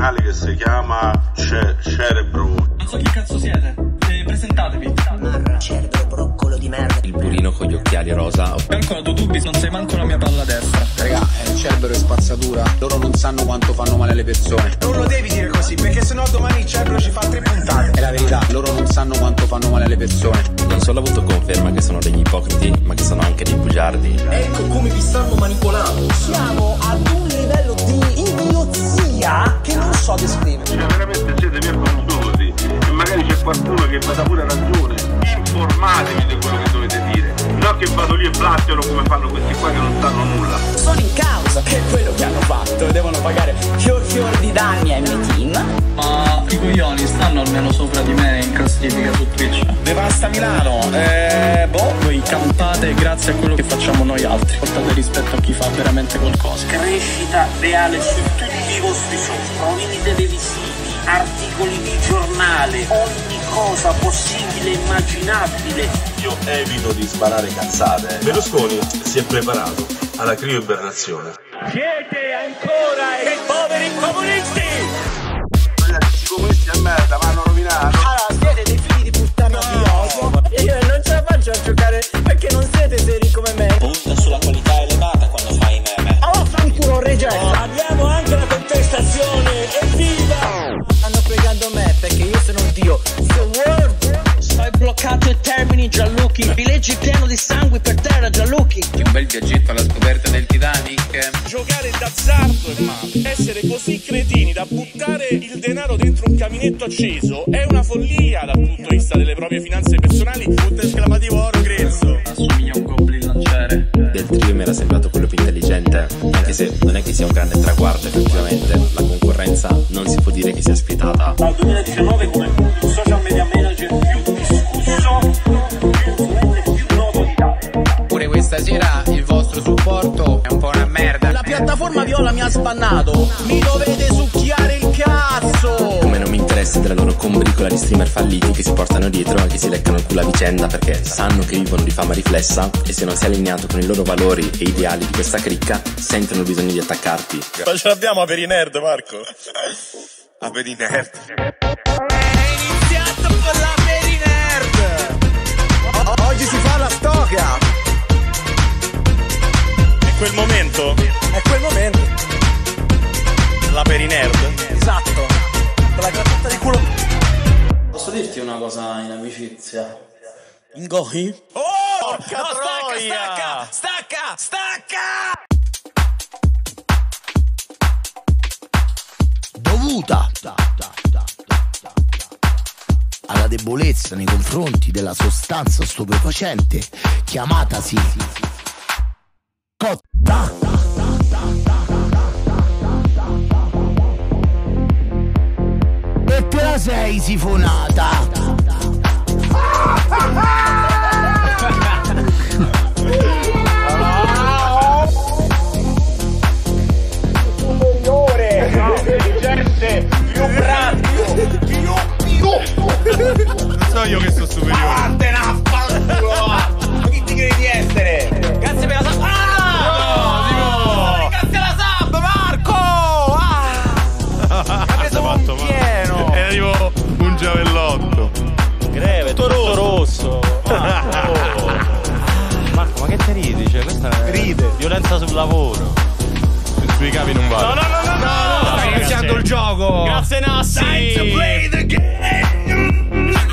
canale che si chiama Cerebro. Non so chi cazzo siete. Presentatevi. Marra, cervello, broccolo di merda. Il burino con gli occhiali rosa. Manco la tubi, non sei manco la mia palla destra. Raga, è cerbero e spazzatura. Loro non sanno quanto fanno male le persone. Non lo devi dire così, perché sennò domani il cerbero ci fa tre puntate. È la verità, loro non sanno quanto fanno male le persone. Non solo ho avuto conferma che sono degli ipocriti, ma che sono anche dei bugiardi. Ecco come vi stanno manipolando. Siamo ad un livello di idiozia che non so descrivere. Cioè, veramente siete miei confusi e magari c'è qualcuno che vada pure a ragione. Informatevi di quello che dovete dire, non che vado lì e blattero come fanno questi qua che non sanno nulla. Sono in causa per quello che hanno fatto, devono pagare fior fior di danni ai miei team. Ma i coglioni stanno almeno sopra di me in classifica su Twitch. Devasta Milano, eh, boh, voi cantate grazie a quello che facciamo noi altri. Portate rispetto a chi fa veramente qualcosa. Crescita reale su tutti i vostri social, provini televisivi articoli di giornale, ogni cosa possibile e immaginabile. Io evito di sparare cazzate. Berlusconi si è preparato alla criobernazione. Siete ancora i poveri comunisti! I comunisti a merda vanno rovinati. Allora, ah, siete dei figli di puttana no. di odio. io non ce la faccio a giocare perché non siete seri come me. Punta sulla qualità elevata quando fai meme. Oh, ah, fanculo, regetta! No. Abbiamo anche la contestazione! Evviva! perché io sono un Dio. The world. Stai bloccato e termini Gianluchi. Vi leggi pieno di sangue per terra Gianluchi. Un bel viaggetto alla scoperta del Titanic. Giocare d'azzardo è eh. male. Essere così cretini da buttare il denaro dentro un caminetto acceso è una follia dal punto di vista delle proprie finanze personali. Punto esclamativo oro grezzo. Assomiglia un del trio mi era sembrato quello più intelligente, anche se non è che sia un grande traguardo effettivamente, la concorrenza non si può dire che sia spietata. Dal 2019 come social media manager più discusso, più influente, più noto d'Italia. Pure questa sera il vostro supporto è un piattaforma viola mi ha spannato Mi dovete succhiare il cazzo! Come non mi interessa della loro combricola di streamer falliti che si portano dietro e che si leccano il culo a vicenda perché sanno che vivono di fama riflessa e se non sei allineato con i loro valori e ideali di questa cricca, sentono il bisogno di attaccarti. Ma ce l'abbiamo a per i nerd, Marco! A per i nerd. È iniziato con la per nerd! oggi si fa la storia! quel momento? È quel momento. La per i nerd? Esatto. La grattata di culo. Posso dirti una cosa in amicizia? Ingoi? Oh! Porca no, stacca, stacca, stacca, stacca! Dovuta alla debolezza nei confronti della sostanza stupefacente chiamatasi e te la sei sifonata. più bravo più più non so io che sono superiore Guarda, a fanculo ma chi ti credi di essere arrivò un giavellotto. Greve, tutto, tutto rosso. rosso. Ah. Marco. ma che te ridi? Cioè, questa è ride. violenza sul lavoro. I suoi capi non vanno. No, no, no, no, no, no, no stai iniziando il gioco. Grazie Nassi. Time to play the game.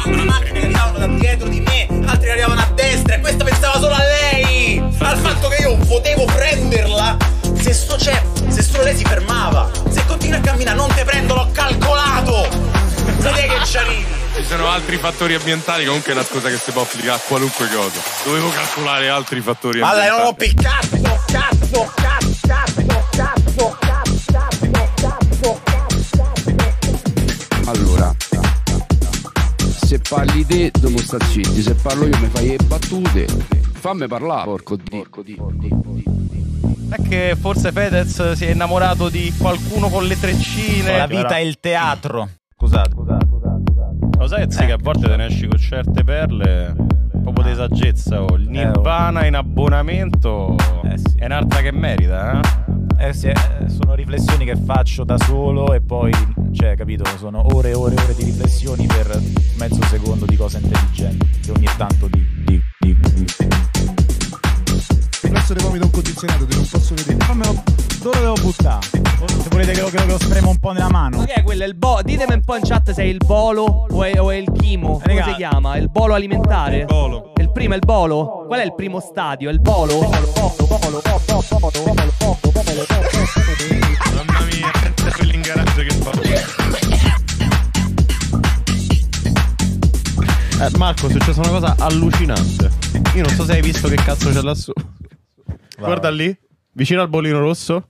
Una macchina arrivavano da dietro di me, altri arrivavano a destra e questa pensava solo a lei. Al fatto che io potevo prenderla se sto c'è, cioè, se solo lei si fermava. Se continua a camminare non te prendo, l'ho calcolato. Sapete che c'arrivi. Ci sono altri fattori ambientali, comunque è una cosa che si può applicare a qualunque cosa. Dovevo calcolare altri fattori ambientali. Allora, non ho piccato, cazzo, cazzo, cazzo, cazzo, cazzo, Allora, se parli te devo star zitti, se parlo io mi fai le battute, fammi parlare, porco di. Porco di, porco di. È che forse Fedez si è innamorato di qualcuno con le treccine. La vita è il teatro scusate. Lo sai, sì, che a volte te ne esci con certe perle. Proprio di saggezza. Oh. Il eh, oh. Nirvana in abbonamento eh, è un'altra che merita, eh? Eh sì, eh, sono riflessioni che faccio da solo e poi, cioè, capito, sono ore e ore e ore di riflessioni per mezzo secondo di cose intelligenti che ogni tanto di. Di, di, di. Penso di vomito un condizionato che non posso vedere. Fammelo dove devo buttare? Se volete che lo, che lo, che lo spremo un po' nella mano. Ma che è quello? Il bo- Ditemi un po' in chat se è il bolo o è, o è il chimo. Eh, Come si chiama? È il bolo alimentare? Il bolo. Il primo è il bolo? Qual è il primo stadio? È il bolo? Mamma mia, è quelli in garage che fa. Eh, Marco, è successa una cosa allucinante. Io non so se hai visto che cazzo c'è lassù. Guarda lì. Vicino al bollino rosso?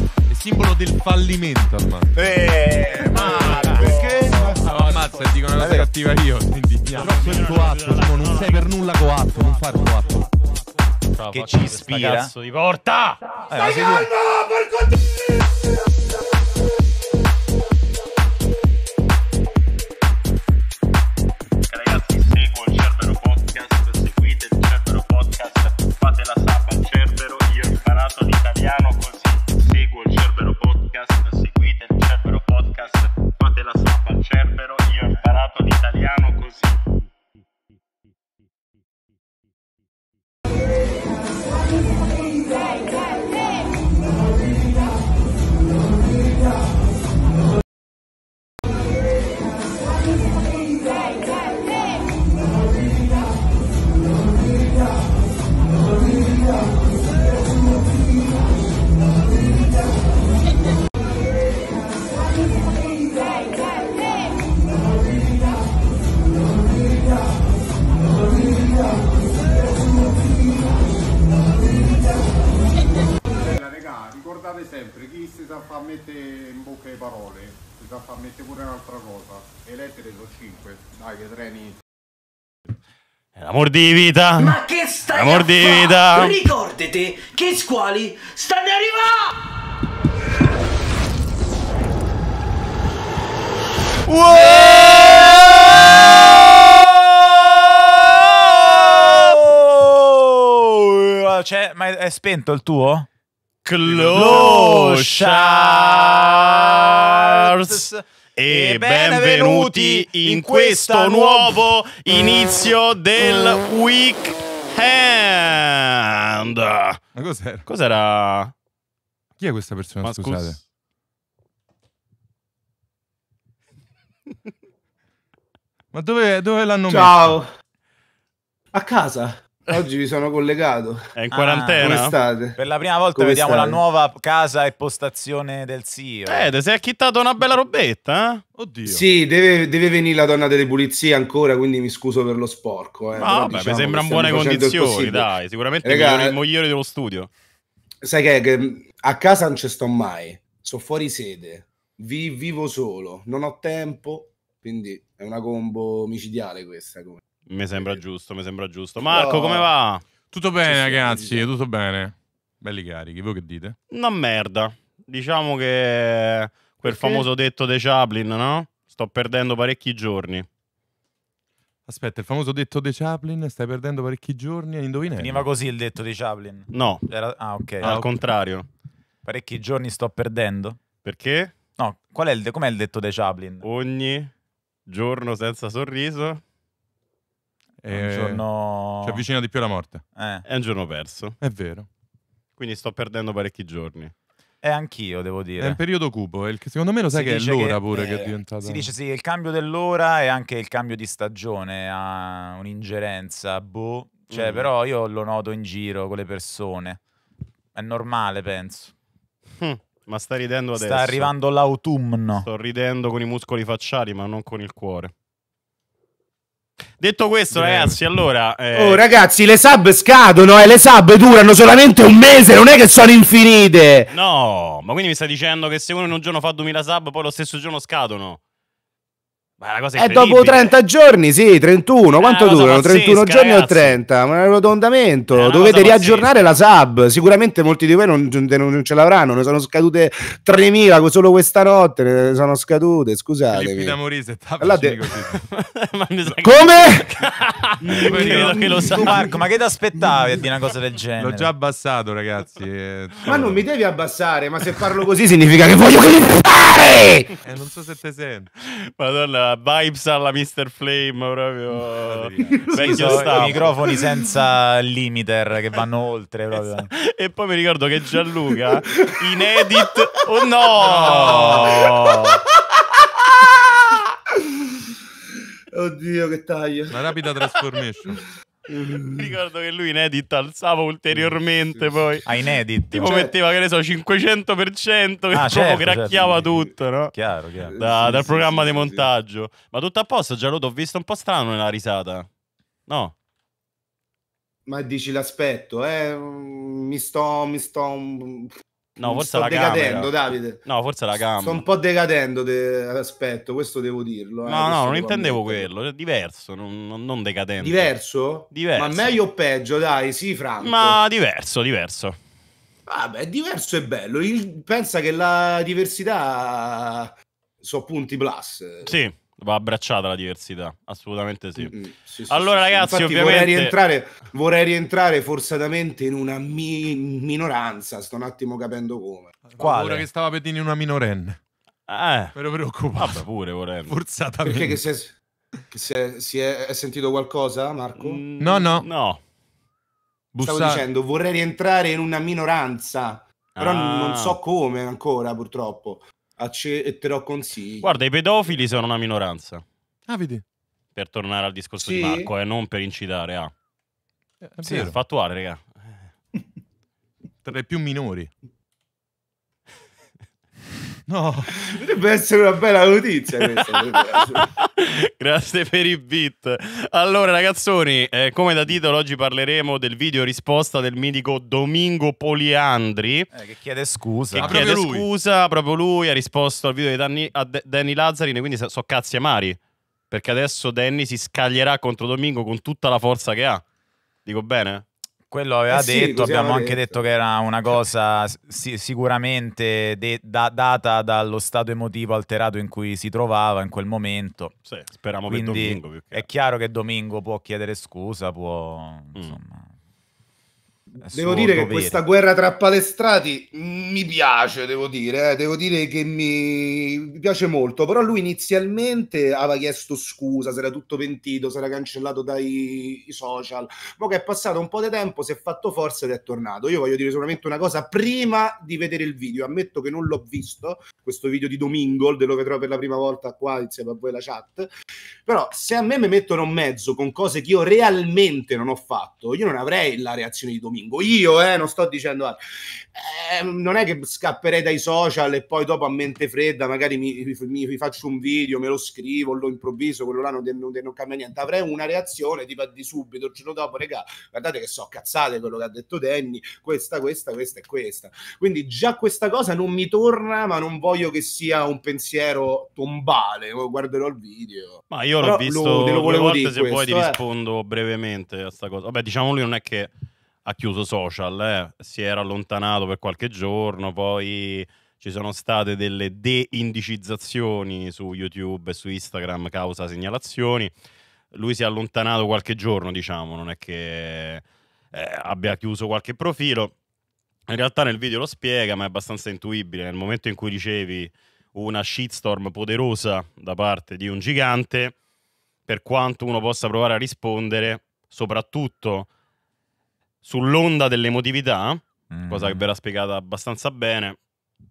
Il simbolo del fallimento, ammazza. Eh, ma Perché? No, ammazza, dico una cosa cattiva io, indignato. Però quel coatto, non sei per nulla coatto, non fare coatto. Che ci ispira. Cazzo di porta! Eh, Stai calmo, porco Dai, che treni. L'amor di vita! Ma che stai L'amor di vita! Ricordate che squali stanno arrivando! Wow! Cioè, ma è spento il tuo? Clochard! e benvenuti in questo nuovo inizio del weekend. Ma cos'era? Cos'era? Chi è questa persona? Ma Scusate. Scus Ma dove, dove l'hanno messo? Ciao. A casa. Oggi vi sono collegato. È in quarantena. Ah, Per la prima volta come vediamo state? la nuova casa e postazione del CEO. Eh, si è acchittato una bella robetta, eh? Oddio. Sì, deve, deve, venire la donna delle pulizie ancora, quindi mi scuso per lo sporco. Eh. No, vabbè, diciamo mi sembra buone condizioni, dai. Sicuramente Regà, il mogliere dello studio. Sai che, che mm, a casa non ci sto mai. Sono fuori sede. Vi, vivo solo. Non ho tempo. Quindi è una combo micidiale questa. Come. Mi sembra giusto, mi sembra giusto. Marco, no. come eh. va? Tutto bene, ragazzi, tutto bene. Belli carichi, voi che dite? Una merda. Diciamo che quel Perché? famoso detto dei Chaplin, no? Sto perdendo parecchi giorni. Aspetta, il famoso detto dei Chaplin, stai perdendo parecchi giorni e indovinello. così il detto dei Chaplin? No. Era... Ah, ok. Al ah, contrario. Parecchi giorni sto perdendo? Perché? No, qual è il, com'è il detto dei Chaplin? Ogni giorno senza sorriso è un eh, giorno... Ci cioè, avvicina di più alla morte. Eh. È un giorno perso. È vero. Quindi sto perdendo parecchi giorni. E eh, anch'io, devo dire. È un periodo cubo. secondo me lo sai si che è l'ora che, pure eh, che è eh, diventata. Si dice sì, il cambio dell'ora e anche il cambio di stagione ha un'ingerenza, boh. Cioè, mm. però io lo noto in giro con le persone. È normale, penso. Hm, ma sta ridendo adesso. Sta arrivando l'autunno. Sto ridendo con i muscoli facciali, ma non con il cuore. Detto questo, Beh. ragazzi, allora. Eh... Oh, ragazzi, le sub scadono eh? le sub durano solamente un mese, non è che sono infinite. No, ma quindi mi stai dicendo che se uno in un giorno fa 2000 sub, poi lo stesso giorno scadono. Ma la cosa è dopo 30 giorni, sì, 31. Quanto durano? 31 giorni o 30? Un arrotondamento. Dovete riaggiornare pazzesca. la sub. Sicuramente molti di voi non, non, ce l'avranno. Ne sono scadute 3.000 solo questa notte. Ne sono scadute. Scusatemi. Morise, te... Come? Credo che lo sa. Marco, ma che ti aspettavi a dire una cosa del genere? L'ho già abbassato, ragazzi. Eh, ma non mi devi abbassare. Ma se parlo così significa che voglio che clippare. Eh, non so se te senti. Madonna vibes alla Mr. Flame, proprio vecchio sì, stampo. microfoni senza limiter che vanno oltre proprio. E poi mi ricordo che Gianluca in edit Oh no! no! Oddio, che taglio. Una rapida transformation. Mi mm. ricordo che lui in edit alzava ulteriormente poi. Ah, in edit. Tipo cioè... metteva, che ne so, 500%, che ah, certo, gracchiava certo. tutto, no? Chiaro, chiaro. Eh, da, dal sì, programma sì, di montaggio. Sì. Ma tutto a posto, già l'ho visto un po' strano nella risata. No? Ma dici l'aspetto, eh? Mi sto, mi sto No, mm, forse la decadendo, camera. Davide. No, forse la camera. Sto un po' decadendo de... aspetto, questo devo dirlo. Eh, no, no, non intendevo quello, è diverso, non, non decadente. Diverso? Diverso. Ma meglio o peggio, dai, sì, Franco. Ma diverso, diverso. Vabbè, diverso e bello. Il... Pensa che la diversità sono punti plus. Sì. Va abbracciata la diversità, assolutamente sì. Mm-hmm, sì, sì allora, sì, ragazzi, ovviamente... vorrei, rientrare, vorrei rientrare, forzatamente in una mi- minoranza. Sto un attimo capendo come. Quale? Ora che stava per dire una minorenne. Eh. Però preoccupato. Vabbè, pure vorrei. Forzatamente. Perché che si è, che si è, si è, è sentito qualcosa, Marco? Mm, no, no. No. Bussare. Stavo dicendo, vorrei rientrare in una minoranza, però ah. non so come ancora, purtroppo acce- te lo consiglio. Guarda, i pedofili sono una minoranza. Ah, vedi. Per tornare al discorso sì. di Marco, e eh, non per incitare a... Ah. Eh, sì, fattuale, raga. Tra i più minori. No. Dovrebbe essere una bella notizia questa. Grazie per i beat. Allora ragazzoni, eh, come da titolo oggi parleremo del video risposta del mitico Domingo Poliandri. Eh, che chiede scusa. Che ah, chiede proprio scusa, proprio lui ha risposto al video di Danny, a D- Danny Lazzarini, quindi so cazzi amari. Perché adesso Danny si scaglierà contro Domingo con tutta la forza che ha. Dico bene? Quello aveva eh sì, detto, abbiamo detto. anche detto che era una cioè cosa si sicuramente da data dallo stato emotivo alterato in cui si trovava in quel momento. Sì, speriamo Quindi per Domingo. Più che è chiaro che Domingo può chiedere scusa, può... Mm. Insomma, Devo dire dovere. che questa guerra tra palestrati mi piace, devo dire, eh, devo dire che mi... piace molto, però lui inizialmente aveva chiesto scusa, si era tutto pentito, si era cancellato dai social, poi che è passato un po' di tempo, si è fatto forza ed è tornato. Io voglio dire solamente una cosa prima di vedere il video, ammetto che non l'ho visto, questo video di Domingo, lo vedrò per la prima volta qua insieme a voi la chat, però se a me mi mettono in mezzo con cose che io realmente non ho fatto, io non avrei la reazione di Domingo casalingo. Io, eh, non sto dicendo altro. Eh, non è che scapperei dai social e poi dopo a mente fredda magari mi, mi, mi faccio un video, me lo scrivo, lo improvviso, quello là non, non, non cambia niente. Avrei una reazione tipo di subito, il giorno dopo, regà, guardate che so cazzate quello che ha detto Danny, questa, questa, questa e questa. Quindi già questa cosa non mi torna, ma non voglio che sia un pensiero tombale, guarderò il video. Ma io l'ho Però visto lo, lo volevo volte, dire se questo, vuoi ti eh. rispondo brevemente a sta cosa. Vabbè, diciamo lui non è che ha chiuso social, eh. si era allontanato per qualche giorno, poi ci sono state delle de-indicizzazioni su YouTube e su Instagram causa segnalazioni. Lui si è allontanato qualche giorno, diciamo, non è che eh, abbia chiuso qualche profilo. In realtà nel video lo spiega, ma è abbastanza intuibile. Nel momento in cui ricevi una shitstorm poderosa da parte di un gigante, per quanto uno possa provare a rispondere, soprattutto sull'onda dell'emotività, mm. cosa che verrà spiegata abbastanza bene,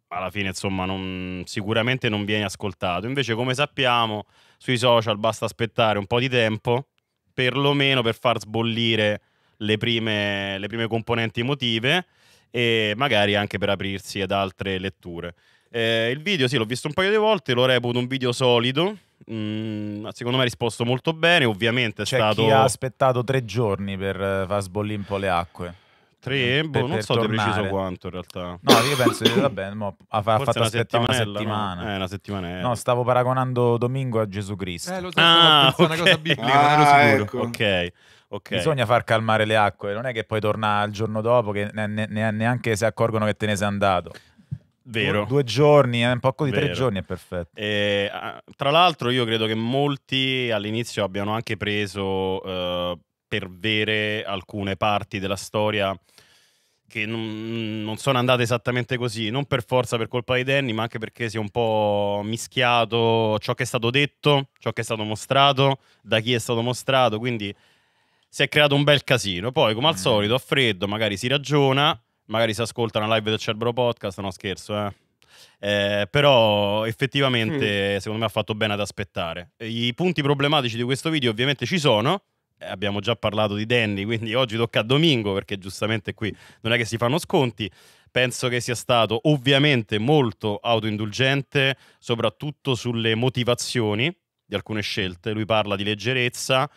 alla fine insomma non, sicuramente non viene ascoltato. Invece come sappiamo sui social basta aspettare un po' di tempo, perlomeno per far sbollire le prime, le prime componenti emotive e magari anche per aprirsi ad altre letture. Eh, il video, sì, l'ho visto un paio di volte, lo reputo un video solido. Mm, secondo me ha risposto molto bene. Ovviamente è C'è stato. Chi ha aspettato tre giorni per eh, far sbollire un po' le acque. Tre, mm, boh, non so di preciso quanto in realtà. No, io penso che vabbè, mo, ha Forse fatto aspettare eh, una settimana. No? Eh, una settimana. No, stavo paragonando Domingo a Gesù Cristo. Eh, lo so, ah, okay. una cosa biblica, ah, non ero ah, sicuro. Ecco. Ok. Okay. Bisogna far calmare le acque, non è che poi torna il giorno dopo che ne, ne, neanche si accorgono che te ne sei andato. Vero. Due, giorni, un eh, poco di Vero. tre giorni è perfetto. E, ah, tra l'altro io credo che molti all'inizio abbiano anche preso eh, per vere alcune parti della storia che non, non, sono andate esattamente così, non per forza per colpa di Danny, ma anche perché si è un po' mischiato ciò che è stato detto, ciò che è stato mostrato, da chi è stato mostrato, quindi si è creato un bel casino. Poi, come al mm. solito, a freddo magari si ragiona, magari si ascoltano una live del Cerbero Podcast, no scherzo, eh. Eh, però effettivamente mm. secondo me ha fatto bene ad aspettare. I punti problematici di questo video ovviamente ci sono, eh, abbiamo già parlato di Danny, quindi oggi tocca a Domingo perché giustamente qui non è che si fanno sconti. Penso che sia stato ovviamente molto autoindulgente, soprattutto sulle motivazioni di alcune scelte. Lui parla di leggerezza,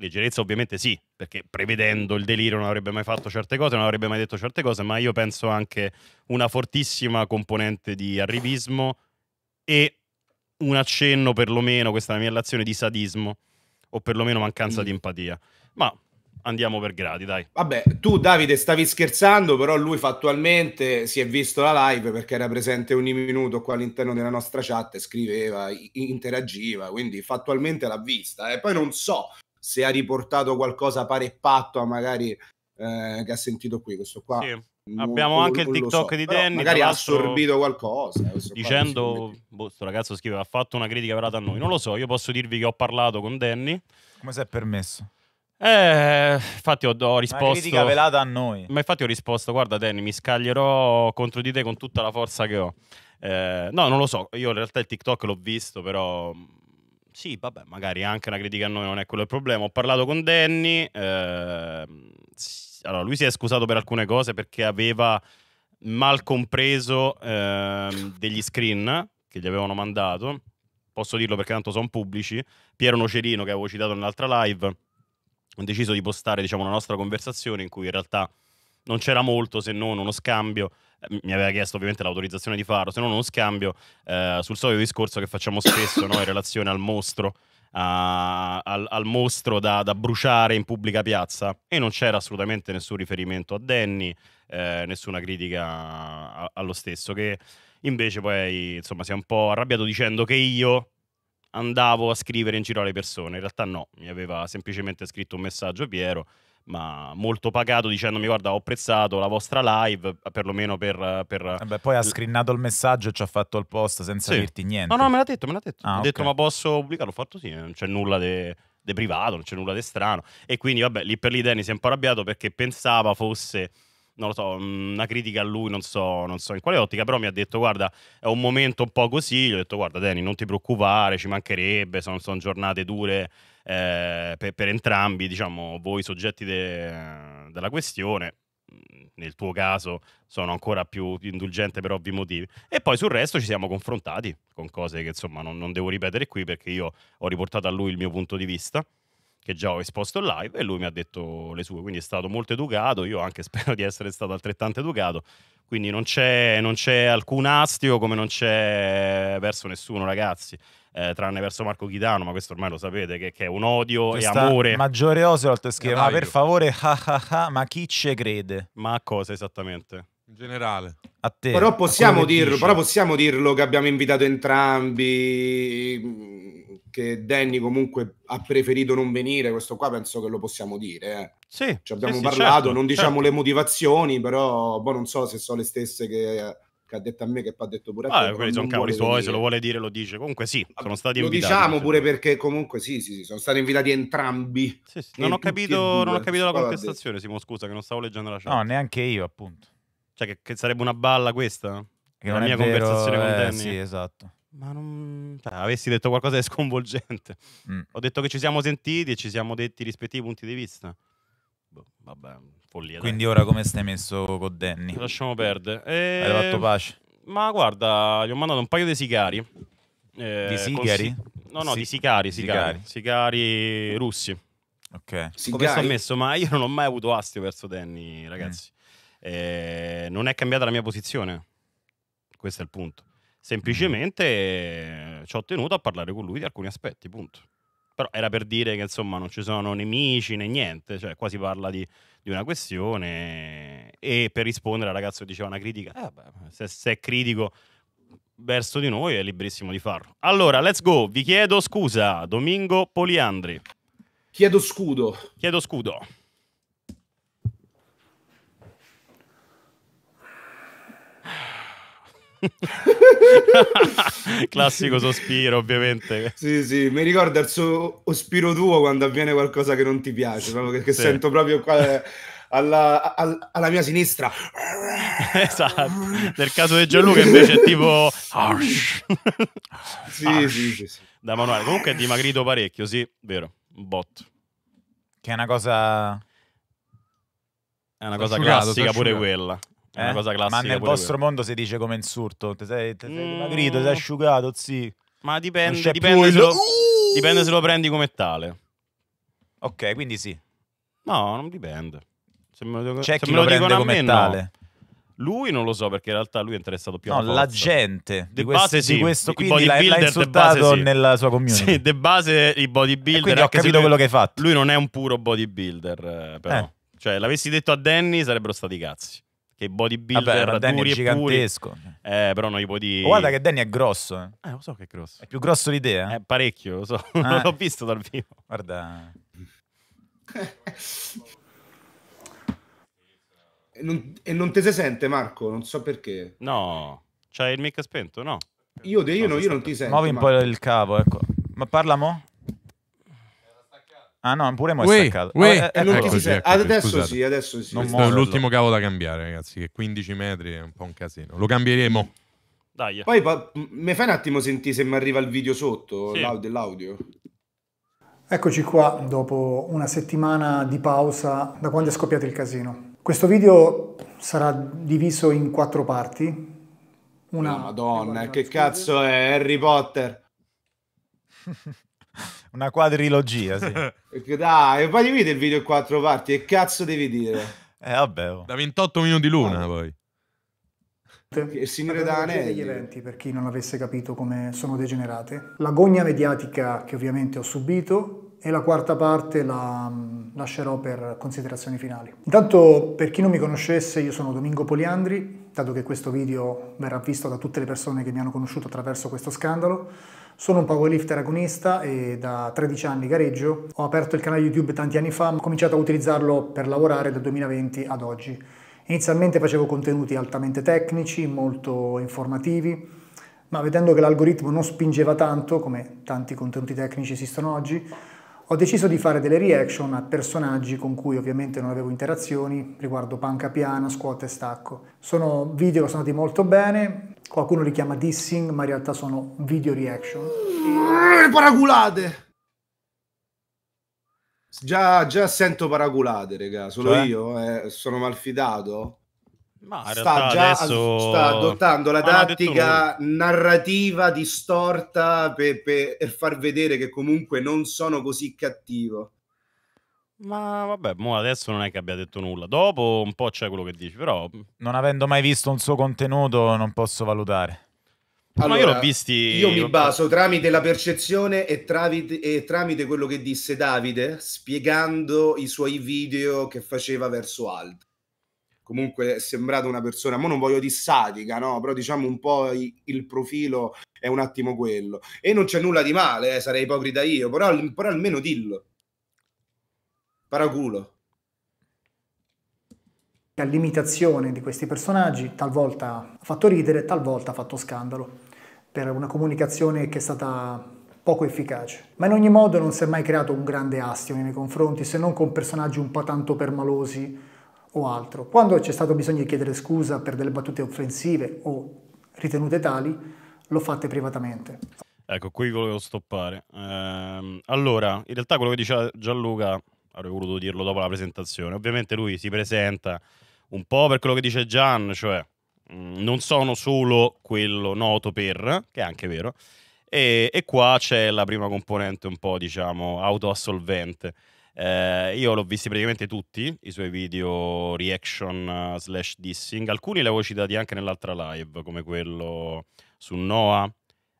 Leggerezza ovviamente sì, perché prevedendo il delirio non avrebbe mai fatto certe cose, non avrebbe mai detto certe cose, ma io penso anche una fortissima componente di arrivismo e un accenno perlomeno, questa è la mia relazione, di sadismo o perlomeno mancanza mm. di empatia. Ma andiamo per gradi, dai. Vabbè, tu Davide stavi scherzando, però lui fattualmente si è visto la live perché era presente ogni minuto qua all'interno della nostra chat, scriveva, interagiva, quindi fattualmente l'ha vista. E eh. poi non so se ha riportato qualcosa pare e patto a magari eh, che ha sentito qui questo qua. Sì. Abbiamo non, anche non il TikTok so. di Danny. Però magari ha assorbito qualcosa. Eh, dicendo, questo boh, ragazzo scrive, ha fatto una critica velata a noi. Non lo so, io posso dirvi che ho parlato con Danny. Come si è permesso? Eh, infatti ho, ho risposto... Una critica velata a noi. Ma infatti ho risposto, guarda Danny, mi scaglierò contro di te con tutta la forza che ho. Eh, no, non lo so, io in realtà il TikTok l'ho visto, però sì, vabbè, magari anche una critica a noi non è quello il problema. Ho parlato con Danny, eh, allora lui si è scusato per alcune cose perché aveva mal compreso eh, degli screen che gli avevano mandato. Posso dirlo perché tanto sono pubblici. Piero Nocerino, che avevo citato nell'altra live, ha deciso di postare diciamo, una nostra conversazione in cui in realtà non c'era molto se non uno scambio mi aveva chiesto ovviamente l'autorizzazione di farlo, se non uno scambio eh, sul solito discorso che facciamo spesso no, in relazione al mostro. A, al, al, mostro da, da, bruciare in pubblica piazza e non c'era assolutamente nessun riferimento a Danny, eh, nessuna critica a, allo stesso, che invece poi insomma si è un po' arrabbiato dicendo che io andavo a scrivere in giro alle persone, in realtà no, mi aveva semplicemente scritto un messaggio Piero ma molto pagato dicendomi guarda ho apprezzato la vostra live perlomeno per, per... Eh beh, poi ha scrinnato il messaggio e ci ha fatto il post senza sì. dirti niente no no me l'ha detto me l'ha detto ah, ha okay. detto ma posso pubblicarlo ho fatto sì non c'è nulla di de... privato non c'è nulla di strano e quindi vabbè lì per lì Dennis è un po' arrabbiato perché pensava fosse non lo so, mm, una critica a lui, non so, non so in quale ottica, però mi ha detto guarda, è un momento un po' così, gli ho detto guarda Dani, non ti preoccupare, ci mancherebbe, sono, sono giornate dure eh, per, per, entrambi, diciamo, voi soggetti de, della questione, nel tuo caso sono ancora più indulgente per ovvi motivi. E poi sul resto ci siamo confrontati con cose che insomma non, non, devo ripetere qui perché io ho riportato a lui il mio punto di vista che già ho esposto live e lui mi ha detto le sue, quindi è stato molto educato, io anche spero di essere stato altrettanto educato. Quindi non c'è, non c'è alcun astio come non c'è verso nessuno, ragazzi. Eh, tranne verso Marco Chitano, ma questo ormai lo sapete, che, che è un odio Questa e amore. Maggiore Oswald scrive, ma per favore, ah ah ah, ma chi ci crede? Ma a cosa esattamente? In generale. A te. Però possiamo, dirlo, però possiamo dirlo che abbiamo invitato entrambi che Danny comunque ha preferito non venire, questo qua penso che lo possiamo dire. Eh. Sì, Ci abbiamo sì, parlato, certo, non diciamo certo. le motivazioni, però poi boh, non so se sono le stesse che, che ha detto a me, che poi ha detto pure a ah, te. Quelli sono cavoli suoi, se lo vuole dire lo dice. Comunque sì, Vabbè, sono stati lo invitati. Lo diciamo pure perché comunque sì, sì, sì, sono stati invitati entrambi. Sì, sì. Non, ho capito, non, ho capito, la contestazione, Simo, scusa, che non stavo leggendo la chat. No, neanche io, appunto. Cioè, che, che sarebbe una balla questa? Che la mia vero, conversazione eh, con Danny. Sì, esatto. Ma non... Cioè, avessi detto qualcosa di sconvolgente. Mm. Ho detto che ci siamo sentiti e ci siamo detti i rispettivi punti di vista. Boh, vabbè, follia. Quindi dai. ora come stai messo con Danny? Lasciamo perdere. E... Ehm, Hai fatto pace? Ma guarda, gli ho mandato un paio di sicari. Eh, di sicari? Con... No, no, si... di sicari, sicari, sicari. russi. Ok. Sicari? Come sto messo? Ma io non ho mai avuto astio verso Danny, ragazzi. Mm. Eh, non è cambiata la mia posizione. Questo è il punto. Semplicemente eh, ci ho tenuto a parlare con lui di alcuni aspetti, punto. Però era per dire che insomma non ci sono nemici né niente, cioè qua si parla di, di una questione e per rispondere al ragazzo che diceva una critica, eh, beh, se, se è critico verso di noi è liberissimo di farlo. Allora, let's go, vi chiedo scusa, Domingo Poliandri. Chiedo scudo. Chiedo scudo. Classico sospiro, ovviamente. Sì, sì, mi ricorda il suo sospiro tuo quando avviene qualcosa che non ti piace, proprio che, che sì. sento proprio qua eh, alla, alla, alla, mia sinistra. Esatto. Nel caso di Gianluca invece è tipo Arsh. Sì, Arsh. Sì, sì, sì, Da manuale. Comunque è dimagrito parecchio, sì, vero, un botto. Che è una cosa è una cosa classica pure quella. È una eh? cosa classica. Ma nel vostro quello. mondo si dice come insurto. Ti sei, te mm. ti sei asciugato, sì. Ma dipende, dipende, se lo, dipende se lo prendi come tale. Ok, quindi sì. No, non dipende. Se me lo, C'è se chi me lo, lo prende come me, tale. No. Lui non lo so perché in realtà lui è interessato più no, alla No, la gente di, quest- base, sì. di questo qui l'ha, l'ha insultato base, sì. nella sua community. Sì, di base i bodybuilder. E quindi ho capito lui, quello che hai fatto. Lui non è un puro bodybuilder, eh, però. Eh. Cioè, l'avessi detto a Danny sarebbero stati cazzi che bodybuilder Vabbè, Danny duri è gigantesco. Eh, però non gli puoi dire... Guarda che Danny è grosso. Eh. eh. lo so che è grosso. È più grosso di te, eh? È eh, parecchio, lo so. Ah. Eh. non l'ho visto dal vivo. Guarda... e, non, non te se sente, Marco? Non so perché. No. C'hai il mic spento, no? Io, io, no, io non ti sento. Muovi un po' il cavo, ecco. Ma parla mo? Ah no, pure mo è Uè, staccato. Uè, no, oh, eh, è, ecco sì, ecco adesso scusate. sì, adesso sì. Questo è l'ultimo cavo da cambiare, ragazzi, che 15 metri è un po' un casino. Lo cambieremo. Dai. Poi pa- mi fai un attimo sentire se mi arriva il video sotto, sì. l'audio. Eccoci qua dopo una settimana di pausa da quando è scoppiato il casino. Questo video sarà diviso in quattro parti. Una... Madonna, che cazzo è Harry Potter? Una quadrilogia, sì. Perché dai, poi dividi il video in quattro parti, che cazzo devi dire? Eh vabbè. Oh. Da 28 minuti l'una ah. poi. Il Signore Dane. Gli eventi, per chi non avesse capito come sono degenerate. L'agonia mediatica che ovviamente ho subito e la quarta parte la mm, lascerò per considerazioni finali. Intanto, per chi non mi conoscesse, io sono Domingo Poliandri, dato che questo video verrà visto da tutte le persone che mi hanno conosciuto attraverso questo scandalo. Sono un powerlifter agonista e da 13 anni gareggio. Ho aperto il canale YouTube tanti anni fa, ho cominciato a utilizzarlo per lavorare dal 2020 ad oggi. Inizialmente facevo contenuti altamente tecnici, molto informativi, ma vedendo che l'algoritmo non spingeva tanto, come tanti contenuti tecnici esistono oggi, ho deciso di fare delle reaction a personaggi con cui ovviamente non avevo interazioni, riguardo panca piana, squat e stacco. Sono video che sono andati molto bene, qualcuno li chiama dissing, ma in realtà sono video reaction. Mm, paraculate! Già, già sento paraculate, raga, solo cioè? io eh, sono malfidato. Ma sta già adesso... sta adottando la tattica narrativa distorta per, per, far vedere che comunque non sono così cattivo. Ma vabbè, adesso non è che abbia detto nulla. Dopo un po' c'è quello che dici, però... Mm. Non avendo mai visto un suo contenuto non posso valutare. Allora, Ma io l'ho visti... Io mi baso tramite la percezione e tramite, e tramite quello che disse Davide spiegando i suoi video che faceva verso Alt comunque è sembrato una persona, ma non voglio dissatica, no? però diciamo un po' il profilo è un attimo quello. E non c'è nulla di male, eh, sarei ipocrita io, però, però almeno dillo. Paraculo. La limitazione di questi personaggi talvolta ha fatto ridere, talvolta ha fatto scandalo per una comunicazione che è stata poco efficace. Ma in ogni modo non si è mai creato un grande astio nei miei confronti, se non con personaggi un po' tanto permalosi, o altro. Quando c'è stato bisogno di chiedere scusa per delle battute offensive o ritenute tali, l'ho fatte privatamente. Ecco, qui volevo stoppare. Ehm, allora, in realtà quello che diceva Gianluca, avrei voluto dirlo dopo la presentazione, ovviamente lui si presenta un po' per quello che dice Gian, cioè mm, non sono solo quello noto per, che è anche vero, e, e qua c'è la prima componente un po', diciamo, autoassolvente. Eh, io l'ho visti praticamente tutti i suoi video reaction uh, slash dissing. Alcuni li avevo citati anche nell'altra live, come quello su Noah,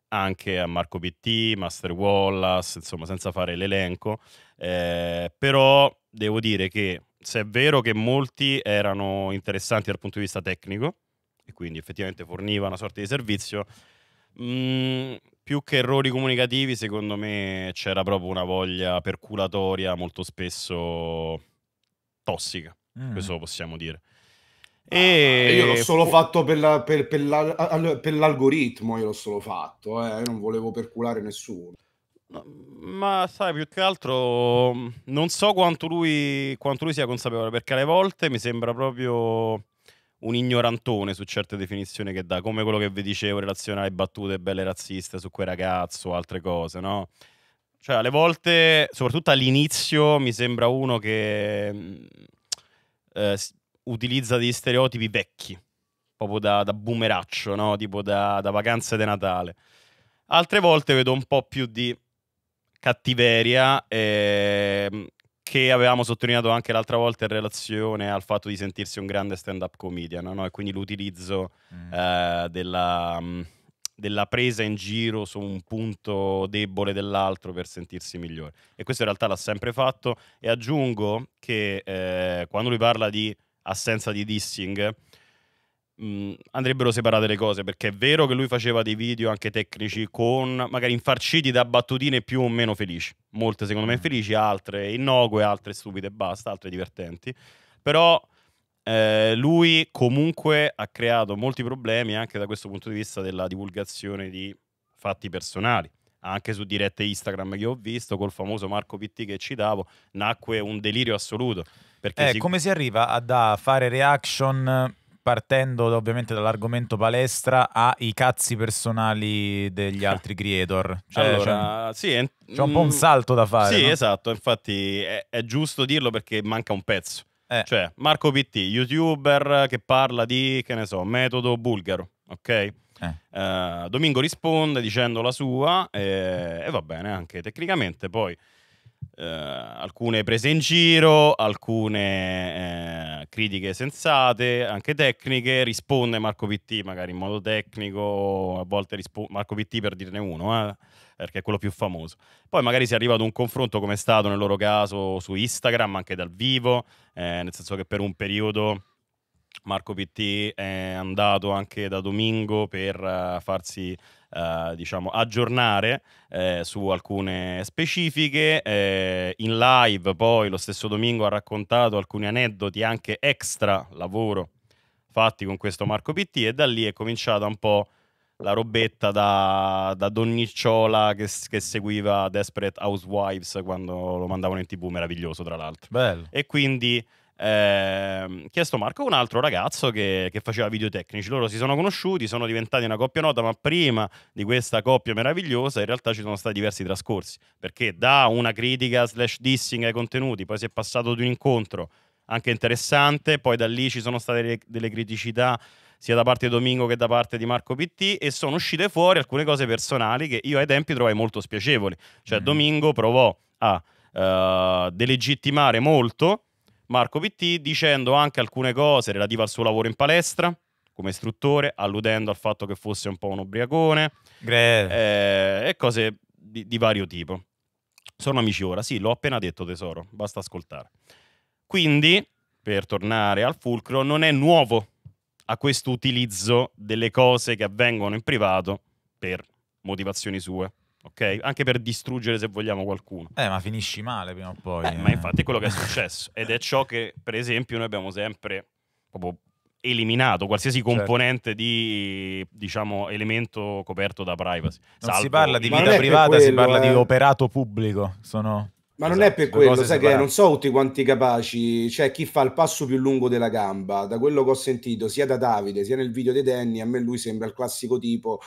anche a Marco Pitti, Master Wallace, insomma, senza fare l'elenco. Eh, però devo dire che se è vero che molti erano interessanti dal punto di vista tecnico, e quindi effettivamente forniva una sorta di servizio, mh, mm, più che errori comunicativi, secondo me c'era proprio una voglia perculatoria molto spesso tossica, mm. questo lo possiamo dire. Ah, e... Ah, io l'ho solo fatto per, la, per, per, la, per l'algoritmo, io l'ho solo fatto, eh. non volevo perculare nessuno. Ma sai, più che altro mm, non so quanto lui, quanto lui sia consapevole, perché alle volte mi sembra proprio un ignorantone su certe definizioni che dà, come quello che vi dicevo in relazione alle battute belle razziste su quel ragazzo o altre cose, no? Cioè, alle volte, soprattutto all'inizio, mi sembra uno che mm, eh, utilizza degli stereotipi vecchi, proprio da, da boomeraccio, no? Tipo da, da vacanze di Natale. Altre volte vedo un po' più di cattiveria e, ehm, che avevamo sottolineato anche l'altra volta in relazione al fatto di sentirsi un grande stand-up comedian, no? e quindi l'utilizzo mm. eh, della, mm, della, presa in giro su un punto debole dell'altro per sentirsi migliore. E questo in realtà l'ha sempre fatto e aggiungo che eh, quando lui parla di assenza di dissing, mh, andrebbero separate le cose perché è vero che lui faceva dei video anche tecnici con magari infarciti da battutine più o meno felici, molte secondo me mm. felici, altre innocue, altre stupide e basta, altre divertenti, però eh, lui comunque ha creato molti problemi anche da questo punto di vista della divulgazione di fatti personali anche su dirette Instagram che ho visto col famoso Marco Pitti che citavo, nacque un delirio assoluto. Eh, si... Come si arriva a fare reaction partendo ovviamente dall'argomento palestra ai cazzi personali degli altri creator. Cioè, allora, c'è, sì, è, c'è un po' un mm, salto da fare. Sì, no? esatto, infatti è, è giusto dirlo perché manca un pezzo. Eh. Cioè, Marco PT, youtuber che parla di, che ne so, metodo bulgaro, ok? Eh. Eh, Domingo risponde dicendo la sua e, eh, e va bene anche tecnicamente, poi eh, alcune prese in giro, alcune eh, critiche sensate, anche tecniche, risponde Marco Pitti magari in modo tecnico, a volte rispo- Marco Pitti per dirne uno, eh, perché è quello più famoso. Poi magari si arriva ad un confronto come è stato nel loro caso su Instagram, anche dal vivo, eh, nel senso che per un periodo Marco Pitti è andato anche da Domingo per uh, farsi uh, diciamo, aggiornare eh, su alcune specifiche. Eh, in live poi lo stesso Domingo ha raccontato alcuni aneddoti anche extra lavoro fatti con questo Marco Pitti e da lì è cominciata un po' la robetta da, da donnicciola che, che, seguiva Desperate Housewives quando lo mandavano in tv, meraviglioso tra l'altro. Bello. E quindi eh, chiesto Marco un altro ragazzo che, che, faceva tecnici. Loro si sono conosciuti, sono diventati una coppia nota, ma prima di questa coppia meravigliosa in realtà ci sono stati diversi trascorsi, perché da una critica slash dissing ai contenuti, poi si è passato di un incontro anche interessante, poi da lì ci sono state delle, delle criticità sia da parte di Domingo che da parte di Marco Pitti e sono uscite fuori alcune cose personali che io ai tempi trovai molto spiacevoli. Cioè mm. Domingo provò a uh, delegittimare molto Marco PT dicendo anche alcune cose relative al suo lavoro in palestra come istruttore, alludendo al fatto che fosse un po' un ubriacone eh, e cose di, di vario tipo. Sono amici ora, sì, l'ho appena detto tesoro, basta ascoltare. Quindi, per tornare al fulcro, non è nuovo a questo utilizzo delle cose che avvengono in privato per motivazioni sue ok? Anche per distruggere, se vogliamo, qualcuno. Eh, ma finisci male prima o poi. Eh, eh. Ma infatti è quello che è successo. Ed è ciò che, per esempio, noi abbiamo sempre proprio eliminato qualsiasi certo. componente certo. di diciamo elemento coperto da privacy. Non Salvo. si parla di vita privata, quello, si parla eh. di operato pubblico. Sono... Ma esatto, non è per quello, sai separate. che non so tutti quanti capaci, cioè chi fa il passo più lungo della gamba, da quello che ho sentito sia da Davide sia nel video di Danny, a me lui sembra il classico tipo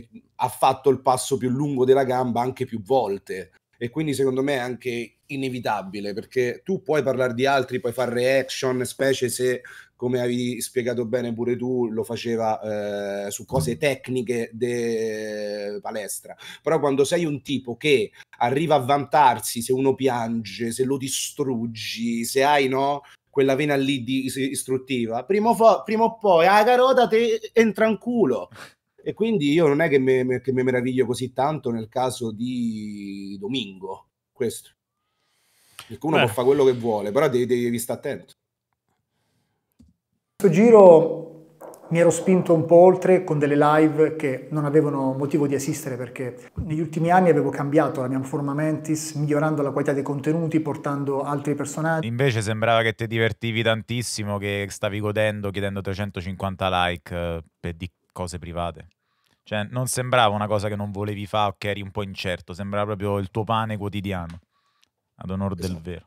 che ha fatto il passo più lungo della gamba anche più volte e quindi secondo me è anche inevitabile perché tu puoi parlare di altri, puoi fare reaction, specie se come avevi spiegato bene pure tu lo faceva eh, su cose tecniche de palestra, però quando sei un tipo che arriva a vantarsi se uno piange, se lo distruggi, se hai no quella vena lì di istruttiva, prima, o, fo- prima o poi ah, carota te entra in culo e quindi io non è che mi, che mi meraviglio così tanto nel caso di Domingo, questo. qualcuno uno può fare quello che vuole, però devi, devi, devi stare attento. Questo giro mi ero spinto un po' oltre con delle live che non avevano motivo di esistere perché negli ultimi anni avevo cambiato la mia forma mentis, migliorando la qualità dei contenuti, portando altri personaggi. Invece sembrava che ti divertivi tantissimo, che stavi godendo chiedendo 350 like eh, per di cose private. Cioè, non sembrava una cosa che non volevi fare o che eri un po' incerto, sembrava proprio il tuo pane quotidiano, ad onore esatto. del vero.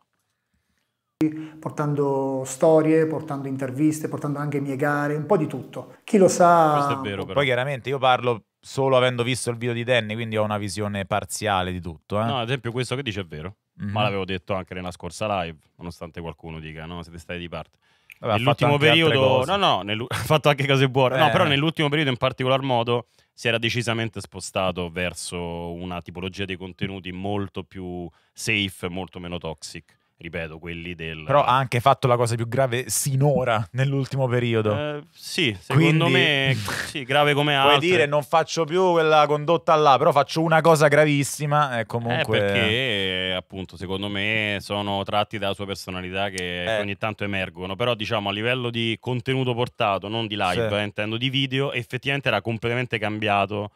Portando storie, portando interviste, portando anche mie gare, un po' di tutto. Chi lo sa... Questo è vero, però. Poi chiaramente io parlo solo avendo visto il video di Danny, quindi ho una visione parziale di tutto. Eh? No, ad esempio questo che dice è vero, mm-hmm. ma mhm. l'avevo detto anche nella scorsa live, nonostante qualcuno dica, no, siete stati di parte. Vabbè, nell'ultimo periodo, no, no, nel, ha fatto anche cose buone, eh. no, però nell'ultimo periodo in particolar modo si era decisamente spostato verso una tipologia di contenuti molto più safe, molto meno toxic ripeto, quelli del... Però ha anche fatto la cosa più grave sinora nell'ultimo periodo. Eh, sì, secondo Quindi... me sì, grave come altre. Puoi dire non faccio più quella condotta là, però faccio una cosa gravissima e eh, eh, comunque... Eh, perché appunto secondo me sono tratti dalla sua personalità che eh. ogni tanto emergono, però diciamo a livello di contenuto portato, non di live, sì. Eh, intendo di video, effettivamente era completamente cambiato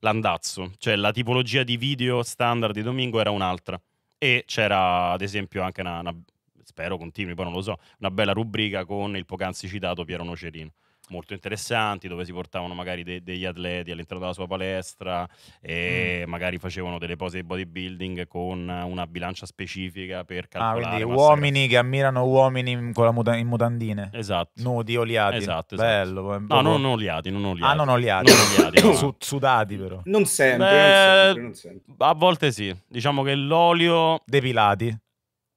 l'andazzo, cioè la tipologia di video standard di Domingo era un'altra e c'era ad esempio anche una, una spero continui, poi non lo so, una bella rubrica con il poc'anzi citato Piero Nocerino molto interessanti dove si portavano magari de- degli atleti all'interno della sua palestra e mm. magari facevano delle pose di bodybuilding con una bilancia specifica per calcolare. Ah, quindi uomini grassa. che ammirano uomini in, muta- in, mutandine. Esatto. Nudi, oliati. Esatto, esatto. Bello. Eh, no, non oliati, non oliati. Ah, non oliati. non oliati no. Su- sudati però. Non sempre, Beh, non sempre, non sempre. A volte sì. Diciamo che l'olio... Depilati.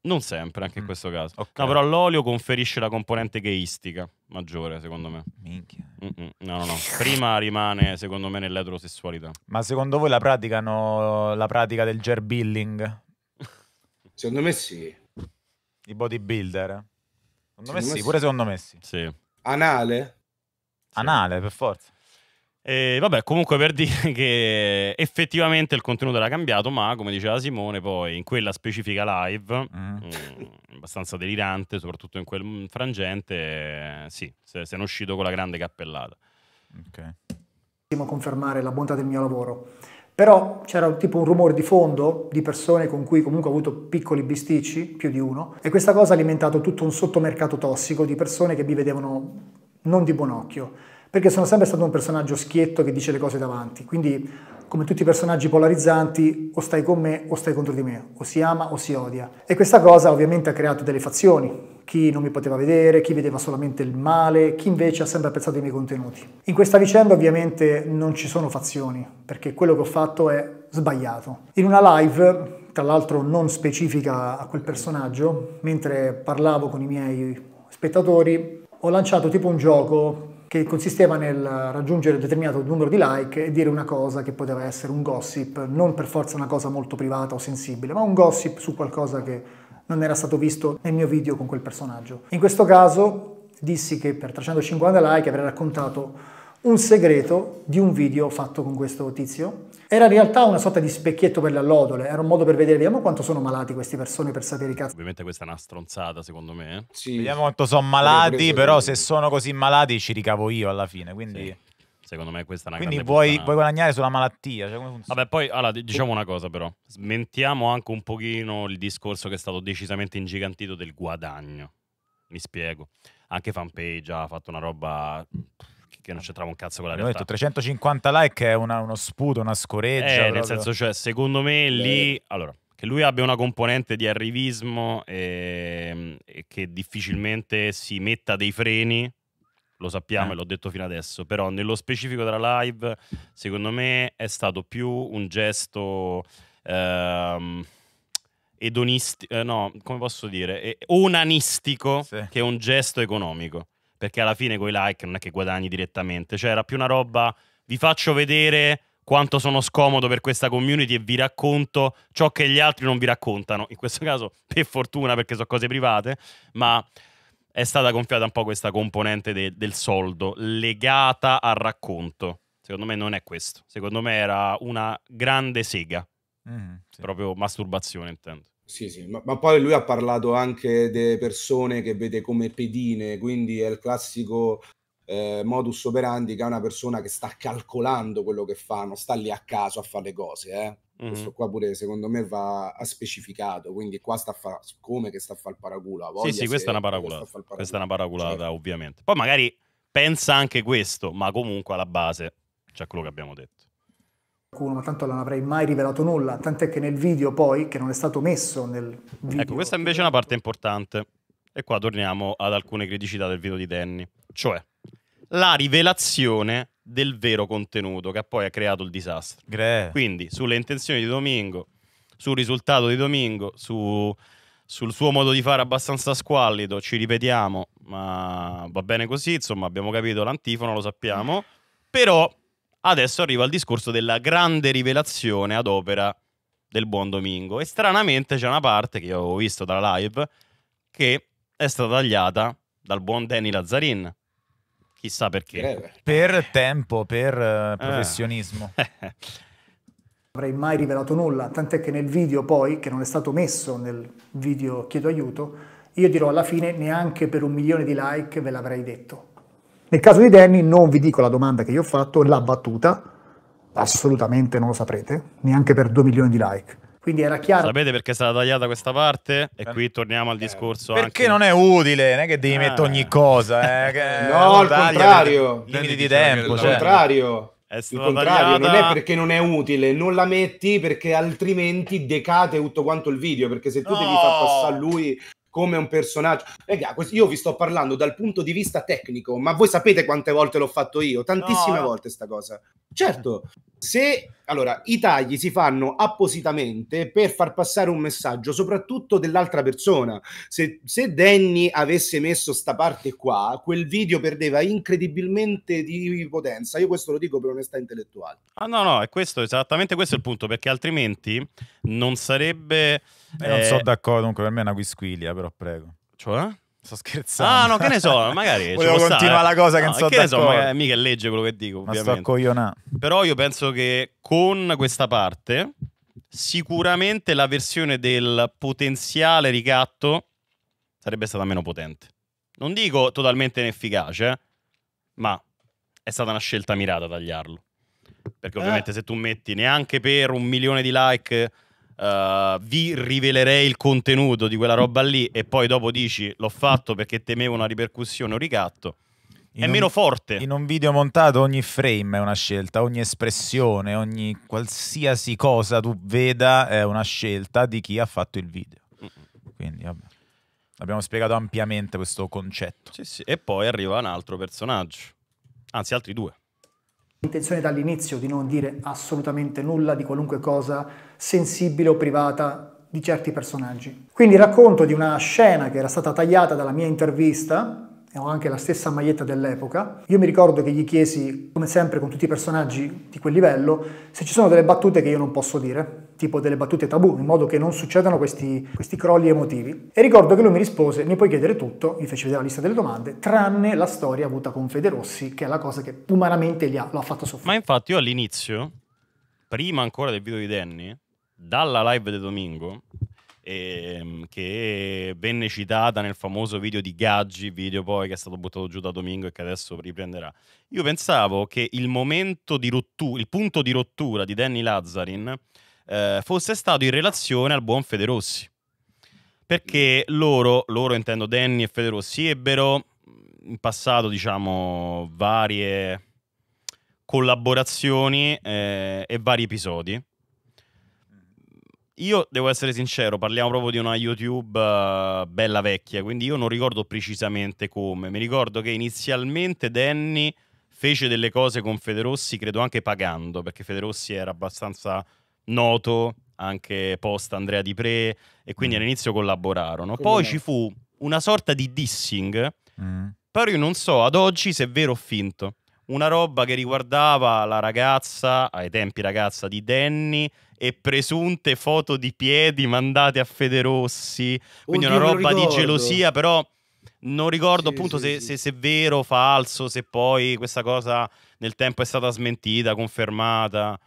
Non sempre, anche in mm. questo caso. Okay. No, però l'olio conferisce la componente gayistica maggiore, secondo me. Minchia. Mm-mm. No, no, no. Prima rimane, secondo me, nell'eterosessualità. Ma secondo voi la praticano la pratica del gerbilling? Secondo me sì. I bodybuilder? Secondo, secondo me, me sì. sì, pure secondo me sì. Sì. Anale? Anale, per forza. E vabbè, comunque per dire che effettivamente il contenuto era cambiato, ma come diceva Simone, poi in quella specifica live, mm. mh, mm, abbastanza delirante, soprattutto in quel frangente, sì, se, se ne è uscito con la grande cappellata. Ok. Confermare la bontà del mio lavoro. Però c'era tipo un rumore di fondo di persone con cui comunque ho avuto piccoli bisticci, più di uno, e questa cosa ha alimentato tutto un sottomercato tossico di persone che mi vedevano non di buon occhio perché sono sempre stato un personaggio schietto che dice le cose davanti, quindi come tutti i personaggi polarizzanti o stai con me o stai contro di me, o si ama o si odia. E questa cosa ovviamente ha creato delle fazioni, chi non mi poteva vedere, chi vedeva solamente il male, chi invece ha sempre apprezzato i miei contenuti. In questa vicenda ovviamente non ci sono fazioni, perché quello che ho fatto è sbagliato. In una live, tra l'altro non specifica a quel personaggio, mentre parlavo con i miei spettatori, ho lanciato tipo un gioco che consisteva nel raggiungere un determinato numero di like e dire una cosa che poteva essere un gossip, non per forza una cosa molto privata o sensibile, ma un gossip su qualcosa che non era stato visto nel mio video con quel personaggio. In questo caso dissi che per 350 like avrei raccontato un segreto di un video fatto con questo tizio era in realtà una sorta di specchietto per le allodole, era un modo per vedere, vediamo quanto sono malati queste persone per sapere i cazzo. Ovviamente questa è una stronzata secondo me. Eh? Sì. Vediamo quanto sono malati, però se sono così malati ci ricavo io alla fine, quindi... Sì. Secondo me questa è una Quindi vuoi, puttana. vuoi guadagnare sulla malattia. Cioè Vabbè, poi allora, diciamo una cosa, però. Smentiamo anche un pochino il discorso che è stato decisamente ingigantito del guadagno. Mi spiego. Anche fanpage ha fatto una roba che non c'entrava un cazzo con la realtà. Ho detto 350 like è una, uno sputo, una scoreggia. Eh, nel senso, cioè, secondo me eh. lì... Eh. Allora, che lui abbia una componente di arrivismo e, e che difficilmente si metta dei freni, lo sappiamo eh. e l'ho detto fino adesso, però nello specifico della live, secondo me è stato più un gesto ehm, edonistico, eh, no, come posso dire, onanistico sì. che un gesto economico perché alla fine quei like non è che guadagni direttamente, cioè era più una roba vi faccio vedere quanto sono scomodo per questa community e vi racconto ciò che gli altri non vi raccontano. In questo caso, per fortuna, perché sono cose private, ma è stata gonfiata un po' questa componente de- del soldo legata al racconto. Secondo me non è questo. Secondo me era una grande sega. Mm, sì. Proprio masturbazione, intendo. Sì, sì, ma, ma, poi lui ha parlato anche delle persone che vede come pedine, quindi è il classico eh, modus operandi che è una persona che sta calcolando quello che fa, non sta lì a caso a fare le cose. Eh. Mm-hmm. Questo qua pure secondo me va specificato, quindi qua sta a fa... come che sta a fare il paraculo. Sì, sì, questa è una paraculata, questa è una paraculata certo. ovviamente. Poi magari pensa anche questo, ma comunque alla base c'è quello che abbiamo detto ma tanto non avrei mai rivelato nulla, tant'è che nel video poi, che non è stato messo nel video... Ecco, questa invece è una parte importante. E qua torniamo ad alcune criticità del video di Danny, cioè la rivelazione del vero contenuto che poi ha creato il disastro. Gre. Quindi sulle intenzioni di Domingo, sul risultato di Domingo, su, sul suo modo di fare abbastanza squallido, ci ripetiamo, ma va bene così, insomma abbiamo capito l'antifono, lo sappiamo, però Adesso arriva il discorso della grande rivelazione ad opera del buon Domingo. E stranamente c'è una parte che io avevo visto dalla live che è stata tagliata dal buon Danny Lazzarin. Chissà perché. Per tempo, per eh. eh. professionismo. avrei mai rivelato nulla, tant'è che nel video poi, che non è stato messo nel video Chiedo aiuto, io dirò alla fine neanche per un milione di like ve l'avrei detto. Nel caso di Danny non vi dico la domanda che io ho fatto, la battuta, assolutamente non lo saprete, neanche per 2 milioni di like. Quindi era chiaro. Sapete perché è stata tagliata questa parte? E eh. qui torniamo al eh. discorso. Perché anche... non è utile, non è che devi eh. mettere ogni cosa. Eh, che... no, al contrario. Limiti di tempo. Al cioè. contrario. È il contrario, tagliata... non è perché non è utile, non la metti perché altrimenti decade tutto quanto il video. Perché se tu no. devi far passare lui come un personaggio. Raga, io vi sto parlando dal punto di vista tecnico, ma voi sapete quante volte l'ho fatto io? Tantissime no, volte sta cosa. Certo, se allora, i tagli si fanno appositamente per far passare un messaggio, soprattutto dell'altra persona. Se, se Danny avesse messo sta parte qua, quel video perdeva incredibilmente di potenza. Io questo lo dico per onestà intellettuale. Ah, no, no, è questo, esattamente questo è il punto, perché altrimenti non sarebbe. Eh, eh... Non sono d'accordo, comunque per me è una quisquilia, però prego. Cioè? Sto scherzando. Ah, no, che ne so, magari. Volevo continuare la cosa che no, non so Che ne so, magari, mica legge quello che dico, Ma ovviamente. sto coglionà. Però io penso che con questa parte sicuramente la versione del potenziale ricatto sarebbe stata meno potente. Non dico totalmente inefficace, eh, ma è stata una scelta mirata tagliarlo. Perché eh. ovviamente eh. se tu metti neanche per un milione di like uh, vi rivelerei il contenuto di quella roba lì e poi dopo dici l'ho fatto perché temevo una ripercussione o ricatto, in è un, meno forte. In un video montato ogni frame è una scelta, ogni espressione, ogni qualsiasi cosa tu veda è una scelta di chi ha fatto il video. Quindi vabbè. Abbiamo spiegato ampiamente questo concetto. Sì, sì. E poi arriva un altro personaggio, anzi altri due. L'intenzione dall'inizio di non dire assolutamente nulla di qualunque cosa sensibile o privata di certi personaggi. Quindi racconto di una scena che era stata tagliata dalla mia intervista, e ho anche la stessa maglietta dell'epoca. Io mi ricordo che gli chiesi, come sempre con tutti i personaggi di quel livello, se ci sono delle battute che io non posso dire, tipo delle battute tabù, in modo che non succedano questi, questi crolli emotivi. E ricordo che lui mi rispose, mi puoi chiedere tutto, mi fece vedere la lista delle domande, tranne la storia avuta con Federossi, che è la cosa che umanamente gli ha, lo ha fatto soffrire. Ma infatti io all'inizio, prima ancora del video di Danny, dalla live di Domingo ehm, che venne citata nel famoso video di Gaggi, video poi che è stato buttato giù da Domingo e che adesso riprenderà. Io pensavo che il momento di rottura, il punto di rottura di Danny Lazzarin eh, fosse stato in relazione al buon Federossi. Perché loro, loro intendo Danny e Federossi, ebbero mm, in passato, diciamo, varie collaborazioni eh, e vari episodi io devo essere sincero, parliamo proprio di una YouTube uh, bella vecchia, quindi io non ricordo precisamente come. Mi ricordo che inizialmente Danny fece delle cose con Federossi, credo anche pagando, perché Federossi era abbastanza noto anche post Andrea Di Pre e quindi mm. all'inizio collaborarono. Come Poi no? ci fu una sorta di dissing, mm. però io non so ad oggi se è vero o finto una roba che riguardava la ragazza, ai tempi ragazza di Danny, e presunte foto di piedi mandate a Federossi, quindi Oddio, una roba di gelosia, però non ricordo sì, appunto sì, se, sì. Se, se vero, falso, se poi questa cosa nel tempo è stata smentita, confermata.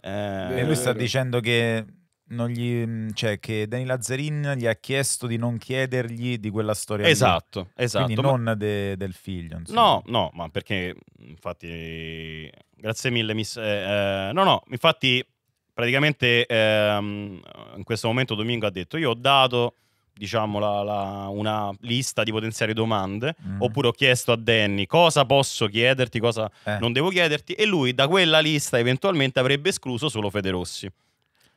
Eh, lui sta eh, dicendo che gli, mm, cioè, che Dani Lazzarin gli ha chiesto di non chiedergli di quella storia. Esatto, lì. esatto. esatto. Quindi non ma... de, del figlio. Insomma. No, no, ma perché infatti... Grazie mille, miss... Eh, eh, no, no, infatti praticamente ehm, in questo momento Domingo ha detto io ho dato diciamo la, la, una lista di potenziali domande mm. oppure ho chiesto a Danny cosa posso chiederti cosa eh. non devo chiederti e lui da quella lista eventualmente avrebbe escluso solo Federossi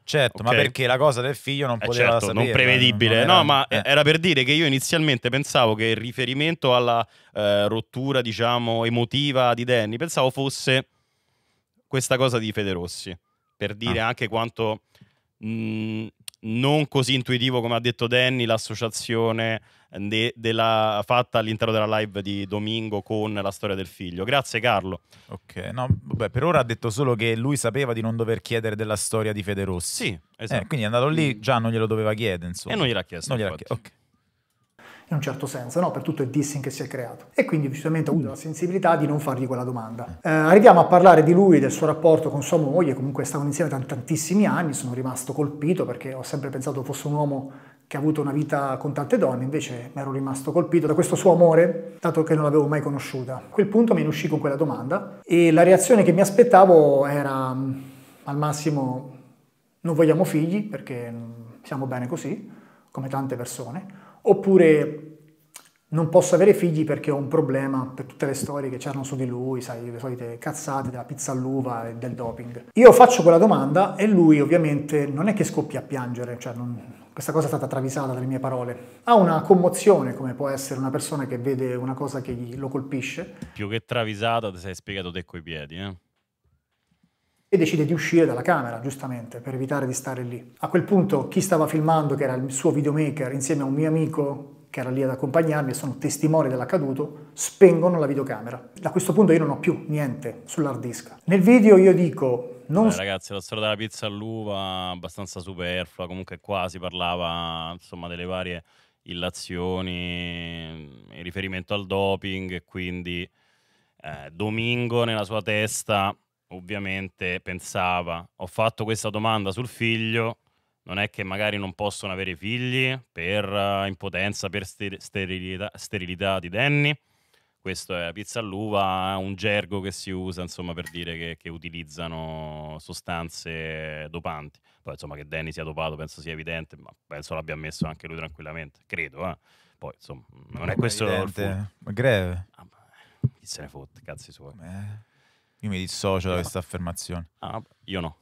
Certo, okay. ma perché la cosa del figlio non eh poteva certo, sapere, Non prevedibile. Non era... No, ma eh, eh. era per dire che io inizialmente pensavo che il riferimento alla eh, rottura, diciamo, emotiva di Danny, pensavo fosse questa cosa di Federossi. Per dire ah. anche quanto mh, mm, non così intuitivo, come ha detto Danny, l'associazione de- della, fatta all'interno della live di domingo con la storia del figlio. Grazie Carlo. Ok, no, vabbè, per ora ha detto solo che lui sapeva di non dover chiedere della storia di Fede Rossi. Sì, eh, esatto. Eh, quindi è andato lì, mm. già non glielo doveva chiedere, insomma. E non gliel'ha chiesto. Non gliel'ha chiesto, ok in un certo senso, no? per tutto il dissing che si è creato. E quindi giustamente ha avuto mm. la sensibilità di non fargli quella domanda. Eh, arriviamo a parlare di lui, del suo rapporto con sua moglie, comunque stavano insieme da tantissimi anni, sono rimasto colpito perché ho sempre pensato fosse un uomo che ha avuto una vita con tante donne, invece mi ero rimasto colpito da questo suo amore, dato che non l'avevo mai conosciuta. A quel punto mi riuscì con quella domanda e la reazione che mi aspettavo era mm, al massimo non vogliamo figli perché mm, siamo bene così, come tante persone, oppure non posso avere figli perché ho un problema per tutte le storie che c'erano su di lui, sai, le solite cazzate della pizza all'uva e del doping. Io faccio quella domanda e lui ovviamente non è che scoppia a piangere, cioè non, questa cosa è stata travisata dalle mie parole, ha una commozione come può essere una persona che vede una cosa che lo colpisce. Più che travisata, ti sei spiegato te coi piedi, eh? e decide di uscire dalla camera, giustamente, per evitare di stare lì. A quel punto chi stava filmando, che era il suo videomaker, insieme a un mio amico che era lì ad accompagnarmi e sono testimoni dell'accaduto, spengono la videocamera. A questo punto io non ho più niente sull'hard disk. Nel video io dico non... Beh, ragazzi, la storia della pizza all'uva abbastanza superflua, comunque qua si parlava insomma delle varie illazioni mm, in riferimento al doping e quindi eh, Domingo nella sua testa ovviamente pensava ho fatto questa domanda sul figlio, non è che magari non possono avere figli per uh, impotenza, per ster- sterilità, sterilità di Danny questo è la pizza all'uva, un gergo che si usa insomma per dire che, che utilizzano sostanze dopanti. Poi insomma che Danny sia dopato penso sia evidente, ma penso l'abbia messo anche lui tranquillamente, credo. Eh. Poi insomma mm, non è, questo evidente, il fu- ma greve. Ah, ma chi se ne fotte, cazzi suoi. Beh, io mi dissocio da questa affermazione. Ah, io no.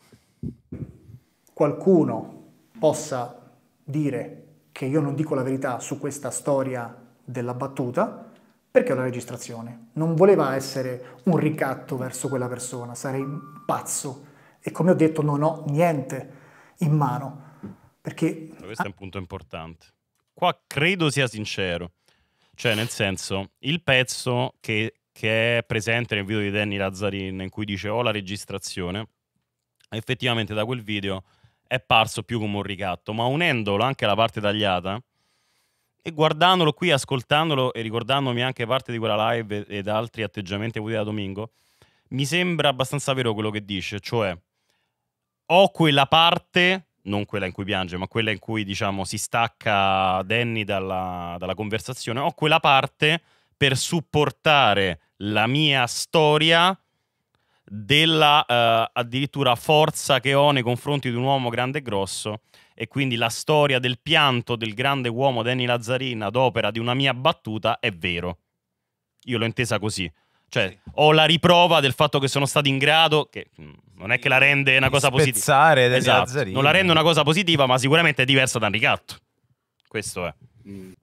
Qualcuno possa dire che io non dico la verità su questa storia della battuta, perché una registrazione? Non voleva essere un ricatto verso quella persona, sarei pazzo. E come ho detto, non ho niente in mano. Perché... Questo è un punto importante. Qua credo sia sincero. Cioè, nel senso, il pezzo che, che è presente nel video di Danny Lazzarin in cui dice ho oh, la registrazione, effettivamente da quel video è parso più come un ricatto, ma unendolo anche alla parte tagliata, e guardandolo qui, ascoltandolo e ricordandomi anche parte di quella live ed altri atteggiamenti avuti da Domingo, mi sembra abbastanza vero quello che dice, cioè ho quella parte, non quella in cui piange, ma quella in cui diciamo si stacca Danny dalla, dalla conversazione, ho quella parte per supportare la mia storia della uh, addirittura forza che ho nei confronti di un uomo grande e grosso e quindi la storia del pianto del grande uomo Danny Lazzarin ad opera di una mia battuta è vero. Io l'ho intesa così. Cioè, sì. ho la riprova del fatto che sono stato in grado, che mm, non è che la rende una cosa positiva. Esatto. Non la rende una cosa positiva, ma sicuramente è diversa da un ricatto. Questo è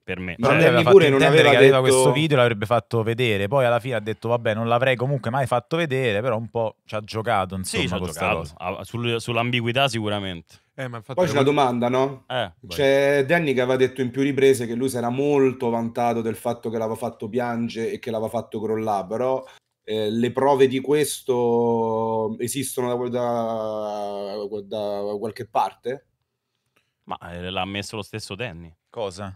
per me. Ma cioè, pure non aveva che detto... questo video l'avrebbe fatto vedere, poi alla fine ha detto vabbè non l'avrei comunque mai fatto vedere, però un po' ci ha giocato insomma sì, giocato. A, ah, sull'ambiguità sicuramente. Eh, poi c'è una domanda, no? Eh, c'è Danny che aveva detto in più riprese che lui si era molto vantato del fatto che l'aveva fatto piangere e che l'aveva fatto crollare, però eh, le prove di questo esistono da, da, da qualche parte? Ma eh, l'ha messo lo stesso Danny. Cosa?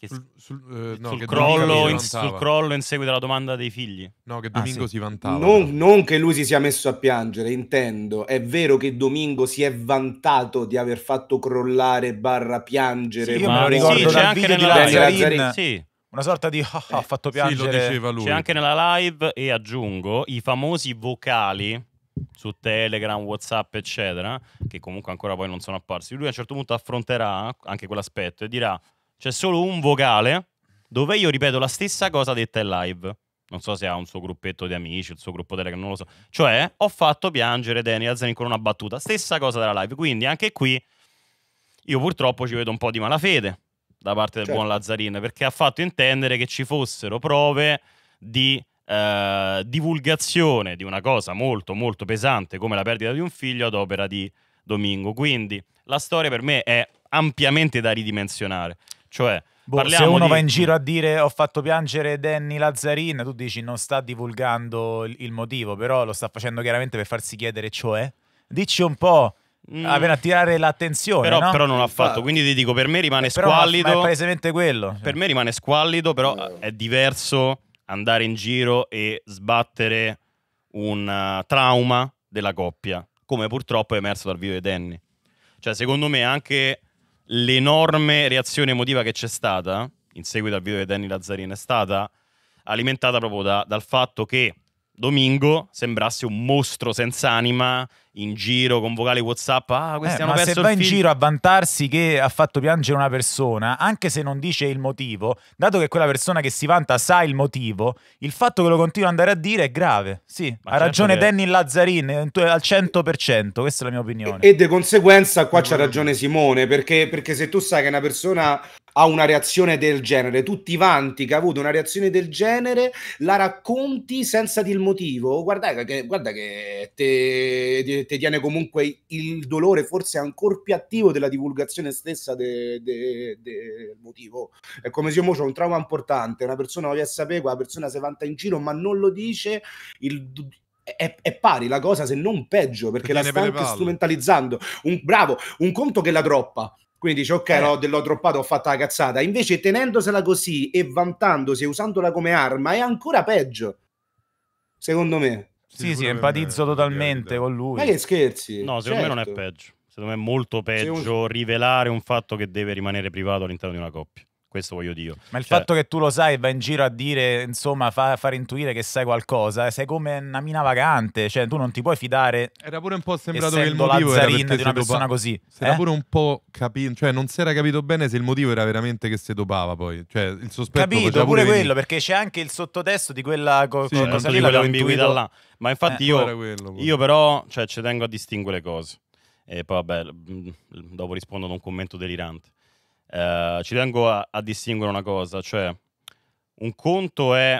Che sul, sul, eh, no, sul, che crollo in, sul, crollo in, seguito alla domanda dei figli. No, che Domingo ah, sì. si vantava. Non, non, che lui si sia messo a piangere, intendo. È vero che Domingo si è vantato di aver fatto crollare barra piangere. Sì, io me lo ricordo sì, dal video di Lazzarin. Sì una sorta di oh, ha fatto piangere. Sì, C'è anche nella live e aggiungo i famosi vocali su Telegram, Whatsapp, eccetera, che comunque ancora poi non sono apparsi. Lui a un certo punto affronterà anche quell'aspetto e dirà c'è solo un vocale dove io ripeto la stessa cosa detta in live. Non so se ha un suo gruppetto di amici, il suo gruppo Telegram, non lo so. Cioè, ho fatto piangere Daniel Zenin con una battuta. Stessa cosa della live. Quindi anche qui io purtroppo ci vedo un po' di malafede da parte del certo. buon Lazzarin, perché ha fatto intendere che ci fossero prove di eh, divulgazione di una cosa molto molto pesante come la perdita di un figlio ad opera di Domingo. Quindi la storia per me è ampiamente da ridimensionare. Cioè, boh, se uno di... va in giro a dire ho fatto piangere Danny Lazzarin, tu dici non sta divulgando il motivo, però lo sta facendo chiaramente per farsi chiedere, cioè, dici un po'. Mm. per attirare l'attenzione. Però, no? però, non ha fatto. Quindi ti dico: per me rimane eh, squallido. Ma è palesemente quello. Cioè. Per me rimane squallido, però è diverso andare in giro e sbattere un eh, trauma della coppia, come purtroppo è emerso dal video di Danny. Cioè, secondo me, anche l'enorme reazione emotiva che c'è stata in seguito al video di Danny Lazzarini è stata alimentata proprio da, dal fatto che Domingo sembrasse un mostro senza anima in giro con vocali WhatsApp. Ah, questi eh, hanno ma perso se va in giro a vantarsi che ha fatto piangere una persona, anche se non dice il motivo, dato che quella persona che si vanta sa il motivo, il fatto che lo continua ad andare a dire è grave. Sì, ma ha certo ragione che... Danny Lazzarin eh, al 100%, questa è la mia opinione. E, e di conseguenza qua c'ha ragione Simone, perché, perché se tu sai che una persona a una reazione del genere, tutti ti vanti che ha avuto una reazione del genere, la racconti senza dir motivo, guarda che, guarda che te, te, te tiene comunque il dolore forse ancora più attivo della divulgazione stessa del de, de motivo. È come se io mo un trauma importante, una persona voglia sapere, quella persona si vanta in giro ma non lo dice, il, è, è, pari la cosa se non peggio perché, perché la sta anche strumentalizzando un bravo un conto che la troppa quindi dice ok, eh. no, l'ho droppato, ho fatto la cazzata. Invece tenendosela così e vantandosi e usandola come arma è ancora peggio. Secondo me. Sì, sì, empatizzo totalmente con lui. Ma che scherzi? No, secondo certo. me non è certo. peggio. Secondo me è molto peggio secondo... rivelare un fatto che deve rimanere privato all'interno di una coppia. Questo voglio dire. Ma il cioè... fatto che tu lo sai e vai in giro a dire, insomma, fa, far intuire che sai qualcosa, eh, sei come una mina vagante, cioè tu non ti puoi fidare. Era pure un po' sembrato che il motivo era di una persona dopa... così. Si era eh? pure un po' capito, cioè non si era capito bene se il motivo era veramente che si dopava poi, cioè il sospetto Capito, pure, pure quello, perché c'è anche il sottotesto di quella co- sì, cosa lì, quell'ambiguità là. Ma infatti eh. io, quello, io però, cioè, ci tengo a distinguere le cose. E poi vabbè, mm, dopo rispondo ad un commento delirante. Eh, ci tengo a, a distinguere una cosa, cioè un conto è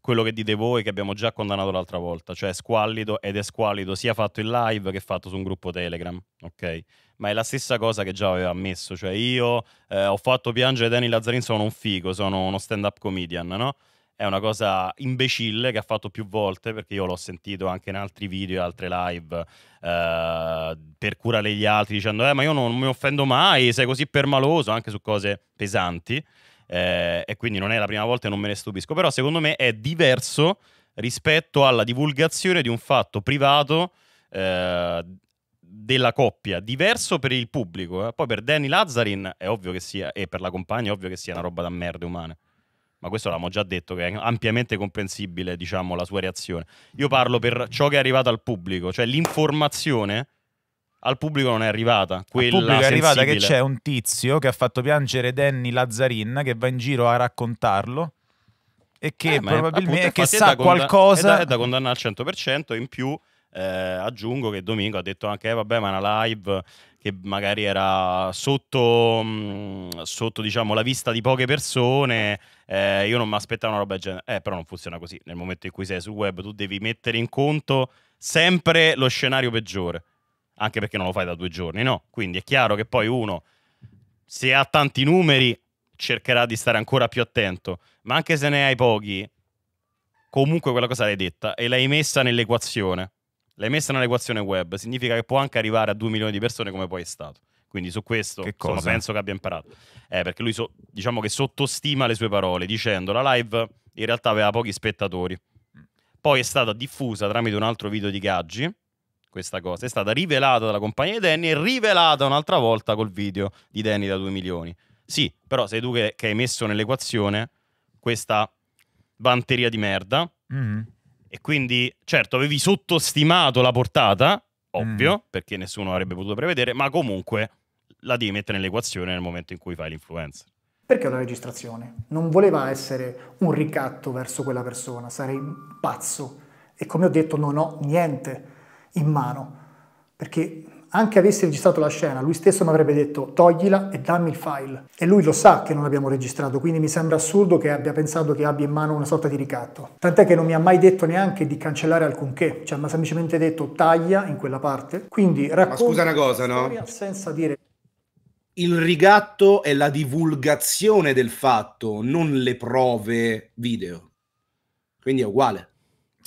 quello che dite voi che abbiamo già condannato l'altra volta, cioè squallido ed è squallido sia fatto in live che fatto su un gruppo Telegram, ok? Ma è la stessa cosa che già aveva ammesso, cioè io eh, ho fatto piangere Danny Lazzarin, sono un figo, sono uno stand-up comedian, no? è una cosa imbecille che ha fatto più volte, perché io l'ho sentito anche in altri video, e altre live, eh, per curare gli altri, dicendo, eh, ma io non mi offendo mai, sei così permaloso, anche su cose pesanti, eh, e quindi non è la prima volta e non me ne stupisco, però secondo me è diverso rispetto alla divulgazione di un fatto privato eh, della coppia, diverso per il pubblico, eh. poi per Danny Lazzarin è ovvio che sia, e per la compagna è ovvio che sia una roba da merda umana ma questo l'abbiamo già detto, che è ampiamente comprensibile, diciamo, la sua reazione. Io parlo per ciò che è arrivato al pubblico, cioè l'informazione al pubblico non è arrivata. Quella al pubblico è arrivata sensibile. che c'è un tizio che ha fatto piangere Danny Lazzarin, che va in giro a raccontarlo e che eh, probabilmente appunto, che sa qualcosa. È da, è da condannare al 100%, in più... Eh, aggiungo che Domingo ha detto anche, eh, vabbè, ma è una live, che magari era sotto, mh, mm, sotto diciamo, la vista di poche persone. Eh, io non mi aspettavo una roba del genere. Eh, però non funziona così. Nel momento in cui sei sul web, tu devi mettere in conto sempre lo scenario peggiore. Anche perché non lo fai da due giorni, no? Quindi è chiaro che poi uno, se ha tanti numeri, cercherà di stare ancora più attento. Ma anche se ne hai pochi, comunque quella cosa l'hai detta e l'hai messa nell'equazione l'hai messa nell'equazione web, significa che può anche arrivare a 2 milioni di persone come poi è stato. Quindi su questo insomma, penso che abbia imparato. Eh, perché lui so, diciamo che sottostima le sue parole dicendo la live in realtà aveva pochi spettatori. Poi è stata diffusa tramite un altro video di Gaggi questa cosa. È stata rivelata dalla compagnia di Danny e rivelata un'altra volta col video di Danny da 2 milioni. Sì, però sei tu che, che hai messo nell'equazione questa vanteria di merda. Mm-hmm. E quindi, certo, avevi sottostimato la portata, mm. ovvio, mm. perché nessuno avrebbe potuto prevedere, ma comunque la devi mettere nell'equazione nel momento in cui fai l'influencer. Perché una registrazione? Non voleva essere un ricatto verso quella persona, sarei pazzo. E come ho detto, non ho niente in mano, perché anche avessi registrato la scena, lui stesso mi avrebbe detto toglila e dammi il file. E lui lo sa che non abbiamo registrato, quindi mi sembra assurdo che abbia pensato che abbia in mano una sorta di ricatto. Tant'è che non mi ha mai detto neanche di cancellare alcunché, cioè mi ha semplicemente detto taglia in quella parte. Quindi racconta Ma scusa una cosa, no? senza dire il rigatto è la divulgazione del fatto, non le prove video. Quindi è uguale.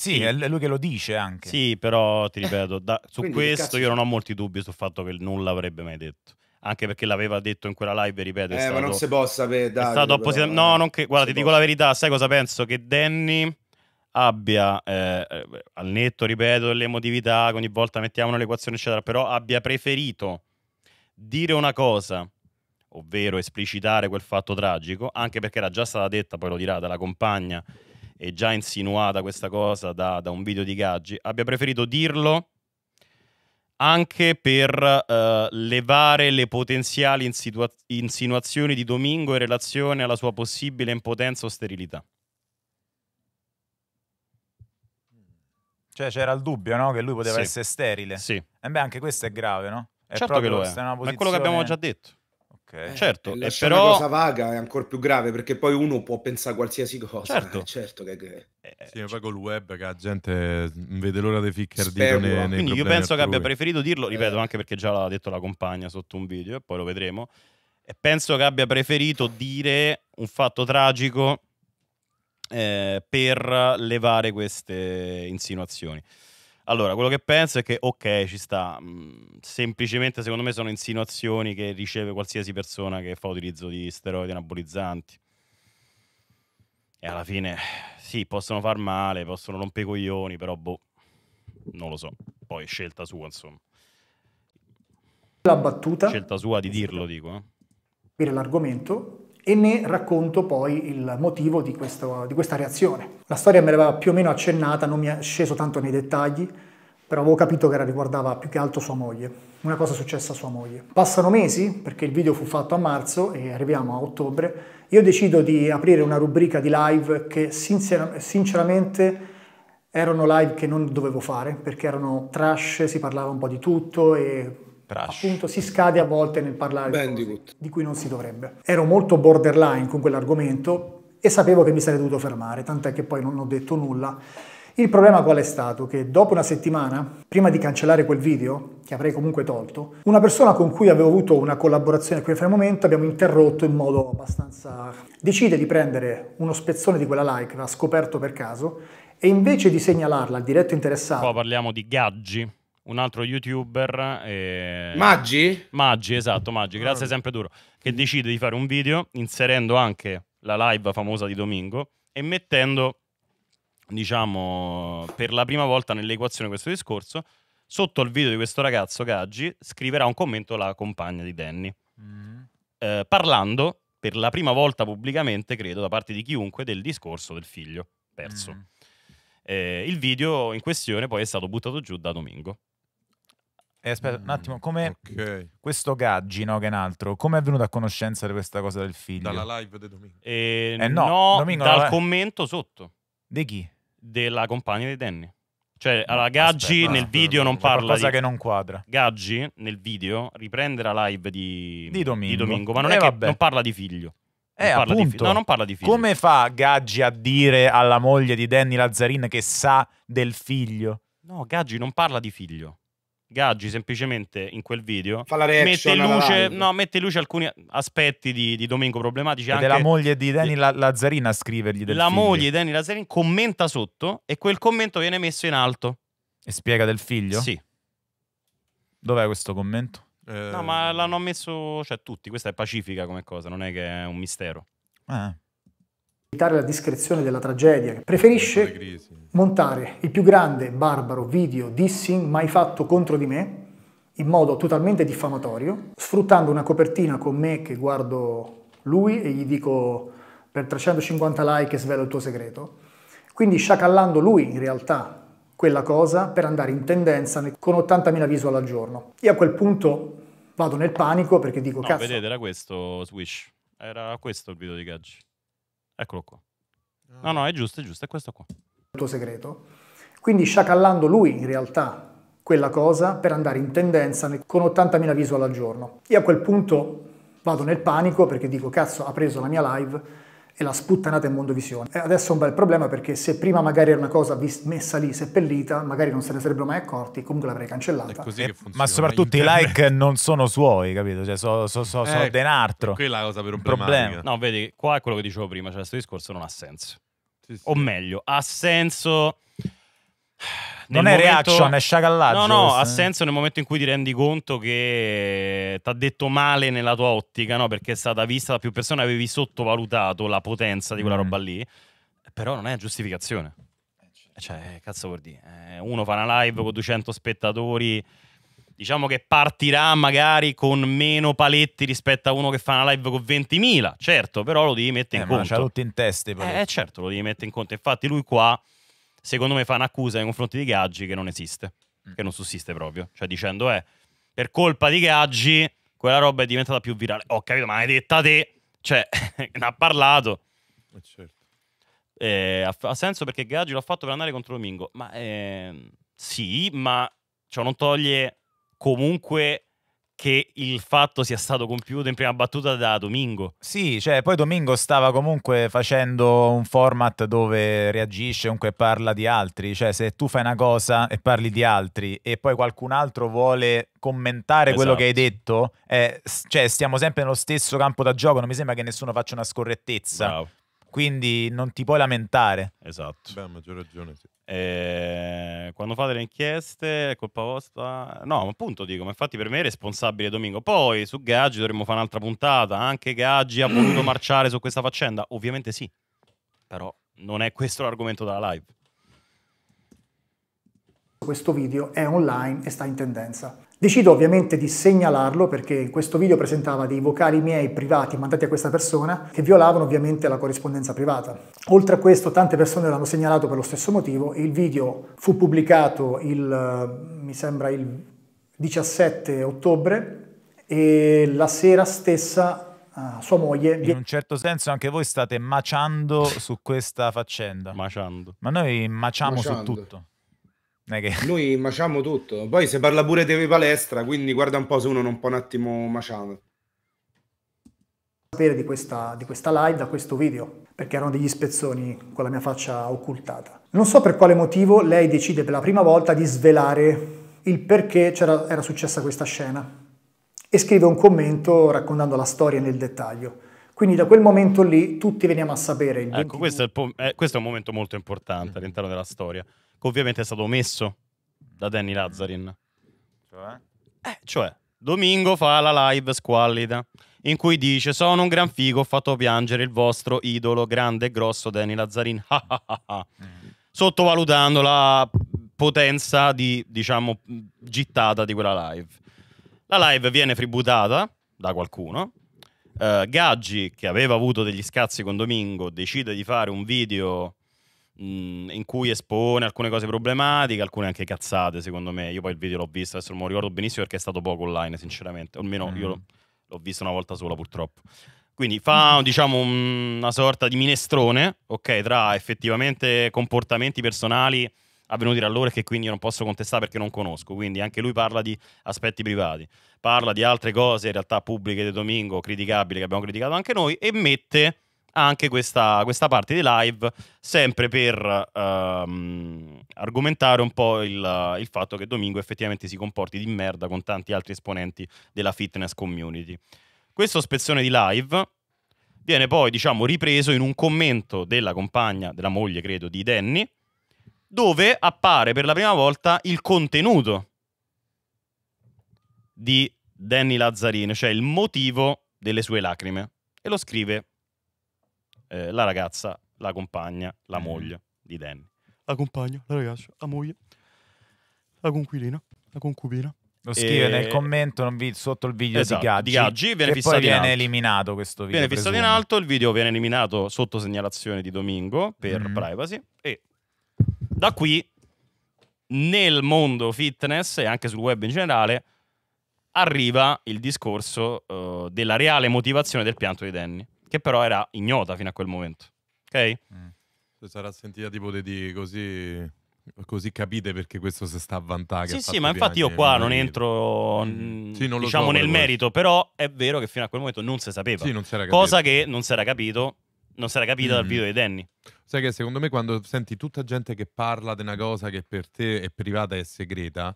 Sì, è lui che lo dice anche. Sì, però ti ripeto, da, su Quindi, questo io non ho molti dubbi sul fatto che nulla avrebbe mai detto anche perché l'aveva detto in quella live, ripeto. Eh, stato, ma non si può sapere. Davide, è stato apposita- però, no, eh. non che, guarda, ti dico posso. la verità, sai cosa penso? Che Danny abbia eh, al netto, ripeto, delle emotività, ogni volta mettiamo un'equazione, eccetera, però abbia preferito dire una cosa, ovvero esplicitare quel fatto tragico, anche perché era già stata detta, poi lo dirà, dalla compagna e già insinuata questa cosa da, da un video di Gaggi, abbia preferito dirlo anche per eh, levare le potenziali insinua- insinuazioni di Domingo in relazione alla sua possibile impotenza o sterilità. Cioè c'era il dubbio, no? Che lui poteva sì. essere sterile. Sì. E beh, anche questo è grave, no? È certo che lo è. Ma è quello che abbiamo già detto. Ok, eh, certo. Eh, però... Una cosa vaga è ancora più grave perché poi uno può pensare a qualsiasi cosa. Certo, eh, certo, certo che... Eh, sì, ma poi col web che la gente vede l'ora dei ficcardito nei, nei Quindi io penso altrui. che abbia preferito dirlo, eh. ripeto, anche perché già l'ha detto la compagna sotto un video e poi lo vedremo. E penso che abbia preferito dire un fatto tragico eh, per levare queste insinuazioni. Allora, quello che penso è che, ok, ci sta. Mm, semplicemente, secondo me, sono insinuazioni che riceve qualsiasi persona che fa utilizzo di steroidi anabolizzanti. E alla fine, sì, possono far male, possono rompere i coglioni, però, boh, non lo so. Poi, scelta sua, insomma. La battuta. Scelta sua di dirlo, dico. Eh. Per L'argomento e ne racconto poi il motivo di, questo, di questa reazione. La storia me l'aveva più o meno accennata, non mi è sceso tanto nei dettagli, però avevo capito che riguardava più che altro sua moglie. Una cosa successa a sua moglie. Passano mesi, perché il video fu fatto a marzo e arriviamo a ottobre, io decido di aprire una rubrica di live che sincer sinceramente erano live che non dovevo fare, perché erano trash, si parlava un po' di tutto e Trash. Appunto si scade a volte nel parlare di di cui non si dovrebbe. Ero molto borderline con quell'argomento e sapevo che mi sarei dovuto fermare, tant'è che poi non ho detto nulla. Il problema qual è stato? Che dopo una settimana, prima di cancellare quel video, che avrei comunque tolto, una persona con cui avevo avuto una collaborazione a quel momento abbiamo interrotto in modo abbastanza... Decide di prendere uno spezzone di quella like l'ha scoperto per caso e invece di segnalarla al diretto interessato... Qua parliamo di Gaggi un altro youtuber. E... Eh, Maggi? Maggi, esatto, Maggi, ah. grazie sempre duro, che decide di fare un video inserendo anche la live famosa di Domingo e mettendo, diciamo, per la prima volta nell'equazione questo discorso, sotto il video di questo ragazzo Gaggi scriverà un commento la compagna di Danny, mm. eh, parlando per la prima volta pubblicamente, credo, da parte di chiunque, del discorso del figlio perso. Mm. Eh, il video in questione poi è stato buttato giù da Domingo e eh, aspetta mm, un attimo, come okay. questo Gaggi, no, che è un altro, come è venuto a conoscenza di questa cosa del figlio? Dalla live di Domingo. Eh, eh no, no Domingo dal la... Eh. commento sotto. Di chi? Della compagna di Danny. Cioè, allora, Gaggi aspetta, nel video non parla. Qualcosa di... che non quadra. Gaggi nel video riprende la live di, di, Domingo. di Domingo. ma non eh, è che vabbè. non parla di figlio. Eh, parla appunto, fi- no, non parla di figlio. Come fa Gaggi a dire alla moglie di Danny Lazzarin che sa del figlio? No, Gaggi non parla di figlio. Gaggi semplicemente in quel video reaction, mette, in luce, no, mette in, luce, alcuni aspetti di, di Domingo problematici. E anche della moglie di Danny la, Lazzarin a scrivergli del La figlio. moglie di Danny Lazzarin commenta sotto e quel commento viene messo in alto. E spiega del figlio? Sì. Dov'è questo commento? Eh... No, ma l'hanno messo, cioè tutti, questa è pacifica come cosa, non è che è un mistero. Eh evitare la discrezione della tragedia, preferisce montare il più grande barbaro video dissing mai fatto contro di me in modo totalmente diffamatorio, sfruttando una copertina con me che guardo lui e gli dico per 350 like svelo il tuo segreto, quindi sciacallando lui in realtà quella cosa per andare in tendenza con 80.000 visual al giorno. Io a quel punto vado nel panico perché dico no, cazzo... vedete era questo Swish, era questo il video di Gaggi. Eccolo qua. Ah. No, no, è giusto, è giusto, è questo qua. Il tuo segreto. Quindi sciacallando lui in realtà quella cosa per andare in tendenza con 80.000 visual al giorno. Io a quel punto vado nel panico perché dico cazzo ha preso la mia live e la sputtanata in mondovisione. E adesso è un bel problema perché se prima magari era una cosa messa lì, seppellita, magari non se ne sarebbero mai accorti, comunque l'avrei cancellata. Eh, ma soprattutto Internet. i like non sono suoi, capito? Cioè, sono so, so, so, eh, denaro. Qui la cosa per un problema. No, vedi, qua è quello che dicevo prima, cioè questo discorso non ha senso. Sì, sì. O meglio, ha senso non è momento... reaction, è sciacallaggio. No, no, questo, ha eh? senso nel momento in cui ti rendi conto che eh, ti ha detto male nella tua ottica, no? Perché è stata vista da più persone, avevi sottovalutato la potenza di quella mm. roba lì. Però non è giustificazione. Eh, certo. Cioè, cazzo vuol dire? uno fa una live con 200 spettatori diciamo che partirà magari con meno paletti rispetto a uno che fa una live con 20.000, certo, però lo devi mettere eh, in conto. Ma ce l'ho in testa. Eh, certo, lo devi mettere in conto. Infatti lui qua secondo me fa un'accusa nei confronti di Gaggi che non esiste, mm. che non sussiste proprio. Cioè dicendo è, eh, per colpa di Gaggi quella roba è diventata più virale. Ho capito, ma hai detta te, cioè, ne ha parlato. Eh, certo. Eh, ha, ha, senso perché Gaggi l'ha fatto per andare contro Domingo. Ma eh, sì, ma ciò non toglie comunque che il fatto sia stato compiuto in prima battuta da Domingo. Sì, cioè poi Domingo stava comunque facendo un format dove reagisce, comunque parla di altri, cioè se tu fai una cosa e parli di altri e poi qualcun altro vuole commentare esatto. quello che hai detto, eh, cioè stiamo sempre nello stesso campo da gioco, non mi sembra che nessuno faccia una scorrettezza. Wow. Quindi non ti puoi lamentare. Esatto. Beh, maggior ragione, sì. E eh, quando fate le inchieste è colpa vostra? No, appunto dico, ma infatti per me è responsabile Domingo. Poi su Gaggi dovremmo fare un'altra puntata. Anche Gaggi ha voluto marciare su questa faccenda? Ovviamente sì, però non è questo l'argomento della live. Questo video è online e sta in tendenza. Decido ovviamente di segnalarlo perché questo video presentava dei vocali miei privati mandati a questa persona che violavano ovviamente la corrispondenza privata. Oltre a questo tante persone l'hanno segnalato per lo stesso motivo e il video fu pubblicato il, eh, mi sembra il 17 ottobre e la sera stessa Ah, sua moglie. In un certo senso anche voi state maciando su questa faccenda. Maciando. Ma noi maciamo maciando. su tutto. Che... Noi maciamo tutto. Poi se parla pure di palestra, quindi guarda un po' se uno non può un attimo maciare. Sapere di questa, di questa live da questo video, perché erano degli spezzoni con la mia faccia occultata. Non so per quale motivo lei decide per la prima volta di svelare il perché era successa questa scena e scrive un commento raccontando la storia nel dettaglio. Quindi da quel momento lì tutti veniamo a sapere. Il ecco, 20... questo, è il po- eh, questo è un momento molto importante all'interno della storia che ovviamente è stato omesso da Danny Lazzarin. Cioè? Eh, cioè, Domingo fa la live squallida in cui dice sono un gran figo, ho fatto piangere il vostro idolo grande e grosso Danny Lazzarin, sottovalutando la potenza di, diciamo, gittata di quella live. La live viene tributata da qualcuno. Uh, Gaggi, che aveva avuto degli scazzi con Domingo, decide di fare un video Mm, in cui espone alcune cose problematiche, alcune anche cazzate, secondo me. Io poi il video l'ho visto, adesso non lo ricordo benissimo perché è stato poco online, sinceramente. Almeno mm. io l'ho, l'ho visto una volta sola, purtroppo. Quindi fa diciamo, una sorta di minestrone, okay, tra effettivamente comportamenti personali avvenuti da loro e che quindi io non posso contestare perché non conosco. Quindi anche lui parla di aspetti privati, parla di altre cose in realtà pubbliche di Domingo, criticabili, che abbiamo criticato anche noi, e mette anche questa, questa, parte di live, sempre per ehm, argomentare un po' il, il, fatto che Domingo effettivamente si comporti di merda con tanti altri esponenti della fitness community. Questo spezzone di live viene poi, diciamo, ripreso in un commento della compagna, della moglie, credo, di Danny, dove appare per la prima volta il contenuto di Danny Lazzarin, cioè il motivo delle sue lacrime, e lo scrive eh, la ragazza, la compagna, la mm. moglie di Danny. La compagna, la ragazza, la moglie, la conquilina, la concubina. Lo scrive e... nel commento vi... sotto il video esatto, di Gaggi. Di Gaggi viene poi viene eliminato questo video. Viene fissato in alto, il video viene eliminato sotto segnalazione di Domingo per mm. privacy. E da qui, nel mondo fitness e anche sul web in generale, arriva il discorso uh, della reale motivazione del pianto di Danny che però era ignota fino a quel momento. Ok? Mm. Se sarà sentita tipo di così così capite perché questo si sta avvantando. Sì, sì, ma infatti io qua non entro mm. sì, non diciamo so, nel merito, questo. però è vero che fino a quel momento non si sapeva. Sì, non cosa che non si era capito, non si era capita mm. dal video di Danny. Sai che secondo me quando senti tutta gente che parla di una cosa che per te è privata e segreta,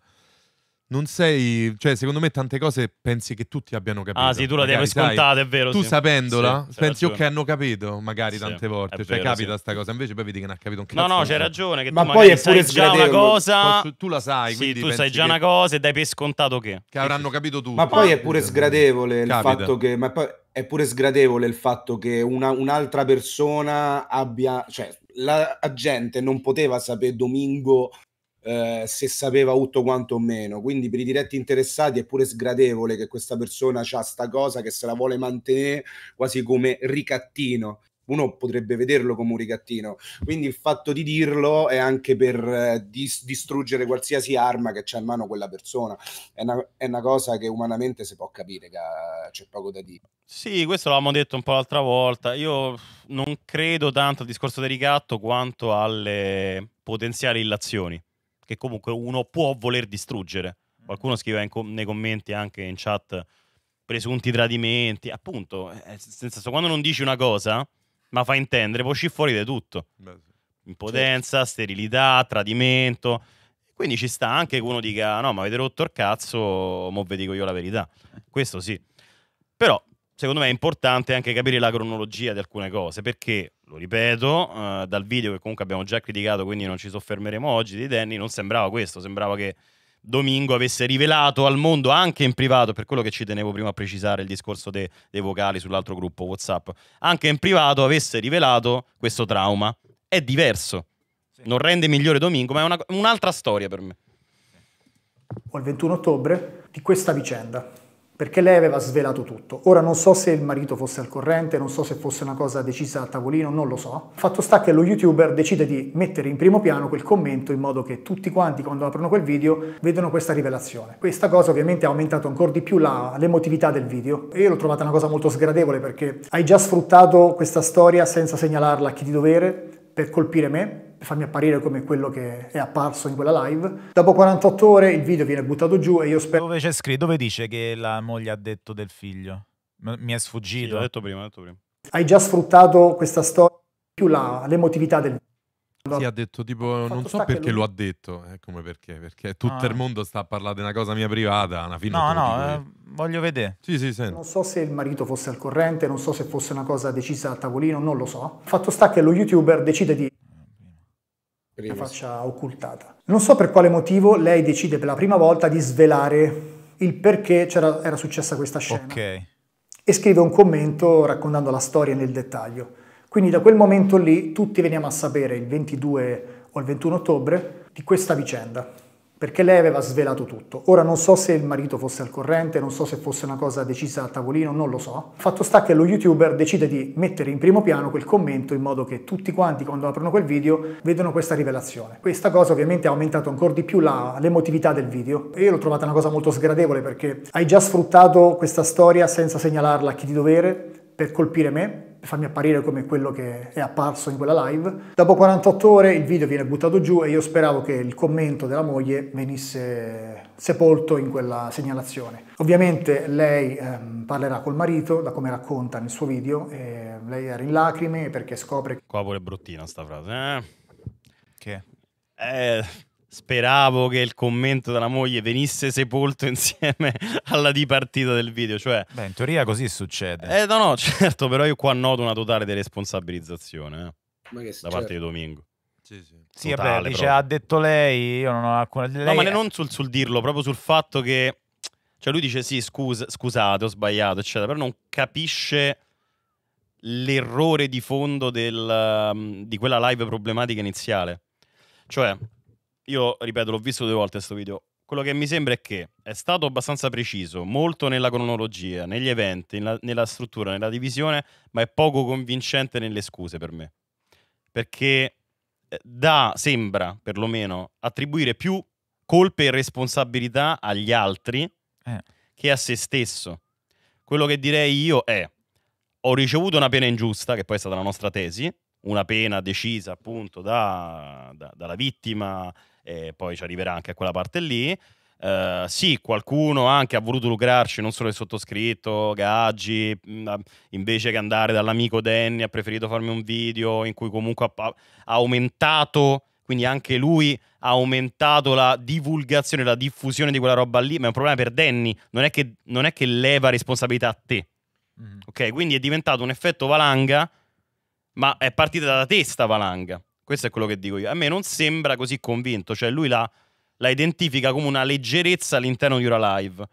non sei, cioè, secondo me tante cose pensi che tutti abbiano capito. Ah, sì, tu la dai per scontata, è vero. Tu sì. sapendola, sì, pensi ok, hanno capito magari sì, tante volte, cioè vero, capita sta cosa, invece poi vedi che ne ha capito un cazzo. No, no, c'è ragione che ma tu poi è pure sai già una cosa, Posso, tu la sai, sì, tu sai già una cosa e dai per scontato che che avranno capito tutti. Ma poi è pure sgradevole il fatto che ma poi è pure sgradevole il fatto che una, un'altra persona abbia, cioè la gente non poteva sapere Domingo eh, se sapeva tutto quanto o meno. Quindi per i diretti interessati è pure sgradevole che questa persona ha sta cosa che se la vuole mantenere quasi come ricattino. Uno potrebbe vederlo come un ricattino. Quindi il fatto di dirlo è anche per eh, dis- distruggere qualsiasi arma che c'ha in mano quella persona. È una, è una cosa che umanamente si può capire, che eh, c'è poco da dire. Sì, questo l'avevamo detto un po' l'altra volta. Io non credo tanto al discorso del ricatto quanto alle potenziali illazioni che comunque uno può voler distruggere. Mm. Qualcuno scrive com- nei commenti anche in chat presunti tradimenti, appunto, eh, senso, quando non dici una cosa, ma fa intendere, può uscire fuori di tutto. Impotenza, sterilità, tradimento. Quindi ci sta anche che uno dica: No, ma avete rotto il cazzo, mo ve dico io la verità. Questo sì. Però, secondo me, è importante anche capire la cronologia di alcune cose, perché lo ripeto, eh, dal video che comunque abbiamo già criticato, quindi non ci soffermeremo oggi, di Danny non sembrava questo, sembrava che Domingo avesse rivelato al mondo anche in privato, per quello che ci tenevo prima a precisare il discorso de- dei vocali sull'altro gruppo WhatsApp, anche in privato avesse rivelato questo trauma. È diverso, sì. non rende migliore Domingo, ma è una, un'altra storia per me. Ho il 21 ottobre di questa vicenda perché lei aveva svelato tutto. Ora non so se il marito fosse al corrente, non so se fosse una cosa decisa a tavolino, non lo so. Fatto sta che lo youtuber decide di mettere in primo piano quel commento in modo che tutti quanti quando aprono quel video vedono questa rivelazione. Questa cosa ovviamente ha aumentato ancora di più l'emotività del video e io l'ho trovata una cosa molto sgradevole perché hai già sfruttato questa storia senza segnalarla a chi di dovere per colpire me, farmi apparire come quello che è apparso in quella live. Dopo 48 ore il video viene buttato giù e io spero... Dove c'è scritto? Dove dice che la moglie ha detto del figlio? Mi è sfuggito. Sì, l'ho detto prima, l'ho detto prima. Hai già sfruttato questa storia più l'emotività del si sì, ha detto tipo, non so perché lui... lo ha detto, eh, come perché, perché tutto ah. il mondo sta a parlare di una cosa mia privata, alla fine... No, no, eh, voglio vedere. Sì, sì, senti. Non so se il marito fosse al corrente, non so se fosse una cosa decisa a tavolino, non lo so. Fatto sta che lo youtuber decide di Prima. la faccia occultata. Non so per quale motivo lei decide per la prima volta di svelare il perché era successa questa scena. Okay. E scrive un commento raccontando la storia nel dettaglio. Quindi da quel momento lì tutti veniamo a sapere il 22 o il 21 ottobre di questa vicenda perché lei aveva svelato tutto. Ora non so se il marito fosse al corrente, non so se fosse una cosa decisa a tavolino, non lo so. Fatto sta che lo youtuber decide di mettere in primo piano quel commento in modo che tutti quanti quando aprono quel video vedono questa rivelazione. Questa cosa ovviamente ha aumentato ancora di più l'emotività del video e io l'ho trovata una cosa molto sgradevole perché hai già sfruttato questa storia senza segnalarla a chi di dovere, per colpire me, per farmi apparire come quello che è apparso in quella live. Dopo 48 ore il video viene buttato giù e io speravo che il commento della moglie venisse sepolto in quella segnalazione. Ovviamente lei ehm, parlerà col marito, da come racconta nel suo video, e lei era in lacrime perché scopre... Qua pure bruttina sta frase, eh? Che? Eh, speravo che il commento della moglie venisse sepolto insieme alla dipartita del video. Cioè, Beh, in teoria così succede. Eh, no, no, certo, però io qua noto una totale deresponsabilizzazione eh, da cioè parte di Domingo. Sì, sì. sì vabbè, dice, ha detto lei, io non ho alcuna... Lei... No, ma non sul, sul dirlo, proprio sul fatto che... Cioè lui dice sì, scusa, scusate, ho sbagliato, eccetera, però non capisce l'errore di fondo del, mm, di quella live problematica iniziale. Cioè, io ripeto, l'ho visto due volte questo video. Quello che mi sembra è che è stato abbastanza preciso, molto nella cronologia, negli eventi, nella, nella struttura, nella divisione, ma è poco convincente nelle scuse per me. Perché eh, da, sembra perlomeno, attribuire più colpe e responsabilità agli altri eh. che a se stesso. Quello che direi io è: ho ricevuto una pena ingiusta, che poi è stata la nostra tesi, una pena decisa appunto da, da, dalla vittima e poi ci arriverà anche a quella parte lì. Uh, sì, qualcuno anche ha voluto lucrarci, non solo il sottoscritto, Gaggi, mm, ah, invece che andare dall'amico Danny ha preferito farmi un video in cui comunque ha, aumentato, quindi anche lui ha aumentato la divulgazione, la diffusione di quella roba lì, ma è un problema per Danny, non è che, non è che leva responsabilità a te. Mm. Ok, quindi è diventato un effetto valanga, ma è partita dalla testa valanga. Questo è quello che dico io. A me non sembra così convinto, cioè lui la, la identifica come una leggerezza all'interno di una live.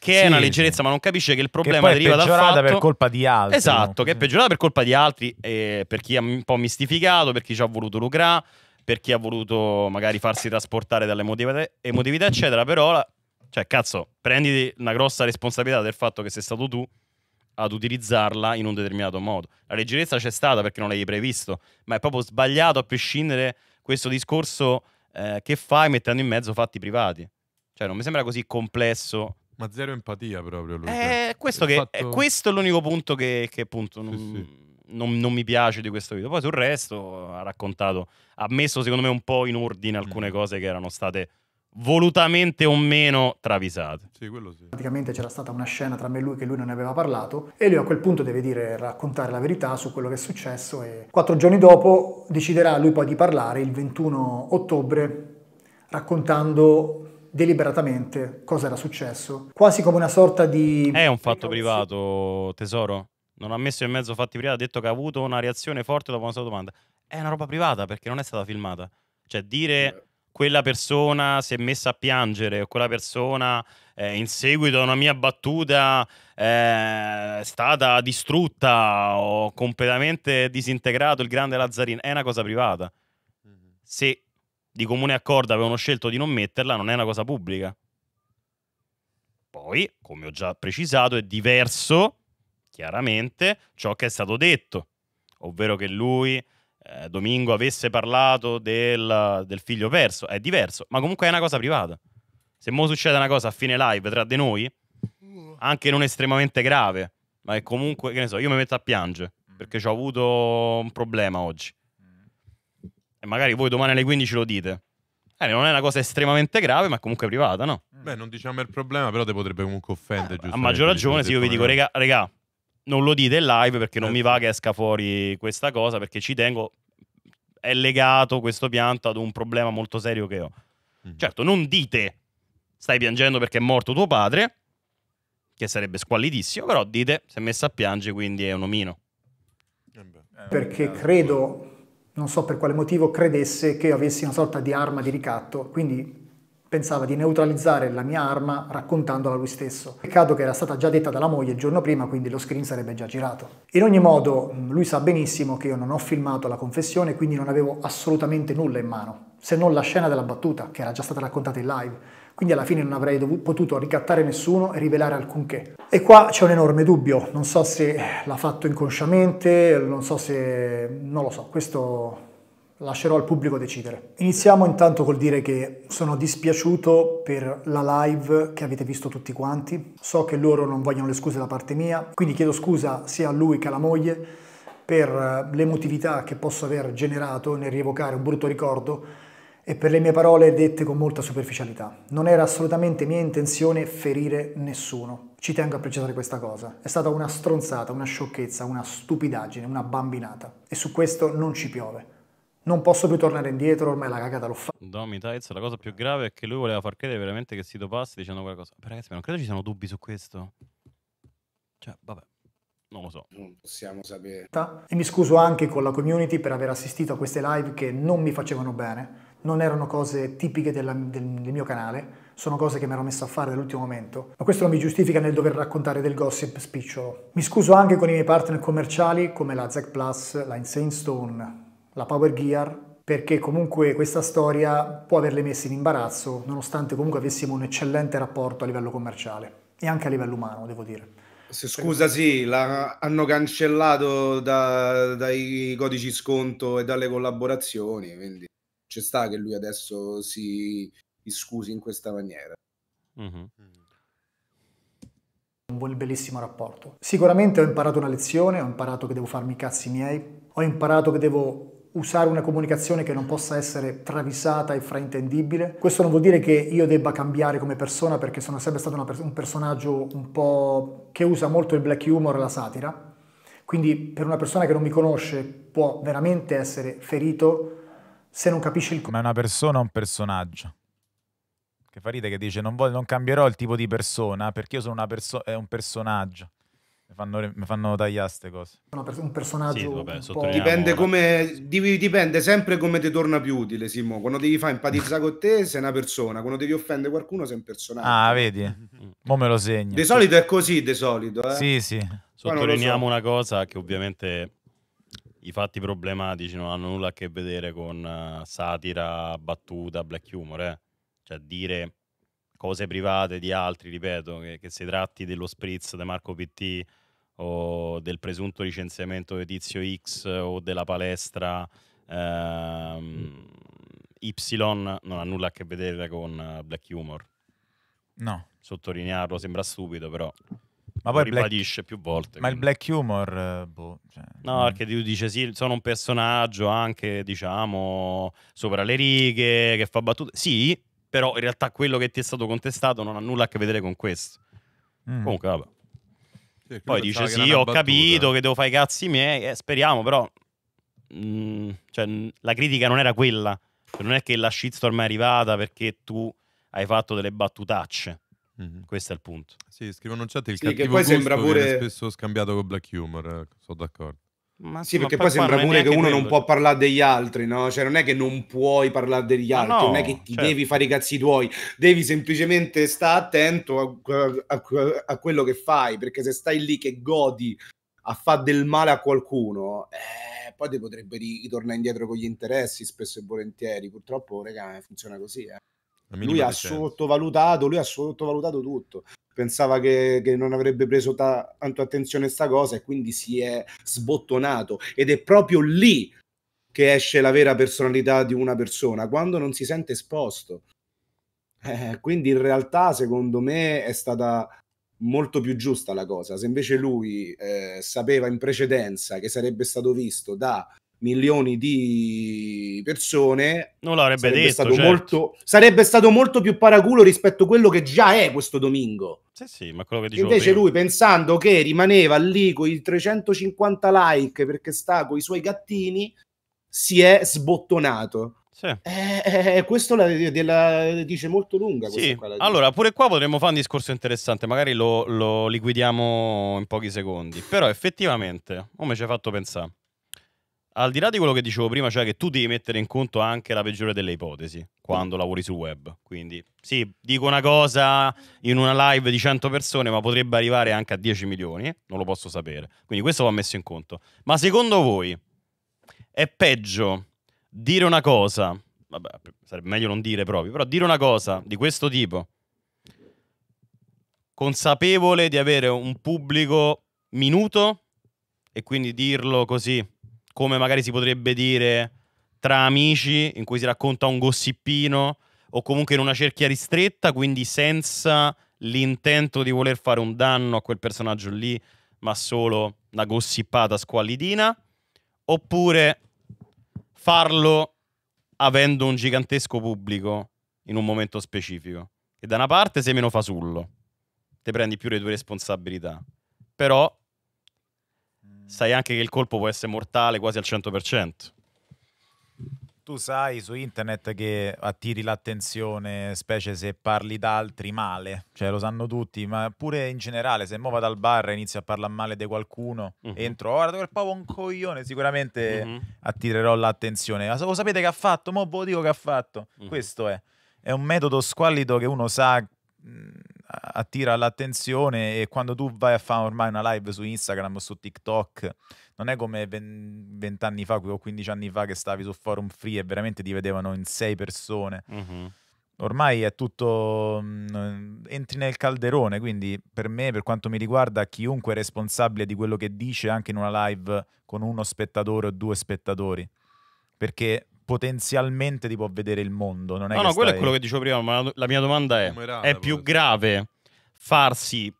Che sì, è una leggerezza, sì. ma non capisce che il problema che deriva dal fatto... è peggiorata per colpa di altri. Esatto, che è peggiorata per colpa di altri, eh, per chi ha un po' mistificato, per chi ci ha voluto lucrare, per chi ha voluto magari farsi trasportare dalle emotività, eccetera. Però, cioè, cazzo, prenditi una grossa responsabilità del fatto che sei stato tu ad utilizzarla in un determinato modo. La leggerezza c'è stata perché non l'hai previsto, ma è proprio sbagliato a prescindere questo discorso eh, che fai mettendo in mezzo fatti privati. Cioè, non mi sembra così complesso. Ma zero empatia proprio. Lui. Eh, questo, che, fatto... questo è l'unico punto che, che appunto non, sì, sì. Non, non, mi piace di questo video. Poi sul resto ha raccontato, ha messo secondo me un po' in ordine alcune mm. cose che erano state volutamente o meno travisate. Sì, quello sì. Praticamente c'era stata una scena tra me e lui che lui non ne aveva parlato e lui a quel punto deve dire, raccontare la verità su quello che è successo e quattro giorni dopo deciderà lui poi di parlare il 21 ottobre raccontando deliberatamente cosa era successo, quasi come una sorta di... È un fatto privato, tesoro. Non ha messo in mezzo fatti privati, ha detto che ha avuto una reazione forte dopo una sua domanda. È una roba privata perché non è stata filmata. Cioè dire quella persona si è messa a piangere o quella persona eh, in seguito a una mia battuta eh, è stata distrutta o completamente disintegrato il grande Lazzarin, è una cosa privata. Mm-hmm. Se di comune accordo avevano scelto di non metterla, non è una cosa pubblica. Poi, come ho già precisato, è diverso chiaramente ciò che è stato detto, ovvero che lui eh, Domingo avesse parlato del, del, figlio perso, è diverso, ma comunque è una cosa privata. Se mo succede una cosa a fine live tra di noi, anche non estremamente grave, ma è comunque, che ne so, io mi metto a piangere mm. perché ho avuto un problema oggi. Mm. E magari voi domani alle 15 lo dite. Eh, non è una cosa estremamente grave, ma comunque privata, no? Mm. Beh, non diciamo il problema, però te potrebbe comunque offendere, eh, A maggior ragione se io vi dico, regà, regà, non lo dite in live perché non eh. mi certo. va che esca fuori questa cosa perché ci tengo, è legato questo pianto ad un problema molto serio che ho. Mm. Certo, non dite stai piangendo perché è morto tuo padre, che sarebbe squallidissimo, però dite si è messa a piangere quindi è un omino. Eh eh, perché eh, credo, non so per quale motivo, credesse che avessi una sorta di arma di ricatto, quindi pensava di neutralizzare la mia arma raccontandola lui stesso. Peccato che era stata già detta dalla moglie il giorno prima, quindi lo screen sarebbe già girato. In ogni modo, mm, lui sa benissimo che io non ho filmato la confessione, quindi non avevo assolutamente nulla in mano, se non la scena della battuta, che era già stata raccontata in live. Quindi alla fine non avrei potuto ricattare nessuno e rivelare alcunché. E qua c'è un enorme dubbio, non so se l'ha fatto inconsciamente, non so se... non lo so, questo lascerò al pubblico decidere. Iniziamo intanto col dire che sono dispiaciuto per la live che avete visto tutti quanti. So che loro non vogliono le scuse da parte mia, quindi chiedo scusa sia a lui che alla moglie per eh, l'emotività che posso aver generato nel rievocare un brutto ricordo e per le mie parole dette con molta superficialità. Non era assolutamente mia intenzione ferire nessuno. Ci tengo a precisare questa cosa. È stata una stronzata, una sciocchezza, una stupidaggine, una bambinata. E su questo non ci piove non posso più tornare indietro, ormai la cagata l'ho fatta. Domi Tights, la cosa più grave è che lui voleva far credere veramente che si dopasse dicendo qualcosa. cosa. ragazzi, ma non credo ci siano dubbi su questo. Cioè, vabbè. Non lo so. Non possiamo sapere. E mi scuso anche con la community per aver assistito a queste live che non mi facevano bene. Non erano cose tipiche della, del, del mio canale, sono cose che mi ero messo a fare all'ultimo momento, ma questo non mi giustifica nel dover raccontare del gossip spicciolo. Mi scuso anche con i miei partner commerciali come la Zack Plus, la Insane Stone, la Power Gear, perché comunque questa storia può averle messe in imbarazzo, nonostante comunque avessimo un eccellente rapporto a livello commerciale e anche a livello umano, devo dire. Se, scusa, sì, la, hanno cancellato da, dai codici sconto e dalle collaborazioni, quindi ci sta che lui adesso si scusi in questa maniera. Mm-hmm un buon bellissimo rapporto. Sicuramente ho imparato una lezione, ho imparato che devo farmi i cazzi miei, ho imparato che devo usare una comunicazione che non possa essere travisata e fraintendibile. Questo non vuol dire che io debba cambiare come persona perché sono sempre stato pers un personaggio un po' che usa molto il black humor e la satira. Quindi per una persona che non mi conosce può veramente essere ferito se non capisce il... Ma è una persona o un personaggio? Che fa ride che dice non, voglio, non cambierò il tipo di persona perché io sono perso un personaggio. Mi fanno, mi fanno tagliare queste cose. Un personaggio sì, vabbè, un dipende, come, dipende, sempre come ti torna più utile, Simo. Quando devi fare empatizzare con te sei una persona, quando devi offendere qualcuno sei un personaggio. Ah, vedi? Mo me lo segno. Di solito è così, di solito. Eh? Sì, sì. Sottolineiamo so. una cosa che ovviamente i fatti problematici non hanno nulla a che vedere con uh, satira, battuta, black humor. Eh? Cioè dire cose private di altri, ripeto, che, che si tratti dello spritz di Marco Pitti o del presunto licenziamento di tizio X o della palestra ehm, Y non ha nulla a che vedere con eh, Black Humor. No. Sottolinearlo sembra stupido, però ma poi ribadisce più volte. Ma quindi. il black humor, eh, boh, cioè, no, non... perché tu dice sì, sono un personaggio anche, diciamo, sopra le righe, che fa battute. Sì, però in realtà quello che ti è stato contestato non ha nulla a che vedere con questo. Mm. Comunque, vabbè. Poi dice sì, ho battuta. capito che devo fare i cazzi miei, eh, speriamo però... Mm, cioè, la critica non era quella. Cioè, non è che la shitstorm è arrivata perché tu hai fatto delle battutacce. Mm-hmm. Questo è il punto. Sì, scrivono in chat il sì, che poi sembra pure... spesso scambiato con black humor, eh, sono d'accordo. Ma sì, perché poi, sembra pure che uno quello. non può parlare degli altri, no? Cioè, non è che non puoi parlare degli ma altri, no, non è che ti certo. devi fare i cazzi tuoi, devi semplicemente stare attento a, a, a, quello che fai, perché se stai lì che godi a fare del male a qualcuno, eh, poi ti potrebbe ritornare indietro con gli interessi spesso e volentieri. Purtroppo, raga, funziona così, eh. Lui ha sottovalutato, lui ha sottovalutato tutto pensava che, che, non avrebbe preso ta- tanto attenzione sta cosa e quindi si è sbottonato ed è proprio lì che esce la vera personalità di una persona quando non si sente esposto eh, quindi in realtà secondo me è stata molto più giusta la cosa se invece lui eh, sapeva in precedenza che sarebbe stato visto da milioni di persone, non l'avrebbe sarebbe detto, stato certo. molto, sarebbe stato molto più paraculo rispetto a quello che già è questo domingo. Sì, sì, ma quello che dicevo Invece prima. lui pensando che rimaneva lì con i 350 like perché sta con i suoi gattini, si è sbottonato. Sì. Eh, eh, eh questo la, della, dice molto lunga. Sì. Qua, allora, pure qua potremmo fare un discorso interessante, magari lo, lo liquidiamo in pochi secondi. Però effettivamente, come ci ha fatto pensare? al di là di quello che dicevo prima, cioè che tu devi mettere in conto anche la peggiore delle ipotesi quando lavori sul web. Quindi, sì, dico una cosa in una live di 100 persone, ma potrebbe arrivare anche a 10 milioni, non lo posso sapere. Quindi questo va messo in conto. Ma secondo voi è peggio dire una cosa, vabbè, sarebbe meglio non dire proprio, però dire una cosa di questo tipo, consapevole di avere un pubblico minuto e quindi dirlo così come magari si potrebbe dire tra amici, in cui si racconta un gossipino o comunque in una cerchia ristretta, quindi senza l'intento di voler fare un danno a quel personaggio lì, ma solo una gossipata squallidina, oppure farlo avendo un gigantesco pubblico in un momento specifico. E da una parte sei meno fasullo, ti prendi più le tue responsabilità, però sai anche che il colpo può essere mortale quasi al 100%. Tu sai su internet che attiri l'attenzione, specie se parli da altri male, cioè lo sanno tutti, ma pure in generale, se muovo dal bar e inizio a parlare male di qualcuno, uh-huh. entro, oh, guarda quel povero un coglione, sicuramente uh-huh. attirerò l'attenzione. Ma lo sapete che ha fatto? Mo' ve lo dico che ha fatto. Uh-huh. Questo è. È un metodo squallido che uno sa mm, attira l'attenzione e quando tu vai a fare ormai una live su Instagram o su TikTok, non è come vent'anni fa o 15 anni fa che stavi su forum free e veramente ti vedevano in sei persone. Mm-hmm. Ormai è tutto. Mh, entri nel calderone, quindi per me, per quanto mi riguarda, chiunque è responsabile di quello che dice anche in una live con uno spettatore o due spettatori. Perché potenzialmente ti può vedere il mondo. no, no, stai... quello è quello che dicevo prima, ma la mia domanda è, è più grave farsi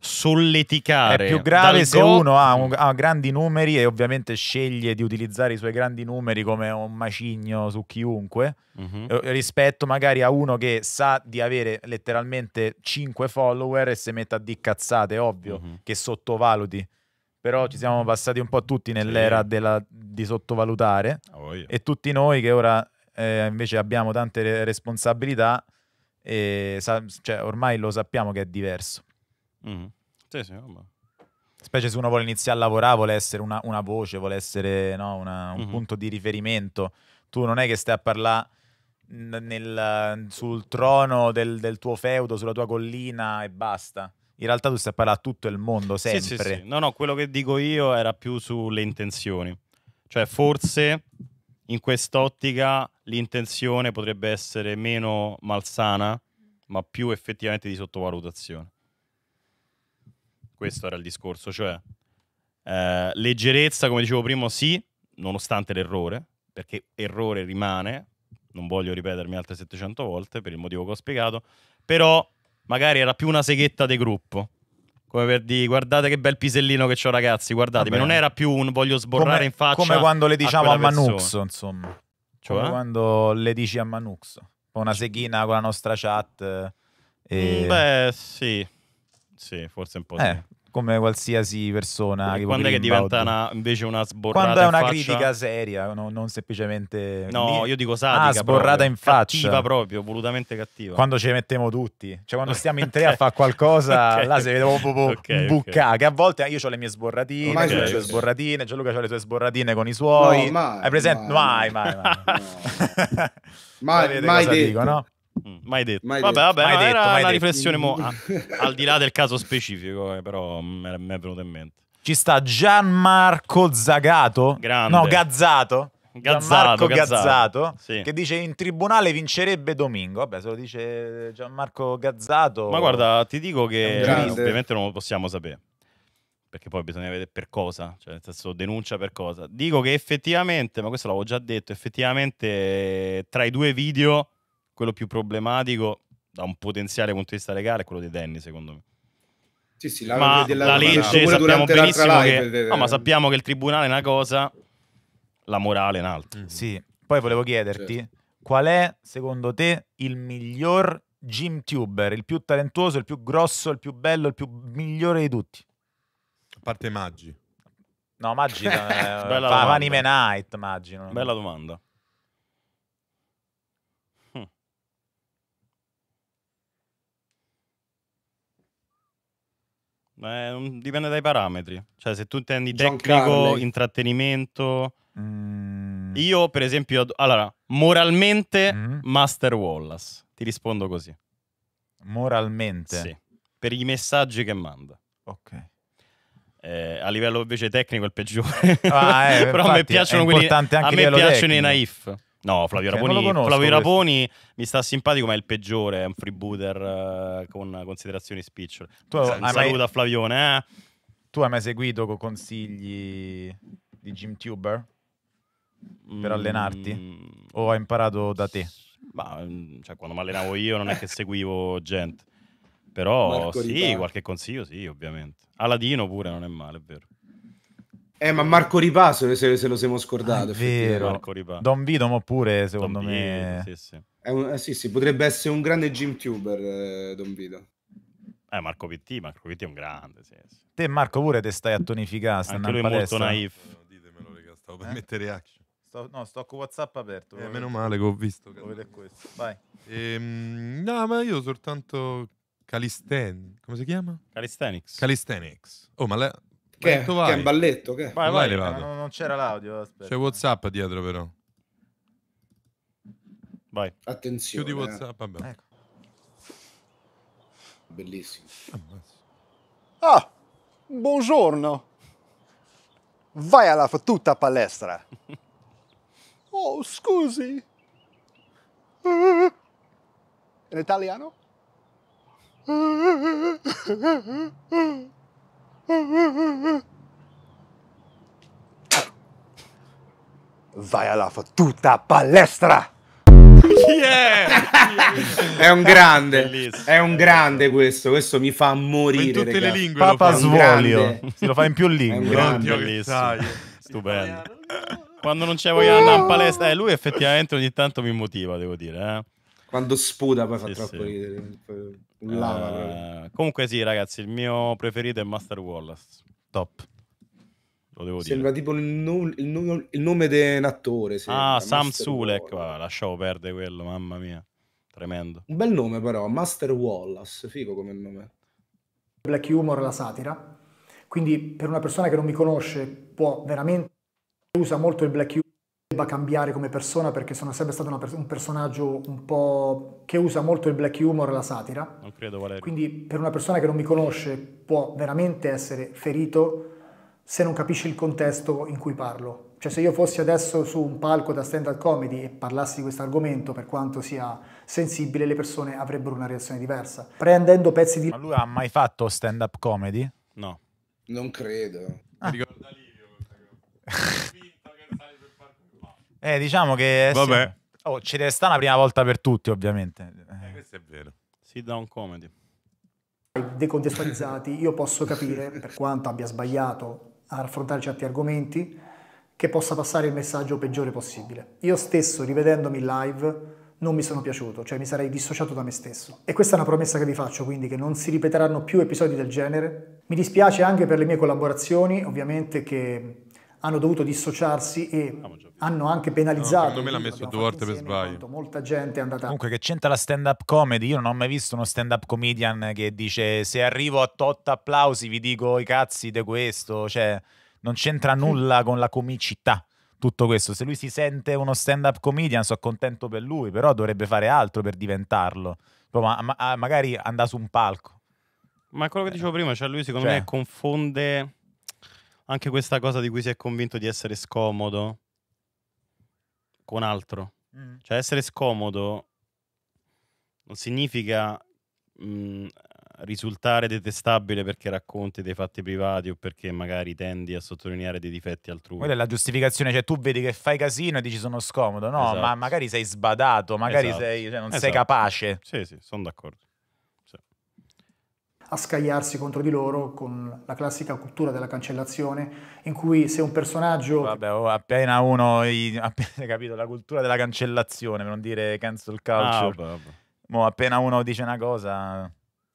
solleticare. È più grave se go- uno ha, un, ha, grandi numeri e ovviamente sceglie di utilizzare i suoi grandi numeri come un macigno su chiunque, mm-hmm. rispetto magari a uno che sa di avere letteralmente 5 follower e se mette a di cazzate, ovvio, mm-hmm. che sottovaluti però ci siamo passati un po' tutti nell'era sì. della, di sottovalutare oh, e tutti noi che ora eh, invece abbiamo tante responsabilità e sa, cioè, ormai lo sappiamo che è diverso. Mm. Sì, sì, vabbè. Specie se uno vuole iniziare a lavorare, vuole essere una, una voce, vuole essere no, una, un mm-hmm. punto di riferimento. Tu non è che stai a parlare nel, sul trono del, del tuo feudo, sulla tua collina e basta in realtà tu stai a parlare a tutto il mondo sempre. Sì, sì, sì. No, no, quello che dico io era più sulle intenzioni. Cioè, forse in quest'ottica l'intenzione potrebbe essere meno malsana, ma più effettivamente di sottovalutazione. Questo era il discorso, cioè eh, leggerezza, come dicevo prima, sì, nonostante l'errore, perché errore rimane, non voglio ripetermi altre 700 volte per il motivo che ho spiegato, però magari era più una seghetta di gruppo. Come per dire, guardate che bel pisellino che ho, ragazzi, guardatemi. Vabbè. Non era più un voglio sborrare come, in faccia. Come quando le diciamo a, a Manux, insomma. Cioè? Come quando le dici a Manux. Una seghina con la nostra chat. Eh, e... Mm, beh, sì. Sì, forse un po' eh, sì come qualsiasi persona. Che quando è che diventa una, invece una sborrata? Quando è una faccia... critica seria, no, non semplicemente. No, io dico satica. Ah, sborrata proprio. in faccia. Cattiva proprio, volutamente cattiva. Quando ce ne mettiamo tutti, cioè quando stiamo in tre a fare qualcosa, okay. là si vede proprio okay, bucca. Okay. Che a volte eh, io ho le mie sborratine, okay. le sue sborratine, Gianluca ha le sue sborratine con i suoi. No, mai, Hai presente? Mai, mai, mai. mai. mai, mai detto. Dico, no? Mm, mai detto. Mai vabbè, detto. vabbè, mai detto, mai una detto. riflessione mo, ah, al di là del caso specifico, eh, però mi è venuto in mente. Ci sta Gianmarco Zagato, Grande. no, Gazzato. Gazzato, Gianmarco Gazzato, Gazzato sì. che dice in tribunale vincerebbe Domingo. Vabbè, se lo dice Gianmarco Gazzato. Ma guarda, ti dico che ovviamente non lo possiamo sapere. Perché poi bisogna vedere per cosa, cioè nel senso denuncia per cosa. Dico che effettivamente, ma questo l'avevo già detto, effettivamente tra i due video quello più problematico da un potenziale punto di vista legale è quello di Danny, secondo me. Sì, sì, la, ma della, la legge la, sappiamo benissimo che, del... no, ma sappiamo che il tribunale è una cosa, la morale è un'altra. Mm. Sì, poi volevo chiederti certo. qual è, secondo te, il miglior gym tuber, il più talentuoso, il più grosso, il più bello, il più migliore di tutti? A parte Maggi. No, Maggi, eh, Bella Fa, domanda. Night, Maggi. Bella domanda. Eh, dipende dai parametri. Cioè, se tu intendi tecnico, intrattenimento. Mm. Io, per esempio, ad... allora, moralmente, mm. Master Wallace. Ti rispondo così. Moralmente? Sì. Per i messaggi che manda. Ok. Eh, a livello invece tecnico è il peggiore. Ah, eh, Però a me piacciono quelli. A me piacciono tecnico. i naif. No, Flavio, okay, Raponi, Flavio Raponi, mi sta simpatico, ma è il peggiore. È un freebooter uh, con considerazioni spicciole. Tu Sa- mai... saluto a Flavione. Eh? Tu hai mai seguito con consigli di GymTuber per mm. allenarti? O hai imparato da te? Ma, mm, cioè, quando mi allenavo io non è che seguivo gente. Però Marco sì, Rita. qualche consiglio sì, ovviamente. Aladino pure non è male, è vero. Eh, ma Marco Ripasso eh, se, se lo siamo scordato. Ah, Marco Ripasso. Don Vidom pure, secondo Don me. Vito, sì, sì. Un, eh, sì, sì. potrebbe essere un grande gym tuber, eh, Don Vito. Eh, Marco Pitti, Marco Pitti è un grande, sì, sì. Te, Marco, pure te stai a tonificare. Anche lui è molto naif. No, ditemelo, raga, stavo per eh? mettere action. Sto, no, sto con WhatsApp aperto. Eh, meno male che ho visto. Che questo. Vai. Ehm, no, ma io soltanto Calisten... Come si chiama? Calisthenics. Calisthenics. Oh, ma la... Che, detto, che è un balletto? Che? Vai, vai, vai non, non c'era l'audio. Aspetta. C'è WhatsApp dietro, però. Vai. Attenzione. Chiudi eh. WhatsApp. Vabbè. Ecco. Bellissimo. Ah, buongiorno. Vai alla fottuta palestra. oh, scusi. In italiano? Vai alla fottuta palestra! Yeah! è un grande, Bellissimo. è un grande questo, questo mi fa morire. In tutte ragazzi. le lingue Papa Svolio, se lo fa in più lingue. Oddio, Bellissimo. Stupendo. Quando non c'è voglia di andare in palestra, eh, lui effettivamente ogni tanto mi motiva, devo dire. Eh. Quando sputa poi fa sì, troppo sì. ridere. Lava, uh, eh, comunque sì, ragazzi, il mio preferito è Master Wallace. Top. Lo devo sembra dire. tipo il, nu- il, nu- il nome di un attore. Sembra. Ah, Sam Master Sulek. Va, lasciavo perdere quello, mamma mia. Tremendo. Un bel nome però, Master Wallace. Figo come nome. Black humor, la satira. Quindi per una persona che non mi conosce può veramente... Usa molto il black humor debba cambiare come persona perché sono sempre stato pers- un personaggio un po' che usa molto il black humor e la satira. Non credo, Valerio. Quindi per una persona che non mi conosce può veramente essere ferito se non capisce il contesto in cui parlo. Cioè se io fossi adesso su un palco da stand-up comedy e parlassi di questo argomento, per quanto sia sensibile, le persone avrebbero una reazione diversa. Prendendo pezzi di... Ma lui ha mai fatto stand-up comedy? No. Non credo. Ah. Ricorda Livio. Eh, diciamo che... Vabbè. Sì. Oh, ci deve stare una prima volta per tutti, ovviamente. Eh, questo è vero. Sì, da un comedy. Decontestualizzati, io posso capire, per quanto abbia sbagliato a affrontare certi argomenti, che possa passare il messaggio peggiore possibile. Io stesso, rivedendomi live, non mi sono piaciuto, cioè mi sarei dissociato da me stesso. E questa è una promessa che vi faccio, quindi che non si ripeteranno più episodi del genere. Mi dispiace anche per le mie collaborazioni, ovviamente che hanno dovuto dissociarsi e ah, hanno anche penalizzato. Secondo me l'ha messo due volte per sbaglio. Molta gente è andata. Comunque, che c'entra la stand-up comedy? Io non ho mai visto uno stand-up comedian che dice: Se arrivo a tot applausi, vi dico i cazzi di questo. Cioè, non c'entra nulla con la comicità. Tutto questo, se lui si sente uno stand-up comedian, sono contento per lui, però dovrebbe fare altro per diventarlo. ma, ma, ah, magari andare su un palco. Ma quello che eh. dicevo prima, cioè lui secondo cioè. me confonde anche questa cosa di cui si è convinto di essere scomodo con altro. Mm. Cioè essere scomodo non significa mh, mm, risultare detestabile perché racconti dei fatti privati o perché magari tendi a sottolineare dei difetti altrui. Quella è la giustificazione, cioè tu vedi che fai casino e dici sono scomodo, no, esatto. ma magari sei sbadato, magari esatto. sei, cioè, non esatto. sei capace. Sì, sì, sono d'accordo a scagliarsi contro di loro con la classica cultura della cancellazione, in cui se un personaggio... Vabbè, oh, appena uno, i, capito, la cultura della cancellazione, per non dire cancel culture. Ah, Mo, appena uno dice una cosa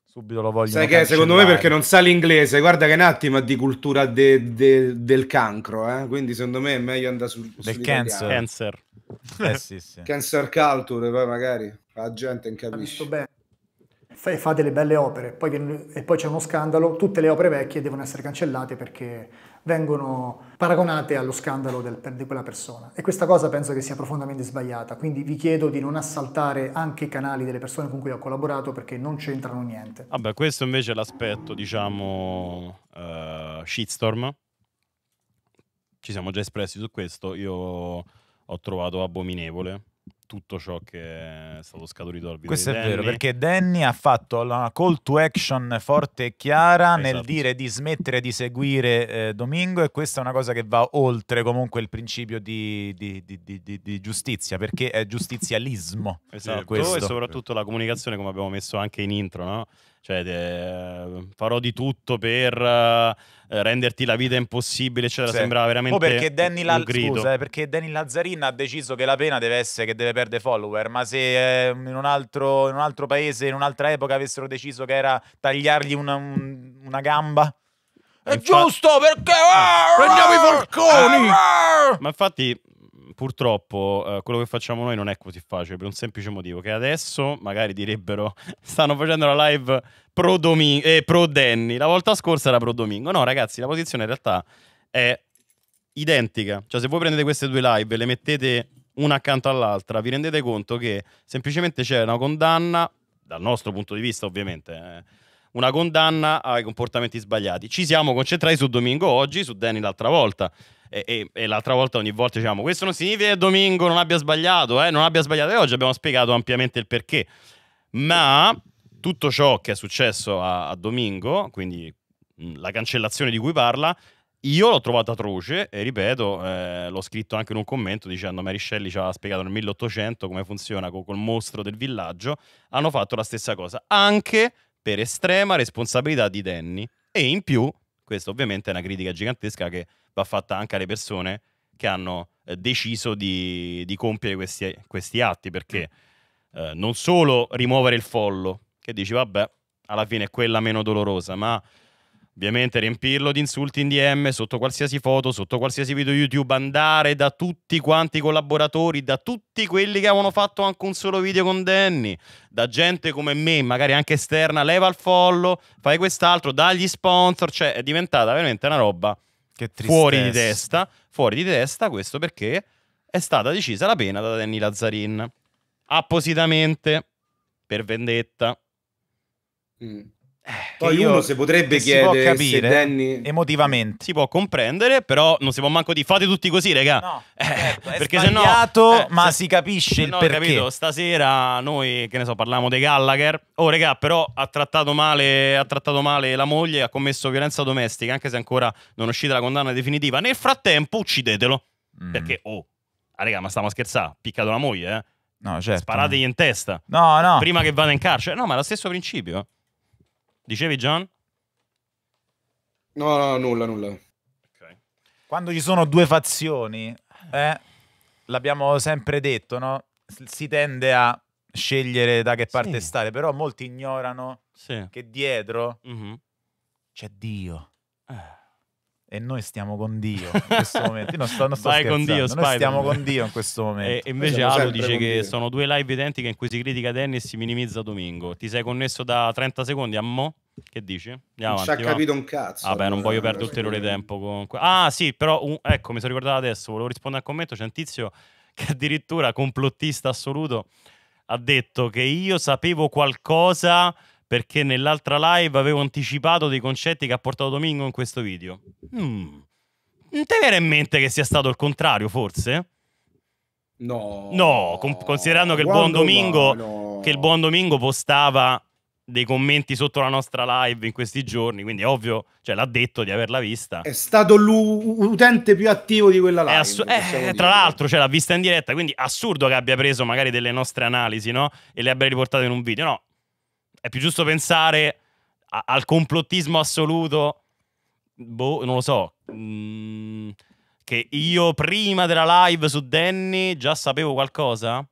subito lo voglio. Sai che secondo me perché non sa l'inglese, guarda che è un attimo di cultura de, de, del cancro, eh? quindi secondo me è meglio andare sul del cancer. cancer. Eh, sì, sì. Cancer culture, poi magari la gente non capisce e fa delle belle opere, poi viene, e poi c'è uno scandalo, tutte le opere vecchie devono essere cancellate perché vengono paragonate allo scandalo del, di quella persona. E questa cosa penso che sia profondamente sbagliata, quindi vi chiedo di non assaltare anche i canali delle persone con cui ho collaborato perché non c'entrano niente. Vabbè, questo invece è l'aspetto, diciamo, uh, shitstorm. Ci siamo già espressi su questo, io ho trovato abominevole tutto ciò che è stato scaturito dal video. Questo è Danny. vero, perché Danny ha fatto una call to action forte e chiara esatto. nel dire di smettere di seguire eh, Domingo e questa è una cosa che va oltre comunque il principio di, di, di, di giustizia, perché è giustizialismo. Esatto, questo. e soprattutto la comunicazione come abbiamo messo anche in intro, no? Cioè, eh, farò di tutto per... Uh, eh, renderti la vita impossibile, eccetera, sì. sembrava veramente. O oh, perché Danny, La- scusa, eh, perché Danny Lazzarin ha deciso che la pena deve essere che deve perdere follower. Ma se eh, in, un altro, in, un altro, paese, in un'altra epoca, avessero deciso che era tagliargli una, un, una gamba. Eh, È infatti... giusto perché ah, ah! prendiamo i porconi. ah. Ma infatti purtroppo eh, quello che facciamo noi non è così facile per un semplice motivo che adesso magari direbbero stanno facendo la live pro, Domi- eh, pro Danny, la volta scorsa era pro Domingo. No ragazzi, la posizione in realtà è identica, cioè se voi prendete queste due live e le mettete una accanto all'altra, vi rendete conto che semplicemente c'è una condanna, dal nostro punto di vista ovviamente, eh, una condanna ai comportamenti sbagliati. Ci siamo concentrati su Domingo oggi, su Danny l'altra volta. E, e, e, l'altra volta ogni volta diciamo questo non significa che Domingo non abbia sbagliato, eh, non abbia sbagliato e oggi abbiamo spiegato ampiamente il perché. Ma tutto ciò che è successo a, a Domingo, quindi la cancellazione di cui parla, io l'ho trovata atroce e ripeto, eh, l'ho scritto anche in un commento dicendo Mary Shelley ci aveva spiegato nel 1800 come funziona col, col mostro del villaggio, hanno fatto la stessa cosa, anche per estrema responsabilità di Danny. E in più, questa ovviamente è una critica gigantesca che va fatta anche alle persone che hanno eh, deciso di, di compiere questi, questi, atti, perché mm. eh, non solo rimuovere il follo, che dici vabbè, alla fine è quella meno dolorosa, ma ovviamente riempirlo di insulti in DM, sotto qualsiasi foto, sotto qualsiasi video YouTube, andare da tutti quanti i collaboratori, da tutti quelli che avevano fatto anche un solo video con Danny, da gente come me, magari anche esterna, leva il follo, fai quest'altro, dagli sponsor, cioè è diventata veramente una roba fuori di testa, fuori di testa questo perché è stata decisa la pena da Danny Lazzarin appositamente per vendetta. Mm. Eh, Poi uno se potrebbe chiedere capire, Danny... emotivamente. Si può comprendere, però non si può manco di fate tutti così, raga. No, eh, certo, eh, perché sennò, eh, ma se... si capisce il no, perché. Capito, stasera noi, che ne so, parliamo dei Gallagher. Oh, raga, però ha trattato, male, ha trattato male la moglie, ha commesso violenza domestica, anche se ancora non è uscita la condanna definitiva. Nel frattempo uccidetelo. Mm. Perché, oh, ah, raga, ma stiamo a scherzare, ha piccato la moglie, eh. No, certo. Sparategli in testa. No, no. Prima che vada in carcere. No, ma è lo stesso principio, eh. Dicevi John? No, no, nulla, nulla. Okay. Quando ci sono due fazioni, eh, l'abbiamo sempre detto, no? Si tende a scegliere da che parte sì. stare, però molti ignorano sì. che dietro mm-hmm. c'è Dio. Eh e noi stiamo con Dio in questo momento. Io non sto, non sto Vai con Dio, noi stiamo con Dio in questo momento. E, invece Alo dice che Dio. sono due live identiche in cui si critica Danny e si minimizza Domingo. Ti sei connesso da 30 secondi a mo'? Che dici? Andiamo non ci ha capito un cazzo. Vabbè, non eh, voglio perdere ulteriore tempo. Comunque. Ah, sì, però un... ecco, mi sono ricordato adesso. Volevo rispondere al commento. C'è un tizio che addirittura complottista assoluto ha detto che io sapevo qualcosa perché nell'altra live avevo anticipato dei concetti che ha portato Domingo in questo video. Mm. Non ti viene in mente che sia stato il contrario, forse? No. No, considerando che il, buon Domingo, no. che il buon Domingo postava dei commenti sotto la nostra live in questi giorni, quindi è ovvio, cioè, l'ha detto di averla vista. È stato l'utente più attivo di quella live. Assu- eh, tra l'altro, cioè, l'ha vista in diretta, quindi assurdo che abbia preso magari delle nostre analisi, no? E le abbia riportate in un video, no? è più giusto pensare a, al complottismo assoluto, boh, non lo so, mm, che io prima della live su Danny già sapevo qualcosa?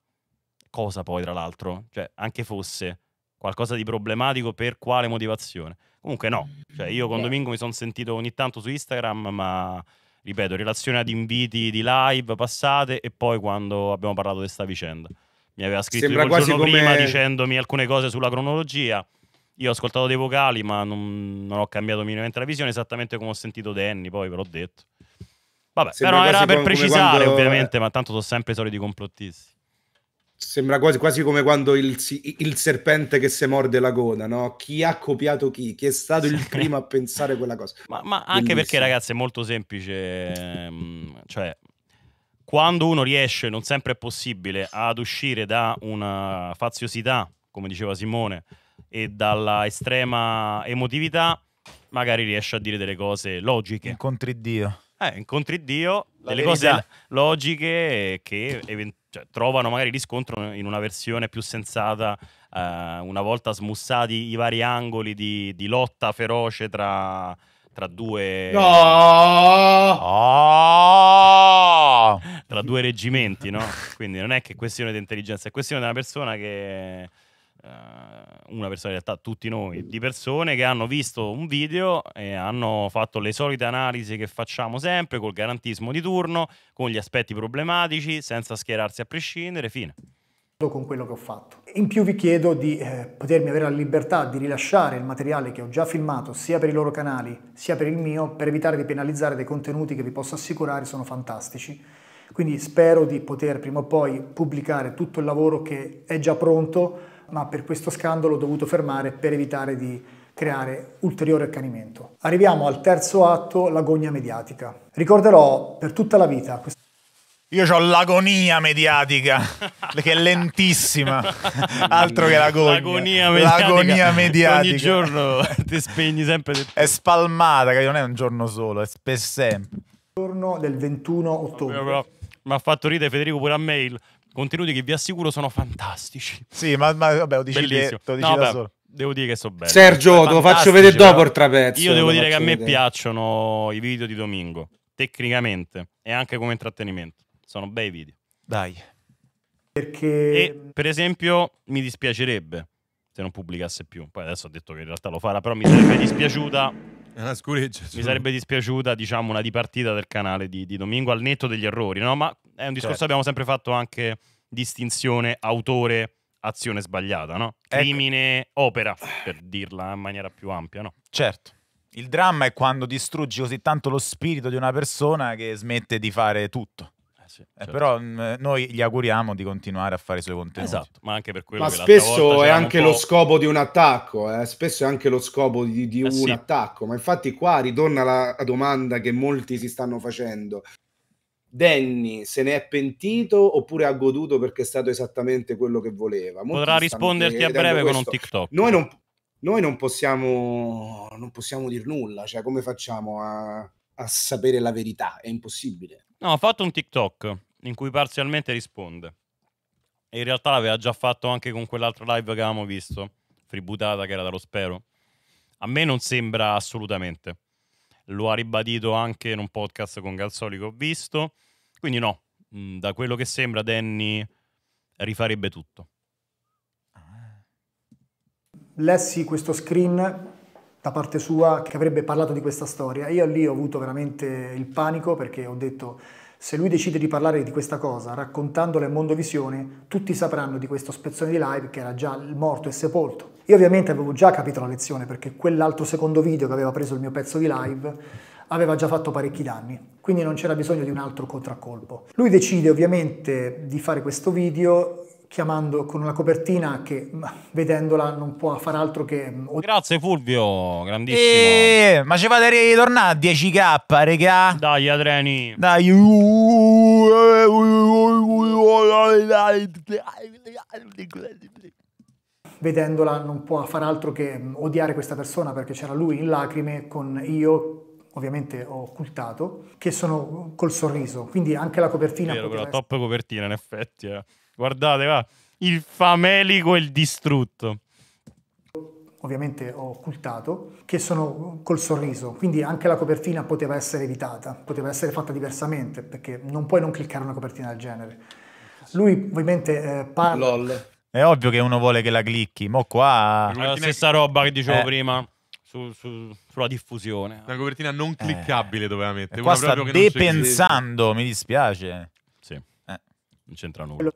Cosa poi, tra l'altro? Cioè, anche fosse qualcosa di problematico per quale motivazione? Comunque no, cioè, io con yeah. Domingo mi sono sentito ogni tanto su Instagram, ma ripeto, in relazione ad inviti di live passate e poi quando abbiamo parlato di questa vicenda mi aveva scritto il giorno come... prima dicendomi alcune cose sulla cronologia. Io ho ascoltato dei vocali, ma non, non ho cambiato minimamente la visione, esattamente come ho sentito Danny, poi ve l'ho detto. Vabbè, Sembra però era per precisare, quando... ovviamente, ma tanto sono sempre i soliti complottisti. Sembra quasi, quasi come quando il, il, serpente che si morde la coda, no? Chi ha copiato chi? Chi è stato il primo a pensare quella cosa? Ma, ma anche Bellissimo. perché, ragazzi, è molto semplice. Ehm, cioè, quando uno riesce, non sempre è possibile, ad uscire da una faziosità, come diceva Simone, e dalla estrema emotività, magari riesce a dire delle cose logiche. Incontri Dio. Eh, incontri Dio, La delle verità. cose logiche che cioè, trovano magari riscontro in una versione più sensata, eh, una volta smussati i vari angoli di, di lotta feroce tra tra due... No! Oh! Tra due reggimenti, no? Quindi non è che questione di intelligenza, è questione di una persona che... Uh, una persona in realtà, tutti noi, di persone che hanno visto un video e hanno fatto le solite analisi che facciamo sempre, col garantismo di turno, con gli aspetti problematici, senza schierarsi a prescindere, fine con quello che ho fatto. In più vi chiedo di eh, potermi avere la libertà di rilasciare il materiale che ho già filmato sia per i loro canali sia per il mio per evitare di penalizzare dei contenuti che vi posso assicurare sono fantastici. Quindi spero di poter prima o poi pubblicare tutto il lavoro che è già pronto ma per questo scandalo ho dovuto fermare per evitare di creare ulteriore accanimento. Arriviamo al terzo atto, l'agonia mediatica. Ricorderò per tutta la vita questo io ho l'agonia mediatica, che è lentissima, altro che l'agonia. L'agonia mediatica. L'agonia mediatica. Ogni giorno ti spegni sempre. Ti... È spalmata, che non è un giorno solo, è per sempre. Il Giorno del 21 ottobre. Mi ha fatto ridere Federico pure a mail. Contenuti che vi assicuro sono fantastici. Sì, ma, ma vabbè, lo dici, Bellissimo. Te, lo dici no, da solo devo dire che so bene. Sergio, te lo faccio vedere dopo il trapezzo. Io devo dire che a me vedere. piacciono i video di Domingo, tecnicamente e anche come intrattenimento. Sono bei video. Dai. Perché... E, per esempio, mi dispiacerebbe se non pubblicasse più. Poi adesso ho detto che in realtà lo farà, però mi sarebbe dispiaciuta... È una scureggia. Mi sarebbe dispiaciuta, diciamo, una dipartita del canale di, di Domingo al netto degli errori, no? Ma è un discorso certo. che abbiamo sempre fatto anche distinzione autore azione sbagliata, no? Ecco. Crimine ecco. opera, per dirla in maniera più ampia, no? Certo. Il dramma è quando distruggi così tanto lo spirito di una persona che smette di fare tutto piace. Eh, certo. però mh, mm, eh, noi gli auguriamo di continuare a fare i suoi contenuti. Esatto, ma anche per quello ma che spesso è anche lo scopo di un attacco, eh? spesso è anche lo scopo di, di eh un sì. attacco, ma infatti qua ritorna la, la domanda che molti si stanno facendo. Danny se ne è pentito oppure ha goduto perché è stato esattamente quello che voleva? Molti Potrà risponderti a breve questo. con un TikTok. Noi non, noi non possiamo, non possiamo dire nulla, cioè come facciamo a, a sapere la verità? È impossibile. No, ha fatto un TikTok in cui parzialmente risponde. E in realtà l'aveva già fatto anche con quell'altra live che avevamo visto, Fributata, che era dallo Spero. A me non sembra assolutamente. Lo ha ribadito anche in un podcast con Galzoli che ho visto. Quindi no, mm, da quello che sembra Danny rifarebbe tutto. Lessi questo screen da parte sua che avrebbe parlato di questa storia. Io lì ho avuto veramente il panico perché ho detto se lui decide di parlare di questa cosa raccontandola in Mondovisione, tutti sapranno di questo spezzone di live che era già morto e sepolto. Io ovviamente avevo già capito la lezione perché quell'altro secondo video che aveva preso il mio pezzo di live aveva già fatto parecchi danni, quindi non c'era bisogno di un altro contraccolpo. Lui decide ovviamente di fare questo video chiamando con una copertina che vedendola non può far altro che... Mm, Grazie Fulvio, grandissimo. Eeeh, ma ci fate ritornare a 10k, regà? Dai, Adreni. Dai. Uh, vedendola non può far altro che mm, odiare questa persona perché c'era lui in lacrime con io ovviamente ho occultato, che sono mm, col sorriso. Quindi anche la copertina... Vero, però, essere... top copertina in effetti. Eh. Guardate, va. Il famelico e il distrutto ovviamente ho occultato, che sono col sorriso, quindi anche la copertina poteva essere evitata, poteva essere fatta diversamente, perché non puoi non cliccare una copertina del genere. Lui ovviamente eh, parla... LOL. È ovvio che uno vuole che la clicchi, ma qua... È la stessa roba che dicevo eh. prima. Su, su, sulla diffusione la copertina non eh. cliccabile eh. doveva mettere e qua sta depensando mi dispiace sì. Eh. non c'entra nulla Quello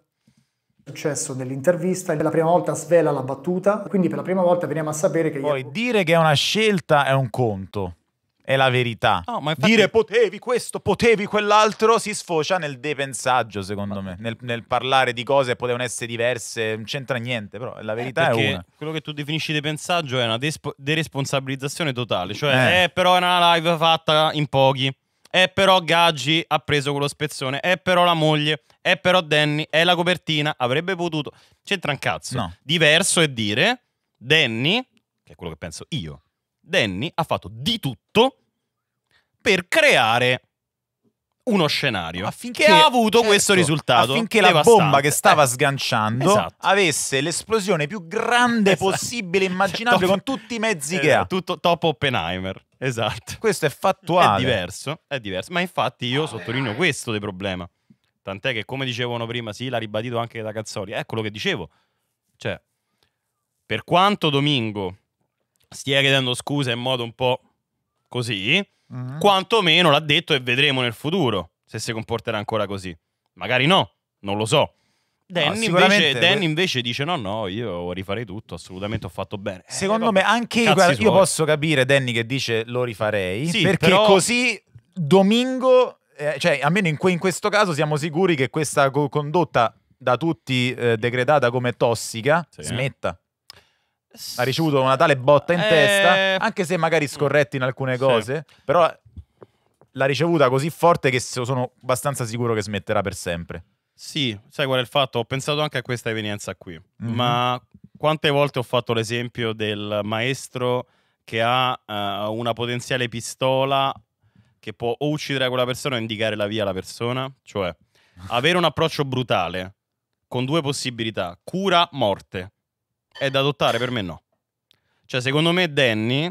successo dell'intervista, per la prima volta svela la battuta, quindi per la prima volta veniamo a sapere che... Poi io... dire che è una scelta è un conto, è la verità. No, infatti... Dire potevi questo, potevi quell'altro si sfocia nel depensaggio, secondo me, nel, nel, parlare di cose che potevano essere diverse, non c'entra niente, però la eh, verità eh, è una. Quello che tu definisci depensaggio è una despo- deresponsabilizzazione totale, cioè eh. Eh, però una live fatta in pochi è eh, però Gaggi ha preso quello spezzone. è eh, però la moglie. è eh, però Danny. è la copertina. Avrebbe potuto. C'entra un cazzo. No. Diverso è dire: Danny, che è quello che penso io, Danny ha fatto di tutto per creare uno scenario affinché, che ha avuto certo, questo risultato. Affinché la bomba che stava eh, sganciando esatto. avesse l'esplosione più grande esatto. possibile immaginabile top, con tutti i mezzi eh, che ha. Tutto top Oppenheimer. Esatto. Questo è fattuale. È diverso, è diverso. Ma infatti io ah, sottolineo eh. questo del problema. Tant'è che come dicevano prima, sì, l'ha ribadito anche da Cazzoli. È quello che dicevo. Cioè, per quanto Domingo stia chiedendo scusa in modo un po' così, mm-hmm. quantomeno l'ha detto e vedremo nel futuro se si comporterà ancora così. Magari no, non lo so. Danny, no, invece, Danny, invece, dice no, no, io rifarei tutto, assolutamente ho fatto bene. Eh, Secondo eh, me anche io, guarda, io posso capire Danny che dice lo rifarei, sì, perché però... così domingo, eh, cioè almeno in, in, questo caso siamo sicuri che questa condotta da tutti eh, decretata come tossica sì, smetta ha ricevuto una tale botta in eh... testa, anche se magari scorretti in alcune cose, sì. però l'ha ricevuta così forte che sono abbastanza sicuro che smetterà per sempre. Sì, sai qual è il fatto? Ho pensato anche a questa evenienza qui, mm -hmm. ma quante volte ho fatto l'esempio del maestro che ha uh, una potenziale pistola che può o uccidere quella persona o indicare la via alla persona, cioè avere un approccio brutale con due possibilità, cura, morte è da adottare, per me no. Cioè, secondo me Danny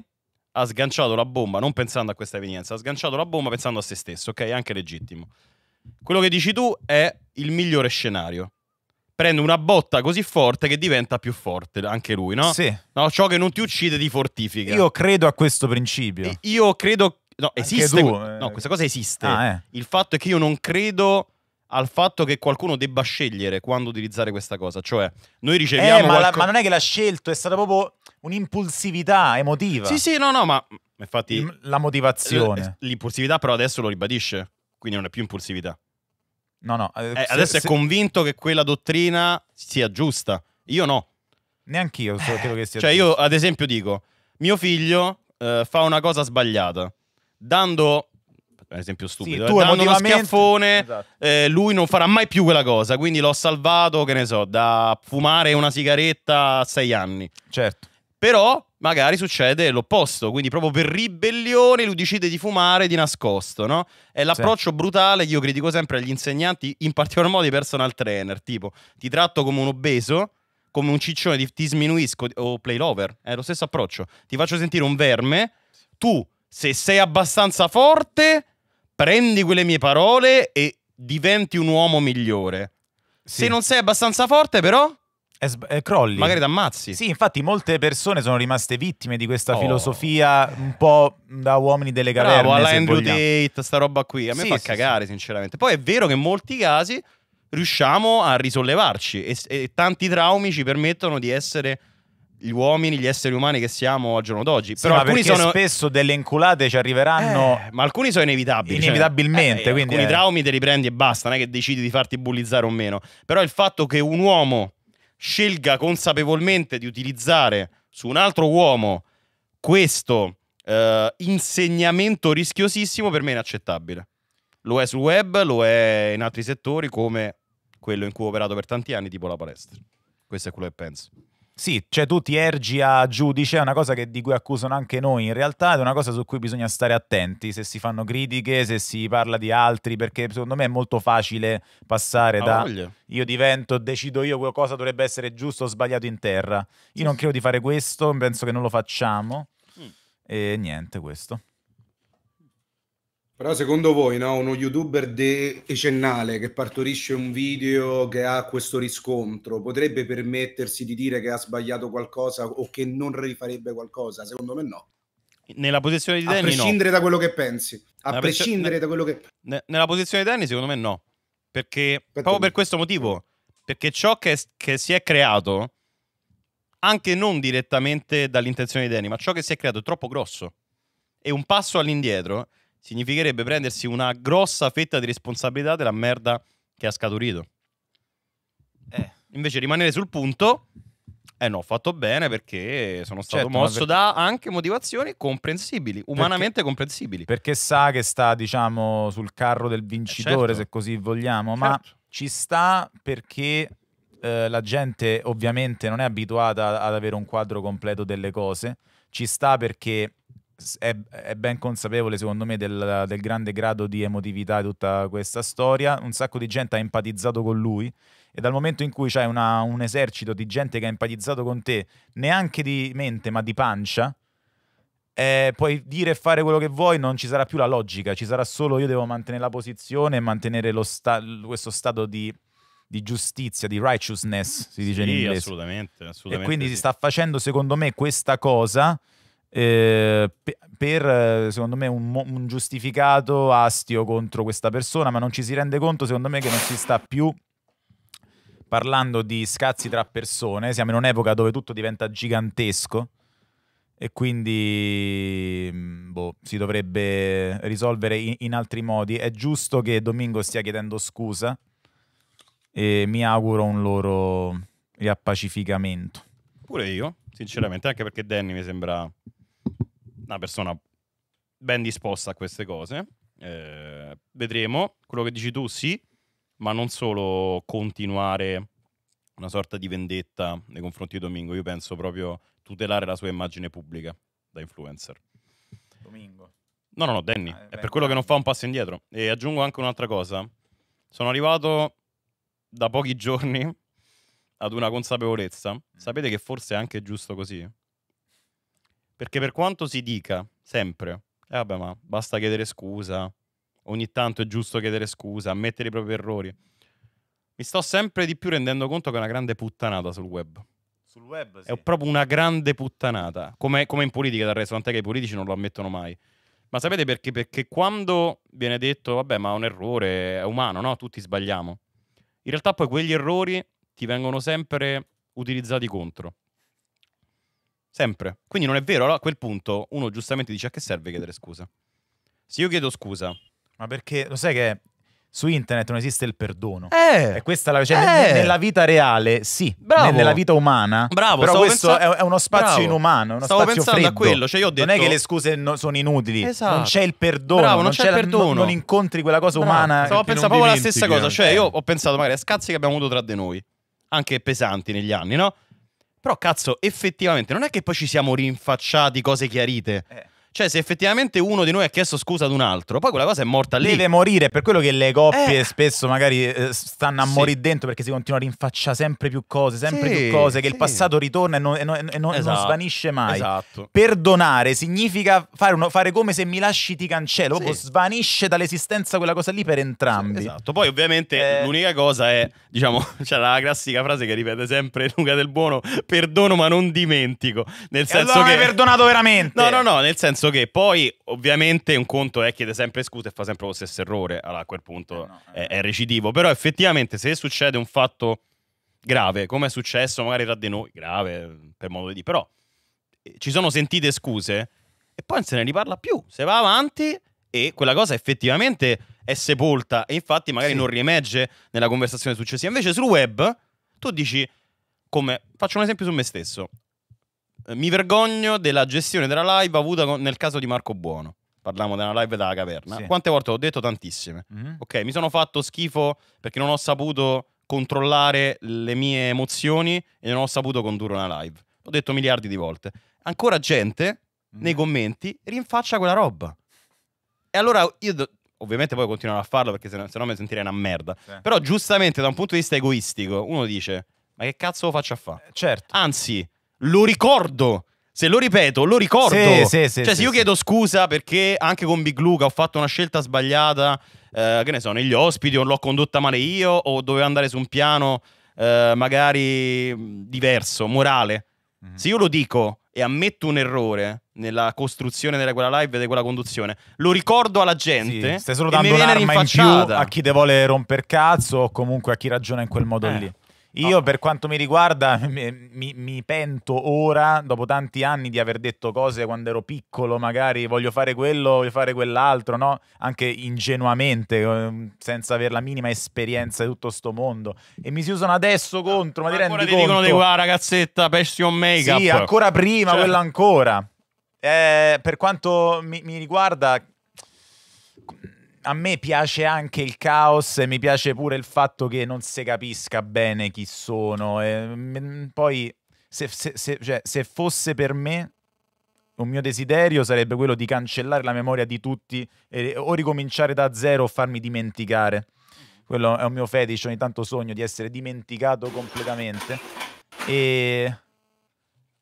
ha sganciato la bomba, non pensando a questa evenienza, ha sganciato la bomba pensando a se stesso, ok? Anche legittimo. Quello che dici tu è il migliore scenario. Prende una botta così forte che diventa più forte anche lui, no? Sì. No, ciò che non ti uccide ti fortifica. Io credo a questo principio. E io credo... No, esiste... Tu, eh... No, questa cosa esiste. Ah, eh. Il fatto è che io non credo al fatto che qualcuno debba scegliere quando utilizzare questa cosa. Cioè, noi riceviamo. Eh, ma, qualco... la, ma non è che l'ha scelto, è stata proprio un'impulsività emotiva. Sì, sì, no, no, ma infatti. La motivazione. L'impulsività, però, adesso lo ribadisce, quindi non è più impulsività. No, no. Eh, eh se, adesso se... è convinto che quella dottrina sia giusta. Io no. Neanch'io so, eh, credo che sia Cioè, giusto. io ad esempio dico, mio figlio eh, fa una cosa sbagliata, dando ad esempio stupido, sì, tu eh, uno schiaffone, esatto. eh, lui non farà mai più quella cosa, quindi l'ho salvato, che ne so, da fumare una sigaretta a sei anni. Certo. Però magari succede l'opposto, quindi proprio per ribellione lui decide di fumare di nascosto, no? È l'approccio sì. brutale che io critico sempre agli insegnanti, in particolar modo ai personal trainer, tipo ti tratto come un obeso, come un ciccione, ti, ti sminuisco, o play lover, è lo stesso approccio, ti faccio sentire un verme, tu se sei abbastanza forte prendi quelle mie parole e diventi un uomo migliore. Sì. Se non sei abbastanza forte, però. Eh, crolli. Magari ti ammazzi. Sì, infatti, molte persone sono rimaste vittime di questa oh. filosofia un po' da uomini delle caverne. Bravo, alla Andrew Tate, sta roba qui. A me sì, fa sì, cagare, sinceramente. Poi è vero che in molti casi riusciamo a risollevarci e, e tanti traumi ci permettono di essere gli uomini, gli esseri umani che siamo al giorno d'oggi. Sì, Però alcuni sono... spesso delle inculate ci arriveranno. Eh, ma alcuni sono inevitabili. Cioè, Inevitabilmente. Cioè, eh, quindi, alcuni eh. traumi te li prendi e basta, non è che decidi di farti bullizzare o meno. Però il fatto che un uomo scelga consapevolmente di utilizzare su un altro uomo questo eh, insegnamento rischiosissimo per me è inaccettabile. Lo è sul web, lo è in altri settori come quello in cui ho operato per tanti anni, tipo la palestra. Questo è quello che penso. Sì, cioè tu ti ergi a giudice, è una cosa che, di cui accusano anche noi in realtà, ed è una cosa su cui bisogna stare attenti, se si fanno critiche, se si parla di altri, perché secondo me è molto facile passare ah, da voglio. io divento, decido io cosa dovrebbe essere giusto o sbagliato in terra. Io non credo di fare questo, penso che non lo facciamo. Mm. E niente questo. Però secondo voi, no, uno youtuber decennale che partorisce un video che ha questo riscontro potrebbe permettersi di dire che ha sbagliato qualcosa o che non rifarebbe qualcosa? Secondo me no. Nella posizione di Danny A prescindere no. da quello che pensi. A nella prescindere da quello che... Nella posizione di Danny secondo me no. Perché, Aspetta proprio me. per questo motivo, mm. perché ciò che, che si è creato, anche non direttamente dall'intenzione di Danny, ma ciò che si è creato è troppo grosso. È un passo all'indietro significherebbe prendersi una grossa fetta di responsabilità della merda che ha scaturito. Eh. Invece rimanere sul punto, eh no, ho fatto bene perché sono stato certo, mosso per... da anche motivazioni comprensibili, umanamente perché, comprensibili. Perché sa che sta, diciamo, sul carro del vincitore, eh certo. se così vogliamo, certo. ma ci sta perché eh, la gente ovviamente non è abituata ad avere un quadro completo delle cose, ci sta perché è, è, ben consapevole, secondo me, del, del, grande grado di emotività di tutta questa storia. Un sacco di gente ha empatizzato con lui. E dal momento in cui c'è una, un esercito di gente che ha empatizzato con te, neanche di mente, ma di pancia, eh, puoi dire e fare quello che vuoi, non ci sarà più la logica, ci sarà solo io devo mantenere la posizione e mantenere sta- questo stato di, di, giustizia, di righteousness, si dice sì, in inglese. Assolutamente, assolutamente. E quindi sì. si sta facendo, secondo me, questa cosa eh, per secondo me un, un giustificato astio contro questa persona, ma non ci si rende conto secondo me che non si sta più parlando di scazzi tra persone, siamo in un'epoca dove tutto diventa gigantesco e quindi mm, boh, si dovrebbe risolvere in, in, altri modi. È giusto che Domingo stia chiedendo scusa e mi auguro un loro riappacificamento. Pure io, sinceramente, anche perché Danny mi sembra una persona ben disposta a queste cose. Eh, vedremo. Quello che dici tu, sì, ma non solo continuare una sorta di vendetta nei confronti di Domingo. Io penso proprio tutelare la sua immagine pubblica da influencer. Domingo. No, no, no, Danny. Ah, è ben per quello che non fa un passo indietro. E aggiungo anche un'altra cosa. Sono arrivato da pochi giorni ad una consapevolezza. Mm. Sapete che forse è anche giusto così? Perché per quanto si dica sempre, eh vabbè, ma basta chiedere scusa, ogni tanto è giusto chiedere scusa, ammettere i propri errori. Mi sto sempre di più rendendo conto che è una grande puttanata sul web. Sul web sì. È proprio una grande puttanata, come, come in politica del resto, tant'è che i politici non lo ammettono mai. Ma sapete perché? Perché quando viene detto, vabbè, ma è un errore, è umano, no? Tutti sbagliamo. In realtà poi quegli errori ti vengono sempre utilizzati contro. Sempre. Quindi non è vero, allora a quel punto uno giustamente dice a che serve chiedere scusa. Se io chiedo scusa... Ma perché lo sai che su internet non esiste il perdono. Eh, e questa la, cioè, eh. nella vita reale, sì, Bravo. nella vita umana. Bravo, però questo pensando... è uno spazio Bravo. inumano, uno stavo spazio pensando freddo. a quello, cioè io ho detto... Non è che le scuse no, sono inutili, esatto. non c'è il perdono, Bravo, non, non c'è il perdono. Non, non, incontri quella cosa Bravo. umana. Stavo pensando proprio la stessa cosa, cioè io ho pensato magari a scazzi che abbiamo avuto tra di noi, anche pesanti negli anni, no? Però cazzo, effettivamente non è che poi ci siamo rinfacciati cose chiarite. Eh. Cioè, se effettivamente uno di noi ha chiesto scusa ad un altro, poi quella cosa è morta lì. Deve morire, per quello che le coppie eh. spesso magari eh, stanno a sì. morire dentro perché si continua a rinfacciare sempre più cose, sempre sì, più cose, che sì. il passato ritorna e non, e non, e non, esatto. non svanisce mai. Esatto. Perdonare significa fare, uno, fare, come se mi lasci ti cancello, proprio svanisce dall'esistenza quella cosa lì per entrambi. esatto. Poi ovviamente eh. l'unica cosa è, diciamo, c'è la classica frase che ripete sempre Luca del Buono, perdono ma non dimentico. Nel e senso allora che... hai perdonato veramente. No, no, no, nel senso senso che poi ovviamente un conto è chiede sempre scusa e fa sempre lo stesso errore, allora a quel punto eh no, eh. È, è, recidivo, però effettivamente se succede un fatto grave, come è successo magari tra di noi, grave per modo di dire, però eh, ci sono sentite scuse e poi non se ne riparla più, se va avanti e quella cosa effettivamente è sepolta e infatti magari sì. non riemerge nella conversazione successiva. Invece sul web tu dici come faccio un esempio su me stesso. Mi vergogno della gestione della live avuta con, nel caso di Marco Buono. Parliamo della live dalla caverna. Sì. Quante volte ho detto? Tantissime. Mm-hmm. Ok, mi sono fatto schifo perché non ho saputo controllare le mie emozioni e non ho saputo condurre una live. L'ho detto miliardi di volte. Ancora gente mm. nei commenti rinfaccia quella roba. E allora io do- ovviamente poi continuerò a farlo perché sennò, sennò mi sentirei una merda. Sì. Però giustamente da un punto di vista egoistico uno dice "Ma che cazzo lo faccio a fare?". Eh, certo. Anzi, lo ricordo. Se lo ripeto, lo ricordo. Sì, sì, sì, cioè, se io chiedo scusa perché anche con Big Luca ho fatto una scelta sbagliata, eh, che ne so, negli ospiti, o l'ho condotta male io, o dovevo andare su un piano eh, magari diverso, morale. Mm-hmm. Se io lo dico e ammetto un errore nella costruzione di quella live e di quella conduzione, lo ricordo alla gente. stai solo dando un'arma in più a chi te vuole romper cazzo o comunque a chi ragiona in quel modo eh. lì. Io, oh. per quanto mi riguarda, mi, mi, mi, pento ora, dopo tanti anni, di aver detto cose quando ero piccolo, magari voglio fare quello, voglio fare quell'altro, no? Anche ingenuamente, eh, senza avere la minima esperienza di tutto questo mondo. E mi si usano adesso ah, contro, ma, ma ti rendi ti dicono di qua, ragazzetta, passion make-up. Sì, ancora prima, cioè... quello ancora. Eh, per quanto mi, mi riguarda a me piace anche il caos e mi piace pure il fatto che non si capisca bene chi sono. E, mm, poi, se, se, se, cioè, se fosse per me, un mio desiderio sarebbe quello di cancellare la memoria di tutti e, o ricominciare da zero o farmi dimenticare. Quello è un mio fetish, ogni tanto sogno di essere dimenticato completamente. E,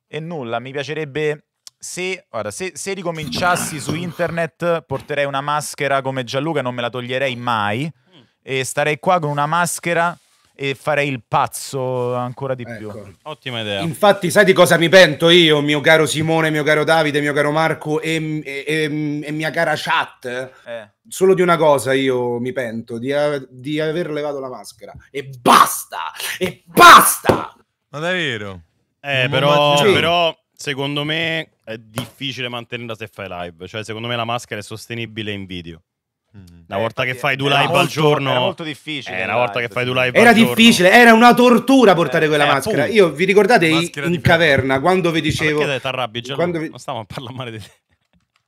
e nulla, mi piacerebbe se, guarda, se, se ricominciassi su internet porterei una maschera come Gianluca, non me la toglierei mai e starei qua con una maschera e farei il pazzo ancora di ecco. più. Ottima idea. Infatti, sai di cosa mi pento io, mio caro Simone, mio caro Davide, mio caro Marco e, e, e, e mia cara chat? Eh. Solo di una cosa io mi pento, di, di, aver levato la maschera. E basta! E basta! Ma davvero? Eh, però, però, secondo me, è difficile mantenerla se fai live. Cioè, secondo me la maschera è sostenibile in video. Mm-hmm. Una volta che fai due live molto, al giorno era molto difficile. Eh, una volta live, che fai due live era difficile, giorno. era una tortura portare eh, quella eh, maschera. Appunto. Io vi ricordate in, in caverna quando vi dicevo ma perché Quando vi... Non stavamo a parlare male di te.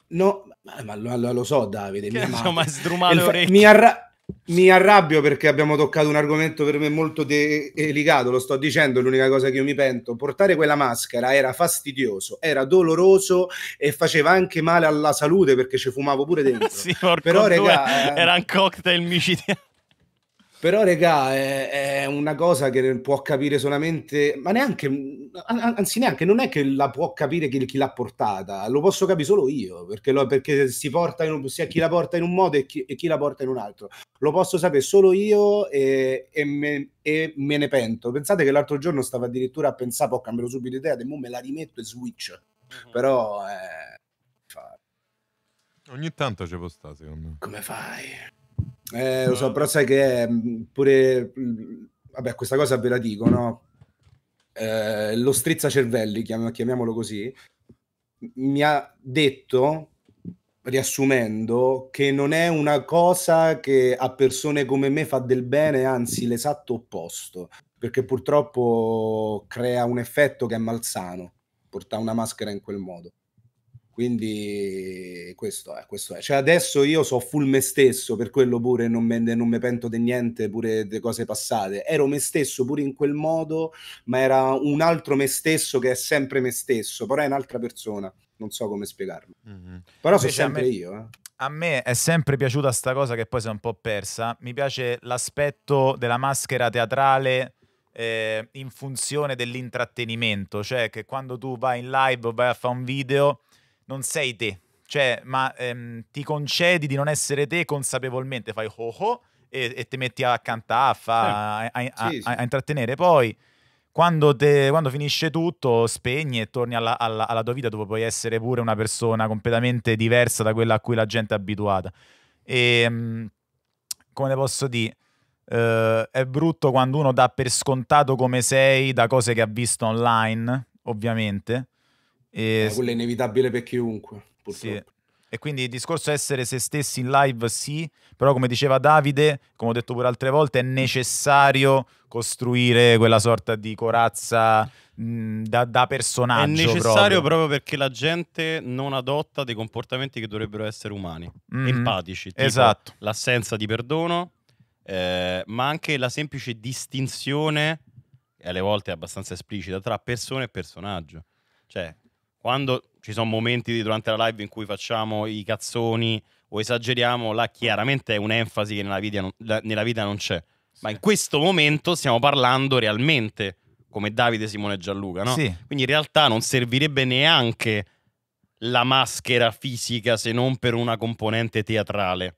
No, ma, ma, lo, so Davide, che mi, ma, ma mi, arra... Mi arrabbio perché abbiamo toccato un argomento per me molto de- delicato, lo sto dicendo, è l'unica cosa che io mi pento. Portare quella maschera era fastidioso, era doloroso e faceva anche male alla salute perché ci fumavo pure dentro. sì, Però, regà, eh, era un cocktail micidiale. Però, regà, è, è, una cosa che può capire solamente, ma neanche, anzi, neanche, non è che la può capire chi, chi l'ha portata, lo posso capire solo io, perché, lo, perché si porta un, sia chi la porta in un modo e chi, e chi, la porta in un altro. Lo posso sapere solo io e, e, me, e me, ne pento. Pensate che l'altro giorno stavo addirittura a pensare, ho cambierò subito idea, e me la rimetto e switch. Mm-hmm. Però, eh, Ogni tanto ci può stare, secondo me. Come fai? Eh, lo so, però sai che mm, pure... Mm, vabbè, questa cosa ve la dico, no? Eh, lo strizzacervelli, chiam- chiamiamolo così, mi ha detto, riassumendo, che non è una cosa che a persone come me fa del bene, anzi l'esatto opposto, perché purtroppo crea un effetto che è malsano, portare una maschera in quel modo. Quindi questo è, questo è. Cioè adesso io so full me stesso, per quello pure non me, non me pento di niente, pure di cose passate. Ero me stesso pure in quel modo, ma era un altro me stesso che è sempre me stesso, però è un'altra persona. Non so come spiegarlo. Mm-hmm. Però sono sempre me... io. Eh a me è sempre piaciuta sta cosa che poi si è un po' persa. Mi piace l'aspetto della maschera teatrale eh, in funzione dell'intrattenimento, cioè che quando tu vai in live o vai a fare un video non sei te, cioè, ma ehm, ti concedi di non essere te consapevolmente, fai ho ho e, e ti metti a cantare, a, fa, a, a, sì, sì. a intrattenere. Poi, quando, te, quando, finisce tutto, spegni e torni alla, alla, alla, tua vita dove puoi essere pure una persona completamente diversa da quella a cui la gente è abituata. E, ehm, come le posso dire? Eh, è brutto quando uno dà per scontato come sei da cose che ha visto online, ovviamente e... Quello è inevitabile per chiunque, purtroppo. Sì. E quindi il discorso essere se stessi in live sì, però come diceva Davide, come ho detto pure altre volte, è necessario costruire quella sorta di corazza mh, mhmm, da, da, personaggio. È necessario proprio. proprio. perché la gente non adotta dei comportamenti che dovrebbero essere umani, mm-hmm. empatici, esatto. l'assenza di perdono, eh, ma anche la semplice distinzione, e alle volte è abbastanza esplicita, tra persona e personaggio. Cioè, quando ci sono momenti durante la live in cui facciamo i cazzoni o esageriamo, là chiaramente è un'enfasi che nella vita non, nella vita non c'è. Sì. Ma in questo momento stiamo parlando realmente come Davide, Simone e Gianluca, no? Sì. Quindi in realtà non servirebbe neanche la maschera fisica se non per una componente teatrale,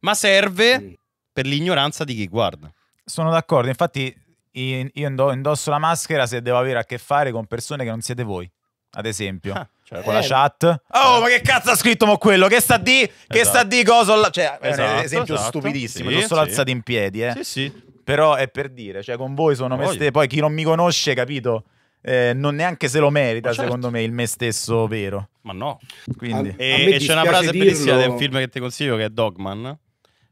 ma serve per l'ignoranza di chi guarda. Sono d'accordo, infatti io indosso la maschera se devo avere a che fare con persone che non siete voi ad esempio. Ah, cioè, con eh, la chat. Oh, eh. ma che cazzo ha scritto mo quello? Che sta di? Che esatto. sta di coso? Cioè, esatto, è un esatto, esempio esatto. stupidissimo. Sì, sono sì. l'alzata in piedi, eh. Sì, sì. Però è per dire, cioè, con voi sono me Poi chi non mi conosce, capito? Eh, non neanche se lo merita, certo. secondo me, il me stesso vero. Ma no. Quindi. A, e, a e c'è una frase dirlo... bellissima di un film che ti consiglio che è Dogman,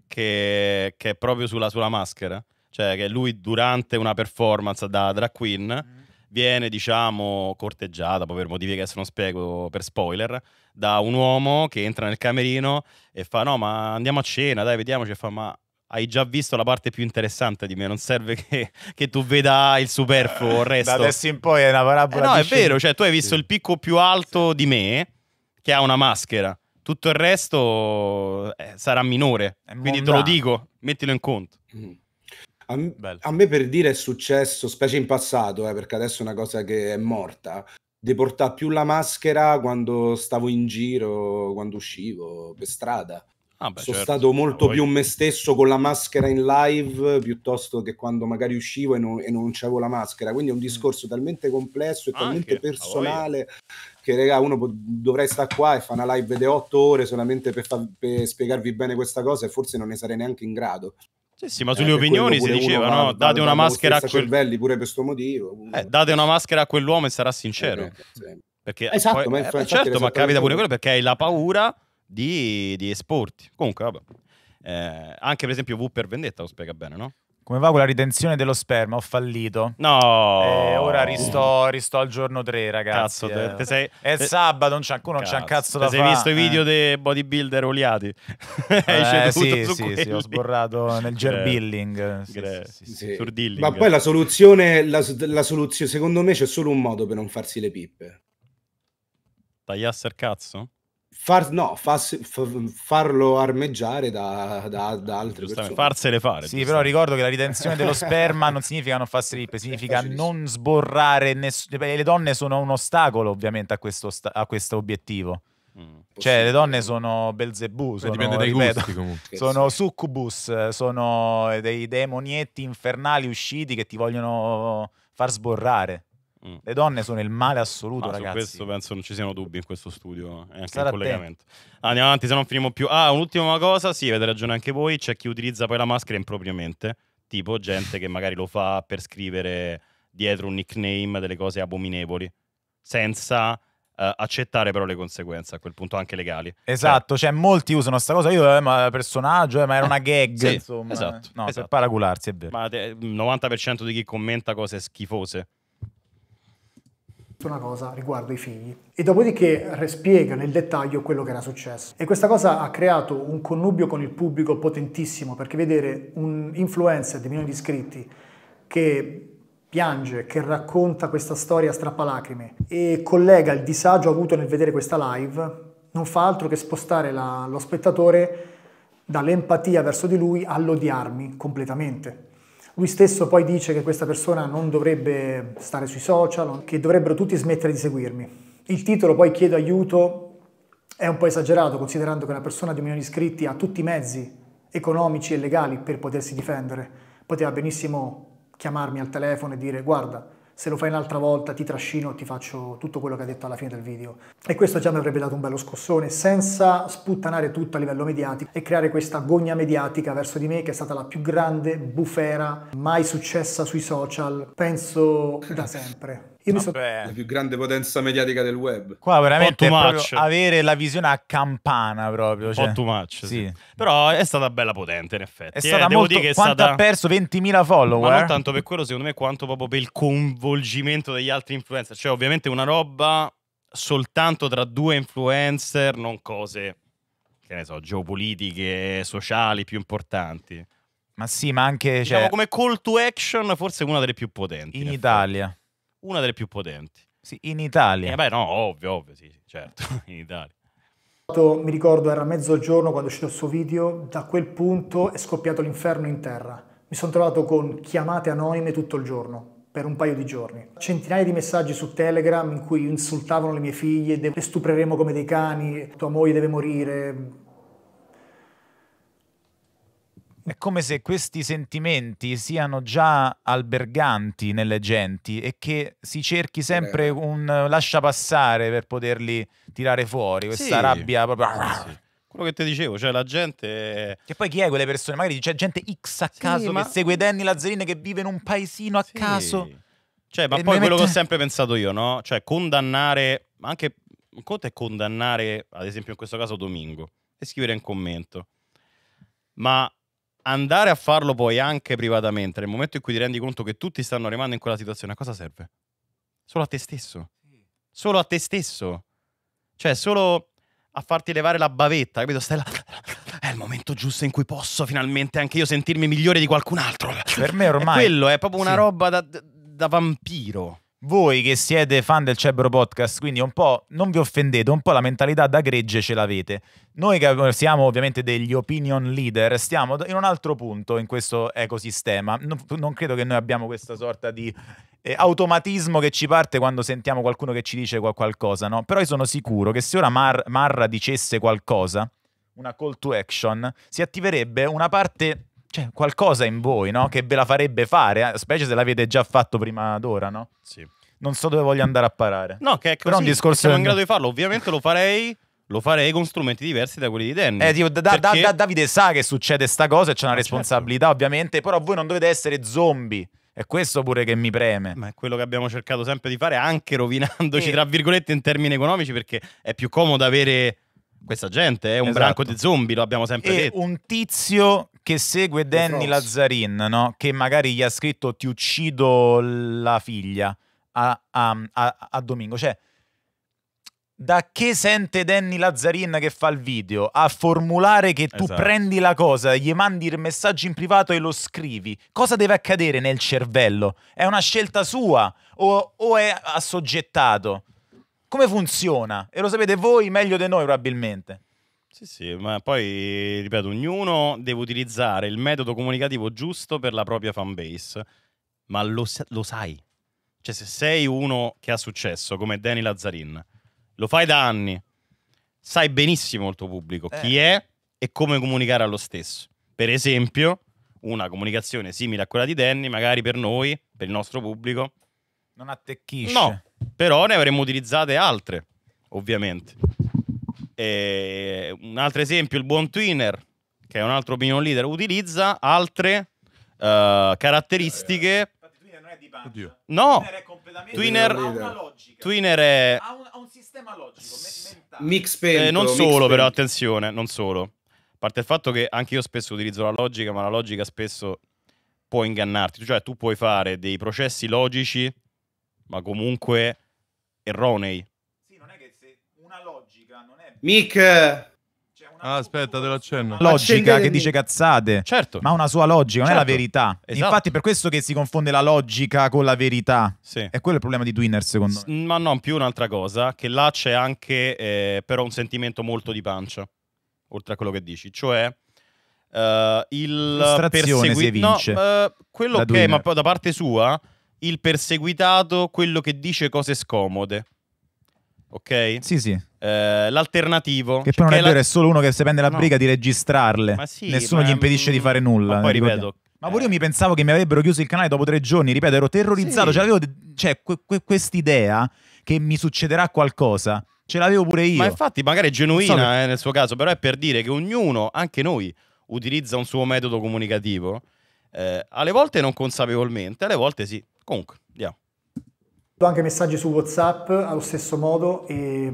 che, che è proprio sulla, sulla maschera. Cioè, che lui durante una performance da drag queen viene, diciamo, corteggiata, poi per motivi che adesso non spiego per spoiler, da un uomo che entra nel camerino e fa no, ma andiamo a cena, dai, vediamoci, e fa ma hai già visto la parte più interessante di me. Non serve che, che tu veda il superfluo, il eh, resto. da adesso in poi è una parabola. Eh no, è scena. vero, cioè tu hai visto sì. il picco più alto sì. di me, che ha una maschera. Tutto il resto eh, sarà minore. È Quindi mondano. te lo dico, mettilo in conto. Mm. A, a me per dire è successo, specie in passato, eh, perché adesso è una cosa che è morta, di portare più la maschera quando stavo in giro, quando uscivo per strada. Ah, beh, Sono certo, stato molto più me stesso con la maschera in live piuttosto che quando magari uscivo e non, e non c'avevo la maschera. Quindi è un mm. discorso mm. talmente complesso e ah, Anche, talmente personale che, regà, uno po- dovrei stare qua e fare una live di otto ore solamente per, fa- per spiegarvi bene questa cosa e forse non ne sarei neanche in grado. Sì, sì, ma sulle eh, opinioni si diceva, no? Va, date una maschera a quel... cervelli pure per questo motivo. Eh, date una maschera a quell'uomo e sarà sincero. Eh, sì. perché esatto, poi, ma eh, certo, ma capita pure quello perché hai la paura di, di esporti. Comunque, vabbè. Eh, anche per esempio V per Vendetta lo spiega bene, no? come va con la ritenzione dello sperma? Ho fallito. No. Eh, ora ristò, ristò al giorno 3, ragazzi. Cazzo, te, eh. te sei, è te, sabato, non c'è, non c'è un cazzo da fare. Hai visto eh. i video dei bodybuilder oliati? Eh, sì, sì, sì, ho sborrato nel gerbilling. Sì, sì, sì, Ma poi la soluzione, la, la soluzione, secondo me c'è solo un modo per non farsi le pippe. Tagliasse il cazzo? Far, no, fas, farlo armeggiare da, da, eh, da altre persone. Farsele fare. Sì, però ricordo che la ritenzione dello sperma non significa non far slip, eh, significa non sborrare. Ness- le donne sono un ostacolo ovviamente a questo, a questo obiettivo. Mm, cioè, le donne sono Belzebù, sono, dipende dai ripeto, gusti, comunque. sono succubus, sono dei demonietti infernali usciti che ti vogliono far sborrare. Mm. Le donne sono il male assoluto, Ma ragazzi. questo penso non ci siano dubbi in questo studio e eh, anche Stare in collegamento. Ah, andiamo avanti, se non finiamo più. Ah, un'ultima cosa, sì, avete ragione anche voi, c'è chi utilizza poi la maschera impropriamente, tipo gente che magari lo fa per scrivere dietro un nickname delle cose abominevoli, senza Uh, accettare però le conseguenze a quel punto anche legali. Cioè esatto, eh. cioè molti usano questa cosa, io eh, ma personaggio, eh, ma era una gag, sì, insomma. Esatto, no, esatto. per paracularsi, è vero. Ma il 90% mm, di chi commenta cose schifose su una cosa riguardo i figli. E dopodiché respiega nel dettaglio quello che era successo. E questa cosa ha creato un connubio con il pubblico potentissimo, perché vedere un influencer di milioni di iscritti che piange, che racconta questa storia a strappalacrime e collega il disagio avuto nel vedere questa live, non fa altro che spostare la, lo spettatore dall'empatia verso di lui all'odiarmi completamente. Lui stesso poi dice che questa persona non dovrebbe stare sui social, che dovrebbero tutti smettere di seguirmi. Il titolo poi chiedo aiuto è un po' esagerato considerando che una persona di un milione di iscritti ha tutti i mezzi economici e legali per potersi difendere. Poteva benissimo chiamarmi al telefono e dire guarda se lo fai un'altra volta ti trascino e ti faccio tutto quello che hai detto alla fine del video. E questo già mi avrebbe dato un bello scossone senza sputtanare tutto a livello mediatico e creare questa gogna mediatica verso di me che è stata la più grande bufera mai successa sui social, penso da sempre. So... La più grande potenza mediatica del web. Qua veramente avere la visione a campana proprio. Cioè. too much. Sì. Sì. Però è stata bella potente in effetti. È eh. stata eh, molto... Devo dire che stata... ha perso 20.000 follower? Ma non tanto per quello secondo me quanto proprio per il coinvolgimento degli altri influencer. Cioè ovviamente una roba soltanto tra due influencer, non cose, che ne so, geopolitiche, sociali più importanti. Ma sì, ma anche... Diciamo, cioè... come call to action forse una delle più potenti. In, in Italia una delle più potenti. Sì, in Italia. Eh beh, no, ovvio, ovvio, sì, sì certo, in Italia. Mi ricordo era mezzogiorno quando è uscito il suo video, da quel punto è scoppiato l'inferno in terra. Mi sono trovato con chiamate anonime tutto il giorno, per un paio di giorni. Centinaia di messaggi su Telegram in cui insultavano le mie figlie, le stupreremo come dei cani, tua moglie deve morire, è come se questi sentimenti siano già alberganti nelle genti e che si cerchi sempre eh. un lascia passare per poterli tirare fuori, questa sì. rabbia proprio... Sì. Quello che ti dicevo, cioè la gente... Che poi chi è quelle persone? Magari c'è gente X a sì, caso ma... che segue Danny Lazzarini che vive in un paesino a caso. Cioè, ma e poi quello mette... che ho sempre pensato io, no? Cioè, condannare, ma anche un conto è condannare, ad esempio in questo caso Domingo, e scrivere un commento. Ma andare a farlo poi anche privatamente, nel momento in cui ti rendi conto che tutti stanno rimando in quella situazione, a cosa serve? Solo a te stesso. Solo a te stesso. Cioè, solo a farti levare la bavetta, capito? Stai È il momento giusto in cui posso finalmente anche io sentirmi migliore di qualcun altro. Per me ormai. È quello è proprio una sì. roba da, da vampiro voi che siete fan del Cebro Podcast, quindi un po' non vi offendete, un po' la mentalità da gregge ce l'avete. Noi che siamo ovviamente degli opinion leader, stiamo in un altro punto in questo ecosistema. Non, non credo che noi abbiamo questa sorta di eh, automatismo che ci parte quando sentiamo qualcuno che ci dice qualcosa, no? Però io sono sicuro che se ora Mar- Marra dicesse qualcosa, una call to action, si attiverebbe una parte cioè, qualcosa in voi, no? Che ve la farebbe fare, eh, specie se l'avete già fatto prima d'ora, no? Sì. Non so dove voglio andare a parare. No, che è così, Però un discorso siamo in grado di farlo. Ovviamente lo farei, lo farei con strumenti diversi da quelli di Danny. Eh, tipo, da, perché... da, da, Davide sa che succede sta cosa e c'è una ah, certo. responsabilità, certo. ovviamente. Però voi non dovete essere zombie. È questo pure che mi preme. Ma è quello che abbiamo cercato sempre di fare, anche rovinandoci, e... tra virgolette, in termini economici, perché è più comodo avere questa gente è un esatto. branco di zombie, lo abbiamo sempre e detto. un tizio che segue Danny Lazzarin, no? che magari gli ha scritto ti uccido la figlia a, a, a, a Domingo. Cioè, da che sente Danny Lazzarin che fa il video a formulare che tu esatto. prendi la cosa, gli mandi il messaggio in privato e lo scrivi, cosa deve accadere nel cervello? È una scelta sua o, o è assoggettato? come funziona? E lo sapete voi meglio di noi probabilmente. Sì, sì, ma poi, ripeto, ognuno deve utilizzare il metodo comunicativo giusto per la propria fanbase, ma lo, lo sai. Cioè, se sei uno che ha successo, come Danny Lazzarin, lo fai da anni, sai benissimo il tuo pubblico, eh. chi è e come comunicare allo stesso. Per esempio, una comunicazione simile a quella di Danny, magari per noi, per il nostro pubblico. Non attecchisce. No, però ne avremmo utilizzate altre, ovviamente. E un altro esempio, il buon Twinner, che è un altro opinion leader, utilizza altre uh, caratteristiche. Oddio. No, Twinner è, Twinner è... Ha, un, ha un, sistema logico, Mix pento, eh, non solo, pento. però attenzione, non solo. A parte il fatto che anche io spesso utilizzo la logica, ma la logica spesso può ingannarti. Cioè tu puoi fare dei processi logici ma comunque erronei. Sì, non è che se una logica non è... Mick! Cioè, ah, aspetta, te l'accenno. Logica che dice cazzate. Certo. Ma una sua logica, certo. non è la certo. verità. Esatto. Infatti, per questo che si confonde la logica con la verità. Sì. È quello il problema di Twinner, secondo S- me. Ma non più un'altra cosa, che là c'è anche eh, però un sentimento molto di pancia, oltre a quello che dici. Cioè, uh, il... Frustrazione persegui- si evince. No, uh, quello che, okay, ma da parte sua il perseguitato, quello che dice cose scomode. Ok? Sì, sì. Eh, l'alternativo. Che cioè, poi non è, vero, la... è solo uno che si prende la no. briga di registrarle. Sì, Nessuno ma... gli impedisce di fare nulla. Ma poi ripeto. Ma eh. pure io mi pensavo che mi avrebbero chiuso il canale dopo tre giorni, ripeto, ero terrorizzato, sì. cioè avevo cioè, que- que- quest'idea che mi succederà qualcosa. Ce l'avevo pure io. Ma infatti magari è genuina so che... eh, nel suo caso, però è per dire che ognuno, anche noi, utilizza un suo metodo comunicativo, eh, alle volte non consapevolmente, alle volte sì. Comunque, andiamo. Anche messaggi su WhatsApp allo stesso modo e,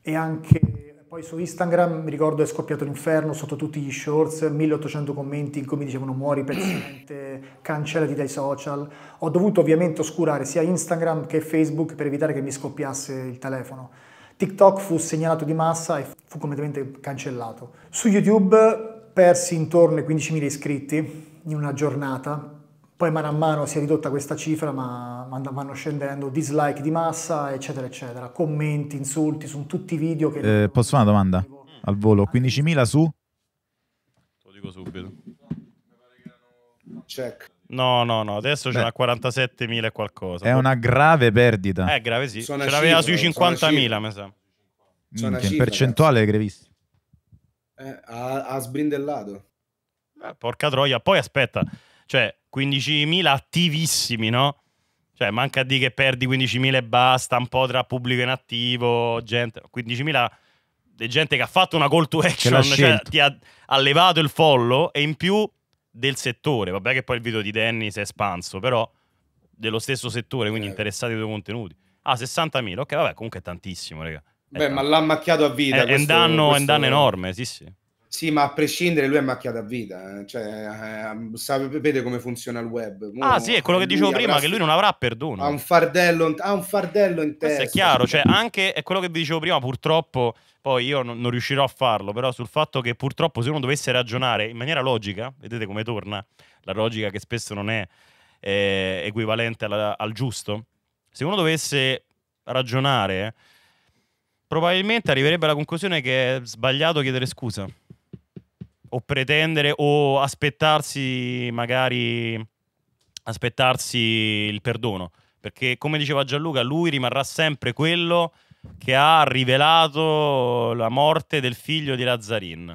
e anche poi su Instagram mi ricordo è scoppiato l'inferno sotto tutti gli shorts, 1800 commenti in cui mi dicevano muori pezzente, cancellati dai social. Ho dovuto ovviamente oscurare sia Instagram che Facebook per evitare che mi scoppiasse il telefono. TikTok fu segnalato di massa e fu completamente cancellato. Su YouTube persi intorno ai 15.000 iscritti in una giornata poi mano a mano si è ridotta questa cifra, ma vanno scendendo dislike di massa, eccetera, eccetera. Commenti, insulti, sono tutti i video che... Eh, posso fare una domanda? Al volo, 15.000 su? lo dico subito. Check. No, no, no, adesso c'è una 47.000 e qualcosa. È una grave perdita. È eh, grave sì. Sono ce l'aveva sui 50.000, mi sa. in percentuale grevisti. Eh, ha, ha sbrindellato. Eh, porca troia, poi aspetta, cioè 15.000 attivissimi, no? Cioè, manca di che perdi 15.000 e basta, un po' tra pubblico inattivo, gente... 15.000 di gente che ha fatto una call to action, cioè, ti ha, ha, levato il follow e in più del settore. Vabbè che poi il video di Danny si è espanso, però dello stesso settore, quindi eh. interessati ai tuoi contenuti. Ah, 60.000, ok, vabbè, comunque è tantissimo, raga. Beh, ma l'ha macchiato a vita. È, questo, è un danno, è un danno enorme, sì, sì. Sì, ma a prescindere lui è macchiato a vita, eh. cioè, eh, come funziona il web. Uno, ah sì, è quello che dicevo prima, che lui non avrà perdono. Ha un fardello, ha un fardello in testa. Questo è chiaro, cioè, anche è quello che vi dicevo prima, purtroppo, poi io non, non riuscirò a farlo, però sul fatto che purtroppo se uno dovesse ragionare in maniera logica, vedete come torna la logica che spesso non è eh, equivalente alla, al giusto, se uno dovesse ragionare, probabilmente arriverebbe alla conclusione che è sbagliato chiedere scusa o pretendere o aspettarsi magari aspettarsi il perdono perché come diceva Gianluca lui rimarrà sempre quello che ha rivelato la morte del figlio di Lazzarin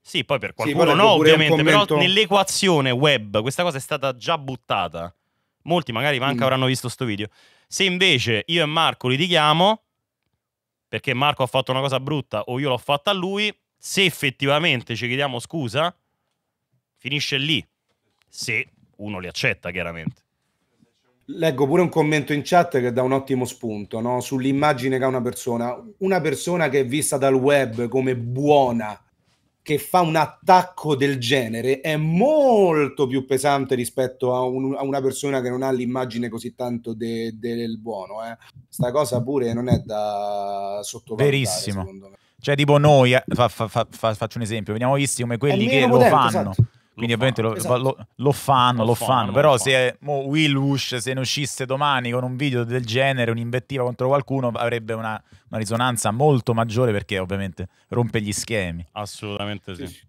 sì poi per qualcuno sì, no ovviamente commento... però nell'equazione web questa cosa è stata già buttata molti magari manca mm. avranno visto questo video se invece io e Marco litighiamo perché Marco ha fatto una cosa brutta o io l'ho fatta a lui se effettivamente ci chiediamo scusa, finisce lì. Se uno li accetta, chiaramente. Leggo pure un commento in chat che dà un ottimo spunto no? sull'immagine che ha una persona. Una persona che è vista dal web come buona, che fa un attacco del genere, è molto più pesante rispetto a, un, a una persona che non ha l'immagine così tanto de, de, del buono. Eh? Sta cosa pure non è da sottovalutare. Verissimo. Secondo me. Cioè, tipo noi, eh, fa, fa, fa, faccio un esempio, veniamo visti come quelli che lo fanno. Esatto. Quindi ovviamente lo, esatto. lo, lo, fanno, lo, lo fanno, fanno, però se mo, Will Wush se ne uscisse domani con un video del genere, un'invettiva contro qualcuno, avrebbe una, una, risonanza molto maggiore perché ovviamente rompe gli schemi. Assolutamente sì. sì.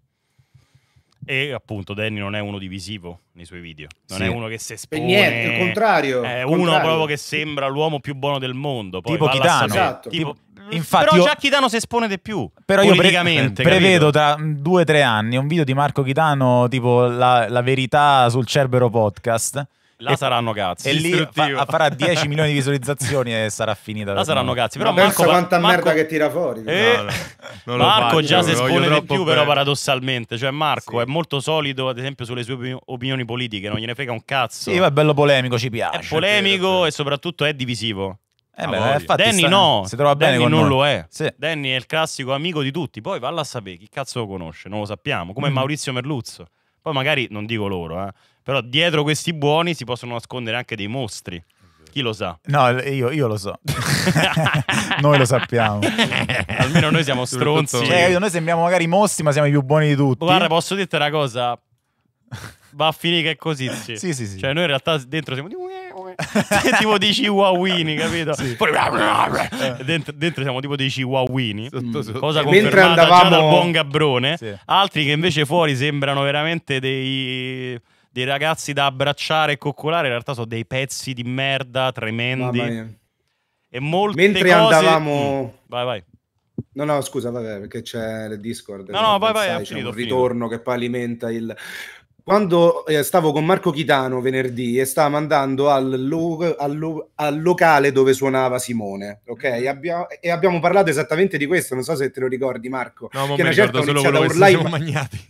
E appunto Danny non è uno divisivo nei suoi video, non sì. è uno che si espone. Per niente, il contrario. È uno proprio che sembra l'uomo più buono del mondo. Poi tipo Kitano. Esatto. Tipo, Infatti però io, già Chitano si espone di più. Però io pre- prevedo tra due o tre anni un video di Marco Chitano tipo la, la verità sul Cerbero podcast. La e saranno cazzi. E lì fa, farà 10 milioni di visualizzazioni e sarà finita. La saranno cazzi. Però Ma Marco, quanta Marco, merda che tira fuori. Eh, no, no, Marco faccio, già si espone di più, bene. però paradossalmente. Cioè, Marco sì. è molto solido, ad esempio, sulle sue opinioni politiche, non gliene frega un cazzo. Sì, ma è bello polemico, ci piace. È polemico è vero, e soprattutto è divisivo. Eh ah, beh, infatti, Danny sta, no, si trova Danny bene non noi. lo è. Sì. Danny è il classico amico di tutti, poi va a sapere chi cazzo lo conosce, non lo sappiamo, come mm. Maurizio Merluzzo. Poi magari, non dico loro, eh, però dietro questi buoni si possono nascondere anche dei mostri. Chi lo sa? No, io, io lo so. noi lo sappiamo. Almeno noi siamo stronzi. Cioè, noi sembriamo magari mostri, ma siamo i più buoni di tutti. Guarda, posso dirti una cosa? Va a finire che è così. Sì, sì, sì. sì. Cioè, noi in realtà dentro siamo di tipo dei chihuahuini, capito? Sì. Poi, eh, dentro, dentro, siamo tipo dei chihuahuini, sotto, mm. sotto. cosa confermata andavamo... già dal buon Gabrone. Sì. Altri che invece fuori sembrano veramente dei dei ragazzi da abbracciare e coccolare, in realtà sono dei pezzi di merda tremendi. E molte Mentre cose... andavamo... Mm. Vai, vai. No, no, scusa, vabbè, perché c'è il Discord. No, no, vai, vai, sai, finito, un ritorno che poi alimenta il... Quando eh, stavo con Marco Chitano venerdì e stavamo andando al, lo- al, lo- al locale dove suonava Simone, ok? Mhm. Abbia- e abbiamo parlato esattamente di questo, non so se te lo ricordi Marco. No, ma mi ricordo solo quello che siamo magnati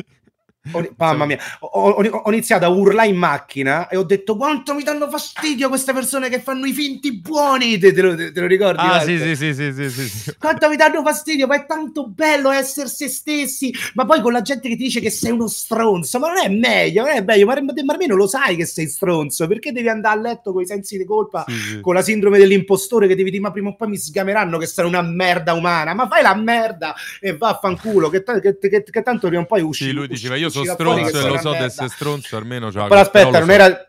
mamma mia, ho, ho, iniziato a urlare in macchina e ho detto quanto mi danno fastidio queste persone che fanno i finti buoni. Te, te, lo, te lo, ricordi? Ah, sì, sì, sì, sì, Quanto mi danno fastidio, ma è tanto bello essere se stessi. Ma poi con la gente che ti dice che sei uno stronzo, ma non è meglio, non è meglio, ma, ma almeno lo sai che sei stronzo. Perché devi andare a letto con i sensi di colpa, con la sindrome dell'impostore che devi dire ma prima o poi mi sgameranno che sarà una merda umana. Ma fai la merda e vaffanculo, che, t- che, che, che, tanto prima o poi usci. Sì, lui diceva io sono stronzo e eh, lo so di essere stronzo, almeno c'ha... Però aspetta, però non so. era...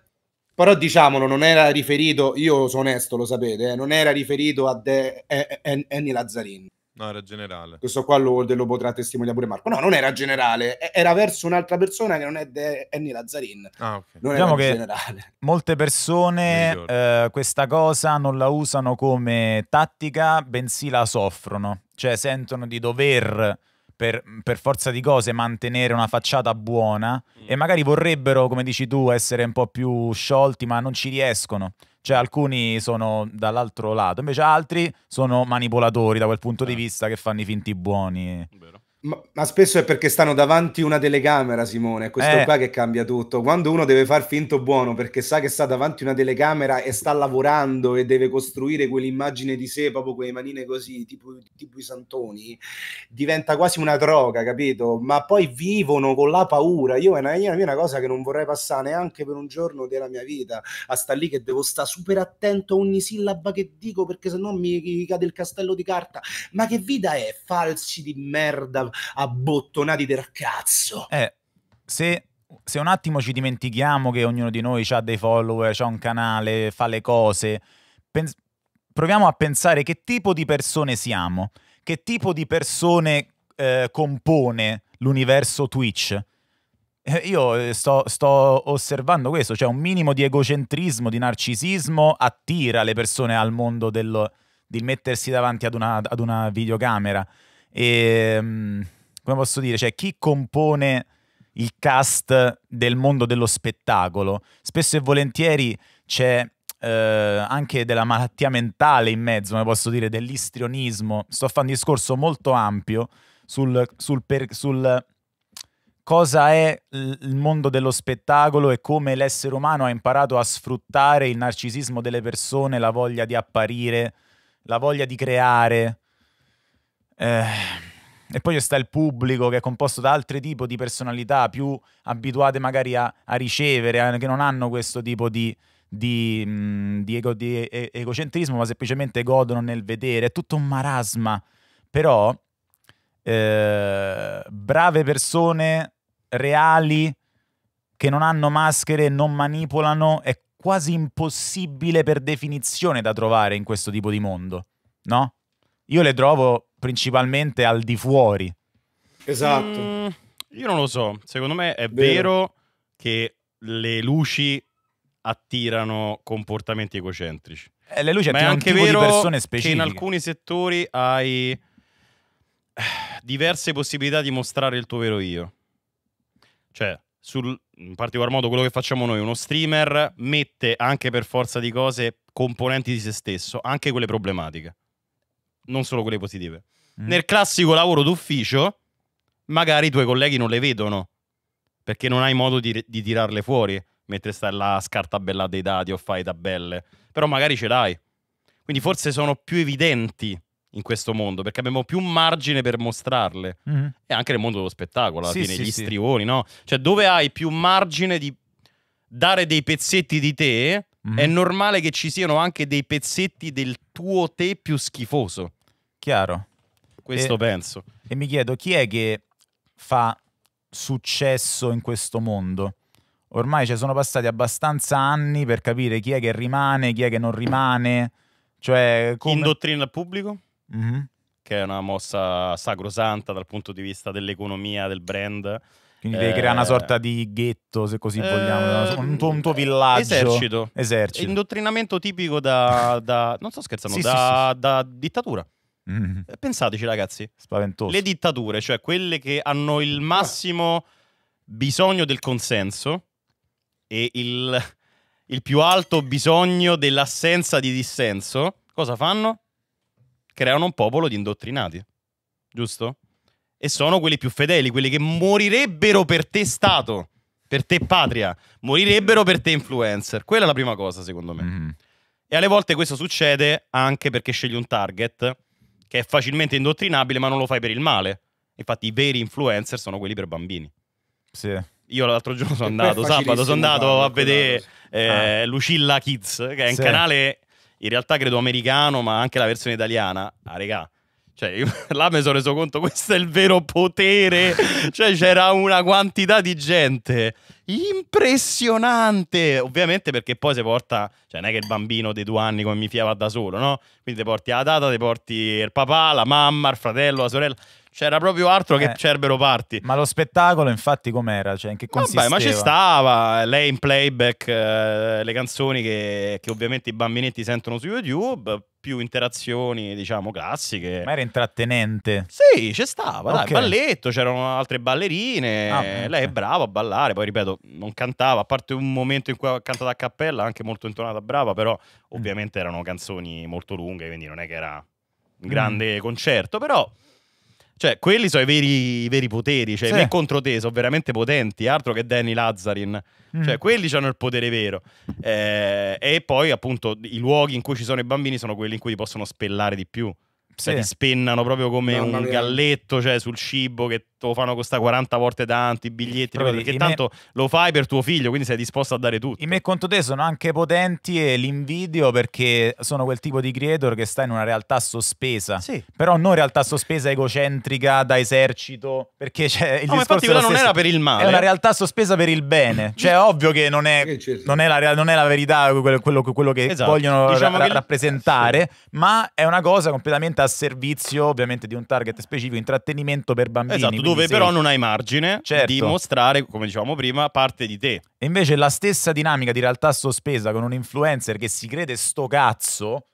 Però diciamolo, non era riferito, io sono onesto, lo sapete, eh, non era riferito a De... eh, eh, Annie Lazzarin No, era generale. Questo qua lo, lo potrà testimoniare pure Marco. No, non era generale, era verso un'altra persona che non è De- Annie Lazzarin. Ah, okay. Non diciamo che generale. molte persone eh, questa cosa non la usano come tattica, bensì la soffrono. Cioè sentono di dover per, per, forza di cose mantenere una facciata buona mm. e magari vorrebbero, come dici tu, essere un po' più sciolti, ma non ci riescono. Cioè alcuni sono dall'altro lato, invece altri sono manipolatori da quel punto eh. di vista che fanno i finti buoni. Vero. Ma, ma, spesso è perché stanno davanti una telecamera, Simone, è questo eh. qua che cambia tutto. Quando uno deve far finto buono perché sa che sta davanti una telecamera e sta lavorando e deve costruire quell'immagine di sé, proprio quelle manine così, tipo, tipo i santoni, diventa quasi una droga, capito? Ma poi vivono con la paura. Io è una, è una cosa che non vorrei passare neanche per un giorno della mia vita, a star lì che devo stare super attento a ogni sillaba che dico perché sennò mi cade il castello di carta. Ma che vita è, falsi di merda? abbottonati del cazzo. Eh, se se un attimo ci dimentichiamo che ognuno di noi ha dei follower, ha un canale, fa le cose, pens- proviamo a pensare che tipo di persone siamo, che tipo di persone eh, compone l'universo Twitch. Eh, io eh, sto, sto, osservando questo, cioè un minimo di egocentrismo, di narcisismo attira le persone al mondo del, del mettersi davanti ad una, ad una videocamera e, ehm, come posso dire, cioè chi compone il cast del mondo dello spettacolo, spesso e volentieri c'è eh, anche della malattia mentale in mezzo, come posso dire, dell'istrionismo. Sto a fare un discorso molto ampio sul, sul, per, sul cosa è il mondo dello spettacolo e come l'essere umano ha imparato a sfruttare il narcisismo delle persone, la voglia di apparire, la voglia di creare, eh, e poi sta il pubblico che è composto da altri tipi di personalità più abituate magari a, a ricevere, a, eh, che non hanno questo tipo di, di, mh, mm, di, ego, di e- egocentrismo, ma semplicemente godono nel vedere. È tutto un marasma. Però eh, brave persone reali che non hanno maschere, non manipolano, è quasi impossibile per definizione da trovare in questo tipo di mondo, no? Io le trovo principalmente al di fuori. Esatto. Mm, io non lo so, secondo me è vero, vero che le luci attirano comportamenti egocentrici. Eh, le luci attirano anche un tipo vero di persone specifiche. Che in alcuni settori hai eh, diverse possibilità di mostrare il tuo vero io. Cioè, sul, in particolar modo quello che facciamo noi, uno streamer mette anche per forza di cose componenti di se stesso, anche quelle problematiche, non solo quelle positive. Mm. nel classico lavoro d'ufficio magari i tuoi colleghi non le vedono perché non hai modo di, di tirarle fuori mentre stai là a scartabellare dei dati o fai tabelle, però magari ce l'hai. Quindi forse sono più evidenti in questo mondo perché abbiamo più margine per mostrarle mm. e anche nel mondo dello spettacolo, alla sì, fine, sì, gli sì. strioni, no? Cioè dove hai più margine di dare dei pezzetti di te, mm. è mm-hmm. normale che ci siano anche dei pezzetti del tuo te più schifoso. Chiaro. Questo e, penso. E mi chiedo chi è che fa successo in questo mondo? Ormai ci sono passati abbastanza anni per capire chi è che rimane, chi è che non rimane. Cioè, come... Indottrina il pubblico? Mm-hmm. Che è una mossa sacrosanta dal punto di vista dell'economia, del brand. Quindi devi eh, creare una eh, sorta di ghetto, se così eh, vogliamo, un tuo, un tuo, eh, villaggio. Esercito. Esercito. Indottrinamento tipico da, da non sto scherzando, sì, da, sì, sì. da, dittatura. Mm. Eh, pensateci, ragazzi. Spaventoso. Le dittature, cioè quelle che hanno il ah. massimo bisogno del consenso e il, il più alto bisogno dell'assenza di dissenso, cosa fanno? Creano un popolo di indottrinati, giusto? E sono quelli più fedeli, quelli che morirebbero per te Stato, per te patria, morirebbero per te influencer. Quella è la prima cosa, secondo me. Mm. E alle volte questo succede anche perché scegli un target che è facilmente indottrinabile, ma non lo fai per il male. Infatti, i veri influencer sono quelli per bambini. Sì. Io l'altro giorno sono andato, sabato, sono andato a vedere eh, ah. Lucilla Kids, che è un canale in realtà credo americano, ma anche la versione italiana. Ah, regà. Cioè, io, là mi sono reso conto, questo è il vero potere. cioè, c'era una quantità di gente impressionante. Ovviamente perché poi si porta, cioè non è che il bambino dei due anni come mi fiava da solo, no? Quindi ti porti la data, ti porti il papà, la mamma, il fratello, la sorella. C'era proprio altro che eh. Cerbero Parti. Ma lo spettacolo, infatti, com'era? Cioè, in che consisteva? Vabbè, ma ci stava. Lei in playback, eh, le canzoni che, che ovviamente i bambinetti sentono su YouTube più interazioni, diciamo, classiche. Ma era intrattenente. Sì, ci stava, okay. dai, balletto, c'erano altre ballerine, ah, okay. lei è brava a ballare, poi ripeto, non cantava, a parte un momento in cui ha cantato a cappella, anche molto intonata, brava, però mm. ovviamente mm. erano canzoni molto lunghe, quindi non è che era un mm. grande mm. concerto, però cioè, quelli sono i veri, i veri poteri. Cioè, sì. me contro te sono veramente potenti, altro che Danny Lazzarin. Mm. Cioè, quelli hanno il potere vero. Eh, e poi, appunto, i luoghi in cui ci sono i bambini sono quelli in cui possono spellare di più. Se cioè, sì. ti spennano proprio come Mamma un galletto, cioè sul cibo che lo fanno costare 40 volte tanto, i biglietti, Però, perché tanto me... lo fai per tuo figlio, quindi sei disposto a dare tutto. I me conto te sono anche potenti e l'invidio perché sono quel tipo di creator che sta in una realtà sospesa. Sì. Però non realtà sospesa egocentrica da esercito, perché c'è il no, discorso infatti, non era per il male. È una realtà sospesa per il bene. Cioè, ovvio che non è, non è, la, non è la, verità quello, quello che esatto. vogliono diciamo ra che rappresentare, sì. ma è una cosa completamente a servizio, ovviamente, di un target specifico, intrattenimento per bambini. Esatto, dove però non hai margine certo. di mostrare, come dicevamo prima, parte di te. E invece la stessa dinamica di realtà sospesa con un influencer che si crede sto cazzo.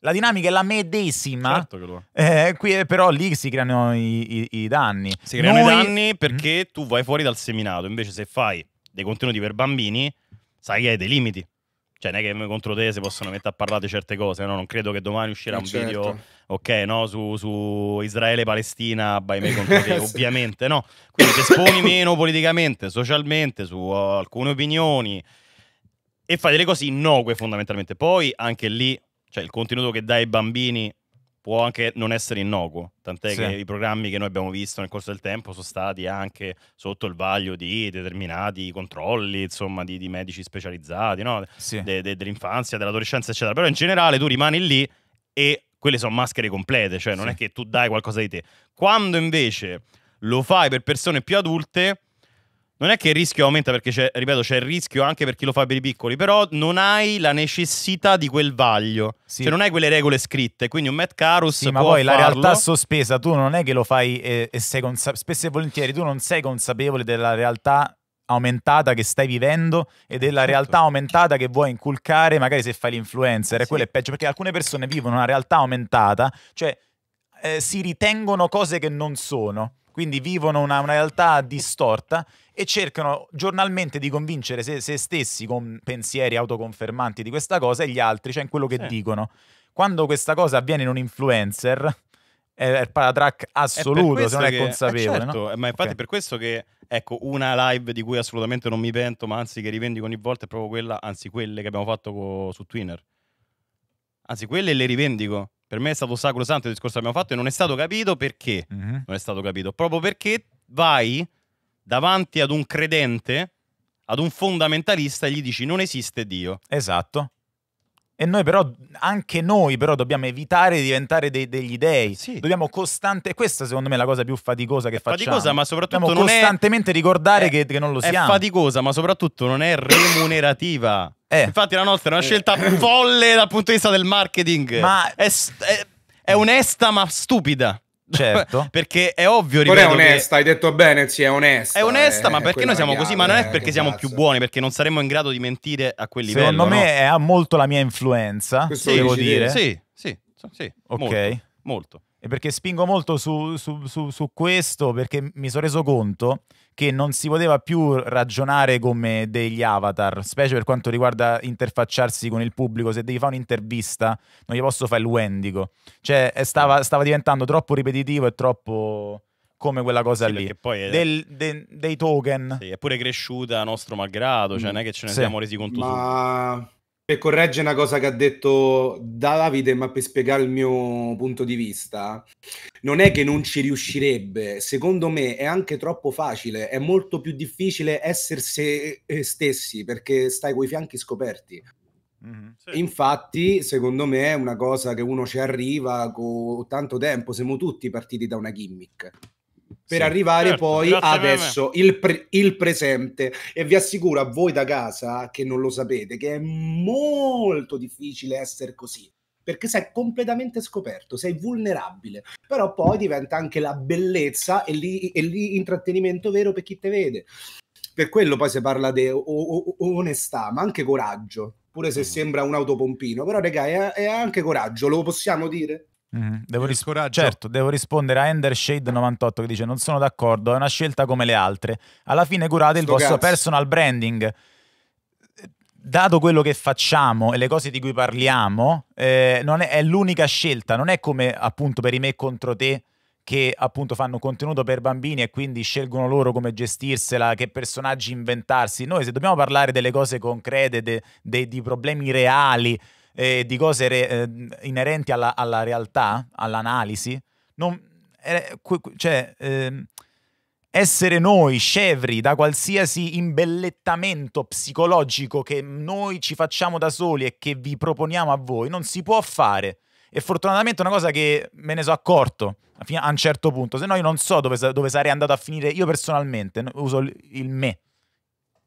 La dinamica è la medesima, certo eh, qui, eh, però lì si creano i, i, i danni. Si creano Noi... i danni mm. perché mm. tu vai fuori dal seminato, invece se fai dei contenuti per bambini, sai che hai dei limiti. Cioè, non è che contro te si possono mettere a parlare di certe cose, no? Non credo che domani uscirà eh, un certo. video ok, no, su, su Israele e Palestina, by me contro te, ovviamente no. Quindi ti esponi meno politicamente, socialmente, su uh, alcune opinioni e fai delle cose innocue fondamentalmente. Poi anche lì, cioè il contenuto che dai ai bambini può anche non essere innocuo, tant'è sì. che i programmi che noi abbiamo visto nel corso del tempo sono stati anche sotto il vaglio di determinati controlli, insomma, di, di medici specializzati, no? sì. de, de, dell'infanzia, dell'adolescenza, eccetera. Però in generale tu rimani lì e quelle sono maschere complete, cioè non sì. è che tu dai qualcosa di te. Quando invece lo fai per persone più adulte, non è che il rischio aumenta perché c'è, ripeto, c'è il rischio anche per chi lo fa per i piccoli, però non hai la necessità di quel vaglio, sì. cioè non hai quelle regole scritte, quindi un Matt Carus sì, ma poi farlo. la realtà sospesa, tu non è che lo fai e, eh, e sei consapevole, spesso e volentieri tu non sei consapevole della realtà aumentata che stai vivendo e della certo. realtà aumentata che vuoi inculcare, magari se fai l'influencer, sì. e quello è peggio, perché alcune persone vivono una realtà aumentata, cioè eh, si ritengono cose che non sono, quindi vivono una, una realtà distorta e cercano giornalmente di convincere se, se, stessi con pensieri autoconfermanti di questa cosa e gli altri, cioè in quello che sì. dicono. Quando questa cosa avviene in un influencer è il paratrack assoluto, se non è consapevole. Eh certo, no? Eh, ma infatti okay. per questo che ecco, una live di cui assolutamente non mi pento, ma anzi che rivendico ogni volta è proprio quella, anzi quelle che abbiamo fatto co- su Twitter. Anzi, quelle le rivendico. Per me è stato sacrosanto il discorso che abbiamo fatto e non è stato capito perché. Mm-hmm. Non è stato capito. Proprio perché vai davanti ad un credente, ad un fondamentalista e gli dici non esiste Dio. Esatto. E noi però, anche noi però dobbiamo evitare di diventare dei, degli dei. Sì. Dobbiamo costante, questa secondo me è la cosa più faticosa che è facciamo. Faticosa, ma soprattutto dobbiamo costantemente è... ricordare è... Eh, che, che, non lo siamo. È faticosa, ma soprattutto non è remunerativa. Eh. Infatti la nostra è una eh. scelta folle dal punto di vista del marketing. Ma è, è onesta ma stupida. Certo. perché è ovvio, ripeto. Però è onesta, hai detto bene, sì, è onesta. È onesta, eh, ma eh, perché noi siamo così? Ma non è eh, perché siamo cazzo. più buoni, perché non saremmo in grado di mentire a quel livello. Secondo me no? ha molto la mia influenza, Questo devo dire. Sì, sì, sì. Ok. molto. molto. E perché spingo molto su, su, su, su questo, perché mi sono reso conto che non si poteva più ragionare come degli avatar, specie per quanto riguarda interfacciarsi con il pubblico. Se devi fare un'intervista, non gli posso fare il Wendigo. Cioè, stava, stava diventando troppo ripetitivo e troppo come quella cosa sì, lì. Poi Del, de, dei token. Sì, è pure cresciuta a nostro malgrado, cioè mm. non è che ce ne sì. siamo resi conto. Ma... Su per eh, correggere una cosa che ha detto Davide, ma per spiegare il mio punto di vista, non è che non ci riuscirebbe, secondo me è anche troppo facile, è molto più difficile essere se eh, stessi perché stai coi fianchi scoperti. Mm-hmm, sì. Infatti, secondo me è una cosa che uno ci arriva con tanto tempo, siamo tutti partiti da una gimmick per sì, arrivare certo, poi adesso il, pre- il, presente e vi assicuro a voi da casa che non lo sapete che è molto difficile essere così perché sei completamente scoperto, sei vulnerabile, però poi diventa anche la bellezza e lì, e lì intrattenimento vero per chi te vede. Per quello poi si parla di o- o- onestà, ma anche coraggio, pure se mm. sembra un autopompino, però regà è, è anche coraggio, lo possiamo dire? Mm-hmm. Devo, eh, ris- certo, devo rispondere a Endershade98 che dice: Non sono d'accordo, è una scelta come le altre. Alla fine curate Sto il vostro cazzo. personal branding. Dato quello che facciamo e le cose di cui parliamo, eh, è, è, l'unica scelta. Non è come appunto per i me contro te che appunto fanno contenuto per bambini e quindi scelgono loro come gestirsela, che personaggi inventarsi. Noi se dobbiamo parlare delle cose concrete, de, de, di problemi reali, eh, di cose re, eh, inerenti alla, alla, realtà, all'analisi, non, eh, cioè, ehm, essere noi scevri da qualsiasi imbellettamento psicologico che noi ci facciamo da soli e che vi proponiamo a voi, non si può fare. E fortunatamente è una cosa che me ne sono accorto a un certo punto, se no io non so dove, dove sarei andato a finire io personalmente, uso il me.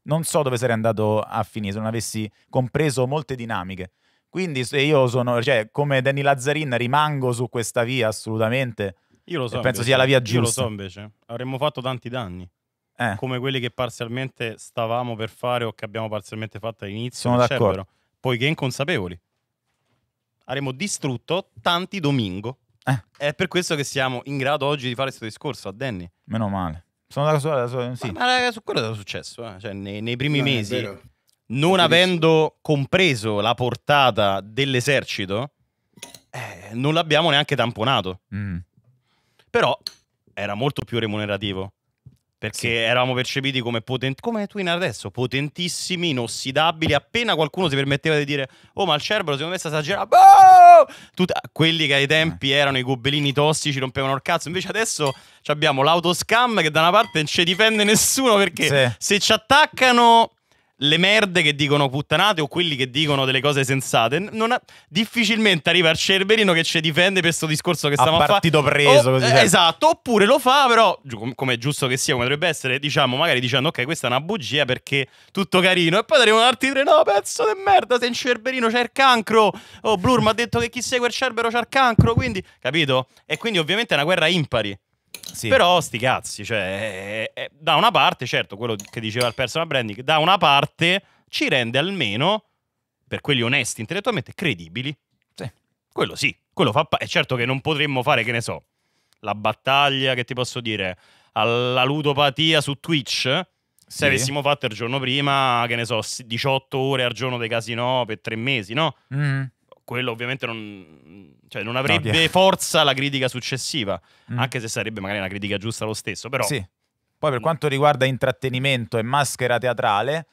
Non so dove sarei andato a finire se non avessi compreso molte dinamiche. Quindi se io sono, cioè, come Danny Lazzarin rimango su questa via assolutamente. Io lo so. Penso sia la via giusta. Io lo so invece. Avremmo fatto tanti danni. Eh. Come quelli che parzialmente stavamo per fare o che abbiamo parzialmente fatto all'inizio. Sono d'accordo. Poiché inconsapevoli. Avremmo distrutto tanti Domingo. Eh. È per questo che siamo in grado oggi di fare questo discorso a Danny. Meno male. Sono da sola, sì. ma, ma, su quello è successo, eh? cioè, nei, nei, primi no, mesi non avendo compreso la portata dell'esercito, eh, non l'abbiamo neanche tamponato. Mm. Però era molto più remunerativo. Perché sì. eravamo percepiti come, poten- come Twinner adesso, potentissimi, inossidabili. Appena qualcuno si permetteva di dire, oh ma il cerbero secondo me sta esagerando. Oh! Tut- quelli che ai tempi eh. erano i gobelini tossici, rompevano il cazzo. Invece adesso abbiamo l'autoscam che da una parte non ci difende nessuno perché sì. se ci attaccano le merde che dicono puttanate o quelli che dicono delle cose sensate, ha, difficilmente arriva al Cerberino che ci difende per questo discorso che stiamo a fare. partito fa preso, o, così. Eh, esatto, oppure lo fa però, come è giusto che sia, come dovrebbe essere, diciamo, magari dicendo ok, questa è una bugia perché tutto carino, e poi arrivano altri tre, no, pezzo di merda, se in Cerberino c'è il cancro, oh, Blur mi ha detto che chi segue il Cerbero c'ha il cancro, quindi, capito? E quindi ovviamente è una guerra impari. Sì. Però sti cazzi, cioè, è, eh, è, eh, da una parte, certo, quello che diceva il personal branding, da una parte ci rende almeno, per quelli onesti intellettualmente, credibili. Sì. Quello sì, quello fa parte. È certo che non potremmo fare, che ne so, la battaglia, che ti posso dire, alla ludopatia su Twitch, se sì. avessimo fatto il giorno prima, che ne so, 18 ore al giorno dei casino per tre mesi, no? Mm quello ovviamente non, mm, cioè non avrebbe no, forza la critica successiva, mm. anche se sarebbe magari una critica giusta lo stesso, però... Sì. Poi per mm. quanto riguarda intrattenimento e maschera teatrale,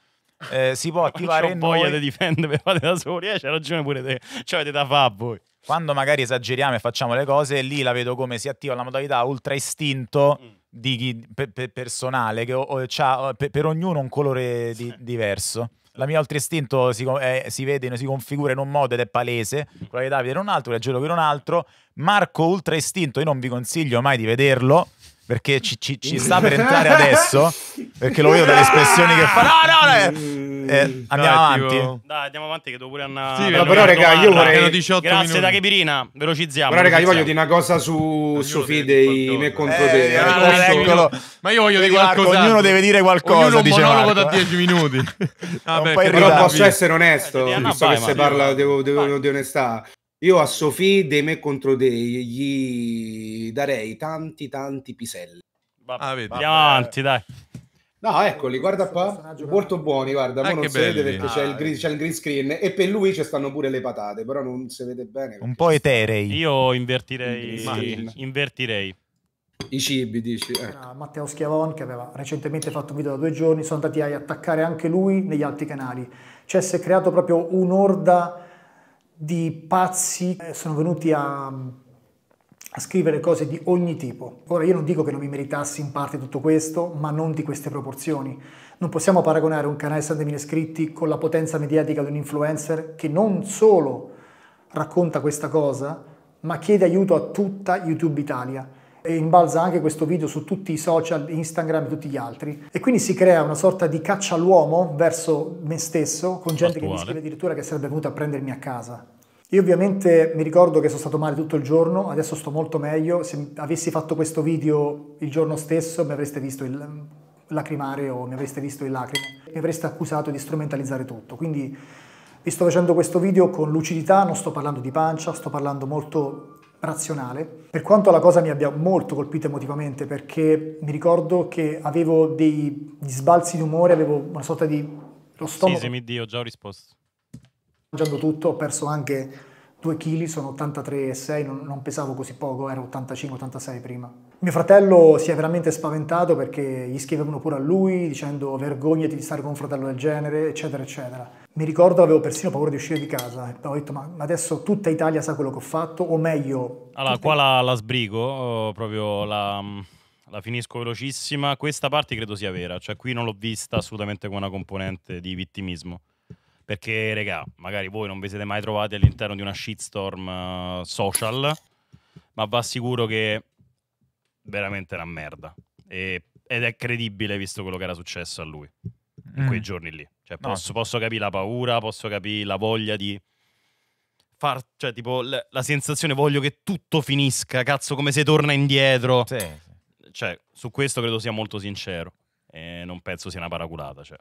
eh, si può attivare... Non voglio di difendere, fate da soli, eh, c'è ragione pure te, cioè avete da fare voi. Quando magari esageriamo e facciamo le cose, lì la vedo come si attiva la modalità ultra istinto mm. di chi, pe, pe, personale, che o, o, per, per, ognuno un colore di, sì. diverso la mia oltre istinto si, eh, si vede, si configura in un modo ed è palese, quello di Davide in un altro, quello di Gelo in un altro, Marco ultra istinto, io non vi consiglio mai di vederlo, perché ci, ci, ci sta per entrare adesso, perché lo vedo dalle espressioni che fa. No, no, no. Eh, mm. eh andiamo Dai, avanti. Tipo... Dai, andiamo avanti, che devo pure andare. Sì, però, però raga, io vorrei. Grazie, minuti. da Chepirina. Velocizziamo. Però, raga, io voglio dire una cosa su, su Fidei, me contro eh, te. Eh, no, ma io voglio dire qualcosa. ognuno deve dire qualcosa. Ognuno dice un monologo Marco. da 10 minuti. ah, però posso essere onesto, eh, visto che se parla di onestà. Io a Sofì dei me contro dei gli darei tanti tanti piselli. Vabbè, ah, vedi. dai. No, eccoli, guarda qua, molto buoni, guarda, ah, non si belli. vede perché ah, c'è, il ah, green, eh. il green, screen e per lui ci stanno pure le patate, però non si vede bene. Un po' eterei. Io invertirei, invertirei. I cibi, dici. Ecco. Ah, Matteo Schiavon, che aveva recentemente fatto un video da due giorni, sono andati a attaccare anche lui negli altri canali. Cioè si è creato proprio un'orda di pazzi eh, sono venuti a, a, scrivere cose di ogni tipo. Ora io non dico che non mi meritassi in parte tutto questo, ma non di queste proporzioni. Non possiamo paragonare un canale senza 60.000 iscritti con la potenza mediatica di un influencer che non solo racconta questa cosa, ma chiede aiuto a tutta YouTube Italia e imbalza anche questo video su tutti i social, Instagram e tutti gli altri. E quindi si crea una sorta di caccia all'uomo verso me stesso, con gente Attuale. che mi scrive addirittura che sarebbe venuta a prendermi a casa. Io ovviamente mi ricordo che sono stato male tutto il giorno, adesso sto molto meglio. Se avessi fatto questo video il giorno stesso mi avreste visto il lacrimare o mi avreste visto in lacrime, mi avreste accusato di strumentalizzare tutto. Quindi vi sto facendo questo video con lucidità, non sto parlando di pancia, sto parlando molto razionale. Per quanto la cosa mi abbia molto colpito emotivamente perché mi ricordo che avevo dei sbalzi di umore, avevo una sorta di... Lo stomaco... Sì, sì, ho già risposto. Mangiando tutto ho perso anche 2 kg, sono 83,6, non, non pesavo così poco, ero 85-86 prima. Mio fratello si è veramente spaventato perché gli scrivevano pure a lui dicendo vergognati di stare con un fratello del genere, eccetera, eccetera. Mi ricordo avevo persino paura di uscire di casa, ho detto ma adesso tutta Italia sa quello che ho fatto, o meglio... Allora, tutta... qua la, la sbrigo, oh, proprio la, mm, la, finisco velocissima, questa parte credo sia vera, cioè qui non l'ho vista assolutamente come una componente di vittimismo, perché regà, magari voi non vi siete mai trovati all'interno di una shitstorm eh, social, ma va sicuro che veramente era merda, e, ed è credibile visto quello che era successo a lui in quei mm. giorni lì. Cioè, posso, posso, capire la paura, posso capire la voglia di far, cioè, tipo, l- la sensazione voglio che tutto finisca, cazzo, come se torna indietro. Sì, sì. Cioè, su questo credo sia molto sincero. E non penso sia una paraculata, cioè.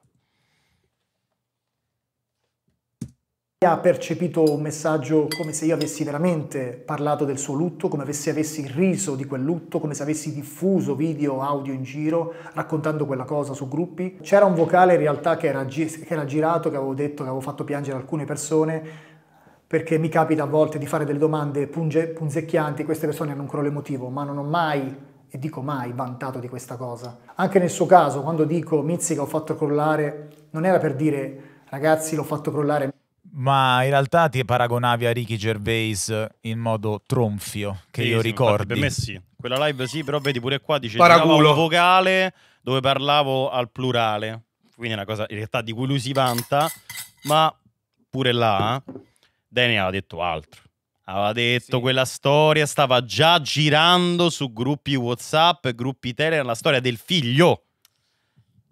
ha percepito un messaggio come se io avessi veramente parlato del suo lutto, come se avessi riso di quel lutto, come se avessi diffuso video, audio in giro, raccontando quella cosa su gruppi. C'era un vocale in realtà che era, che era girato, che avevo detto che avevo fatto piangere alcune persone, perché mi capita a volte di fare delle domande punge, punzecchianti, queste persone hanno un crollo emotivo, ma non ho mai e dico mai vantato di questa cosa. Anche nel suo caso, quando dico che ho fatto crollare, non era per dire ragazzi l'ho fatto crollare, ma in realtà ti paragonavi a Ricky Gervais in modo tronfio, che sì, io sì, ricordo. Per me sì, quella live sì, però vedi pure qua dice Paraculo. un vocale dove parlavo al plurale, quindi è una cosa in realtà di cui lui si vanta, ma pure là eh, Dani aveva detto altro. Aveva detto sì. quella storia, stava già girando su gruppi WhatsApp, gruppi Telegram, la storia del figlio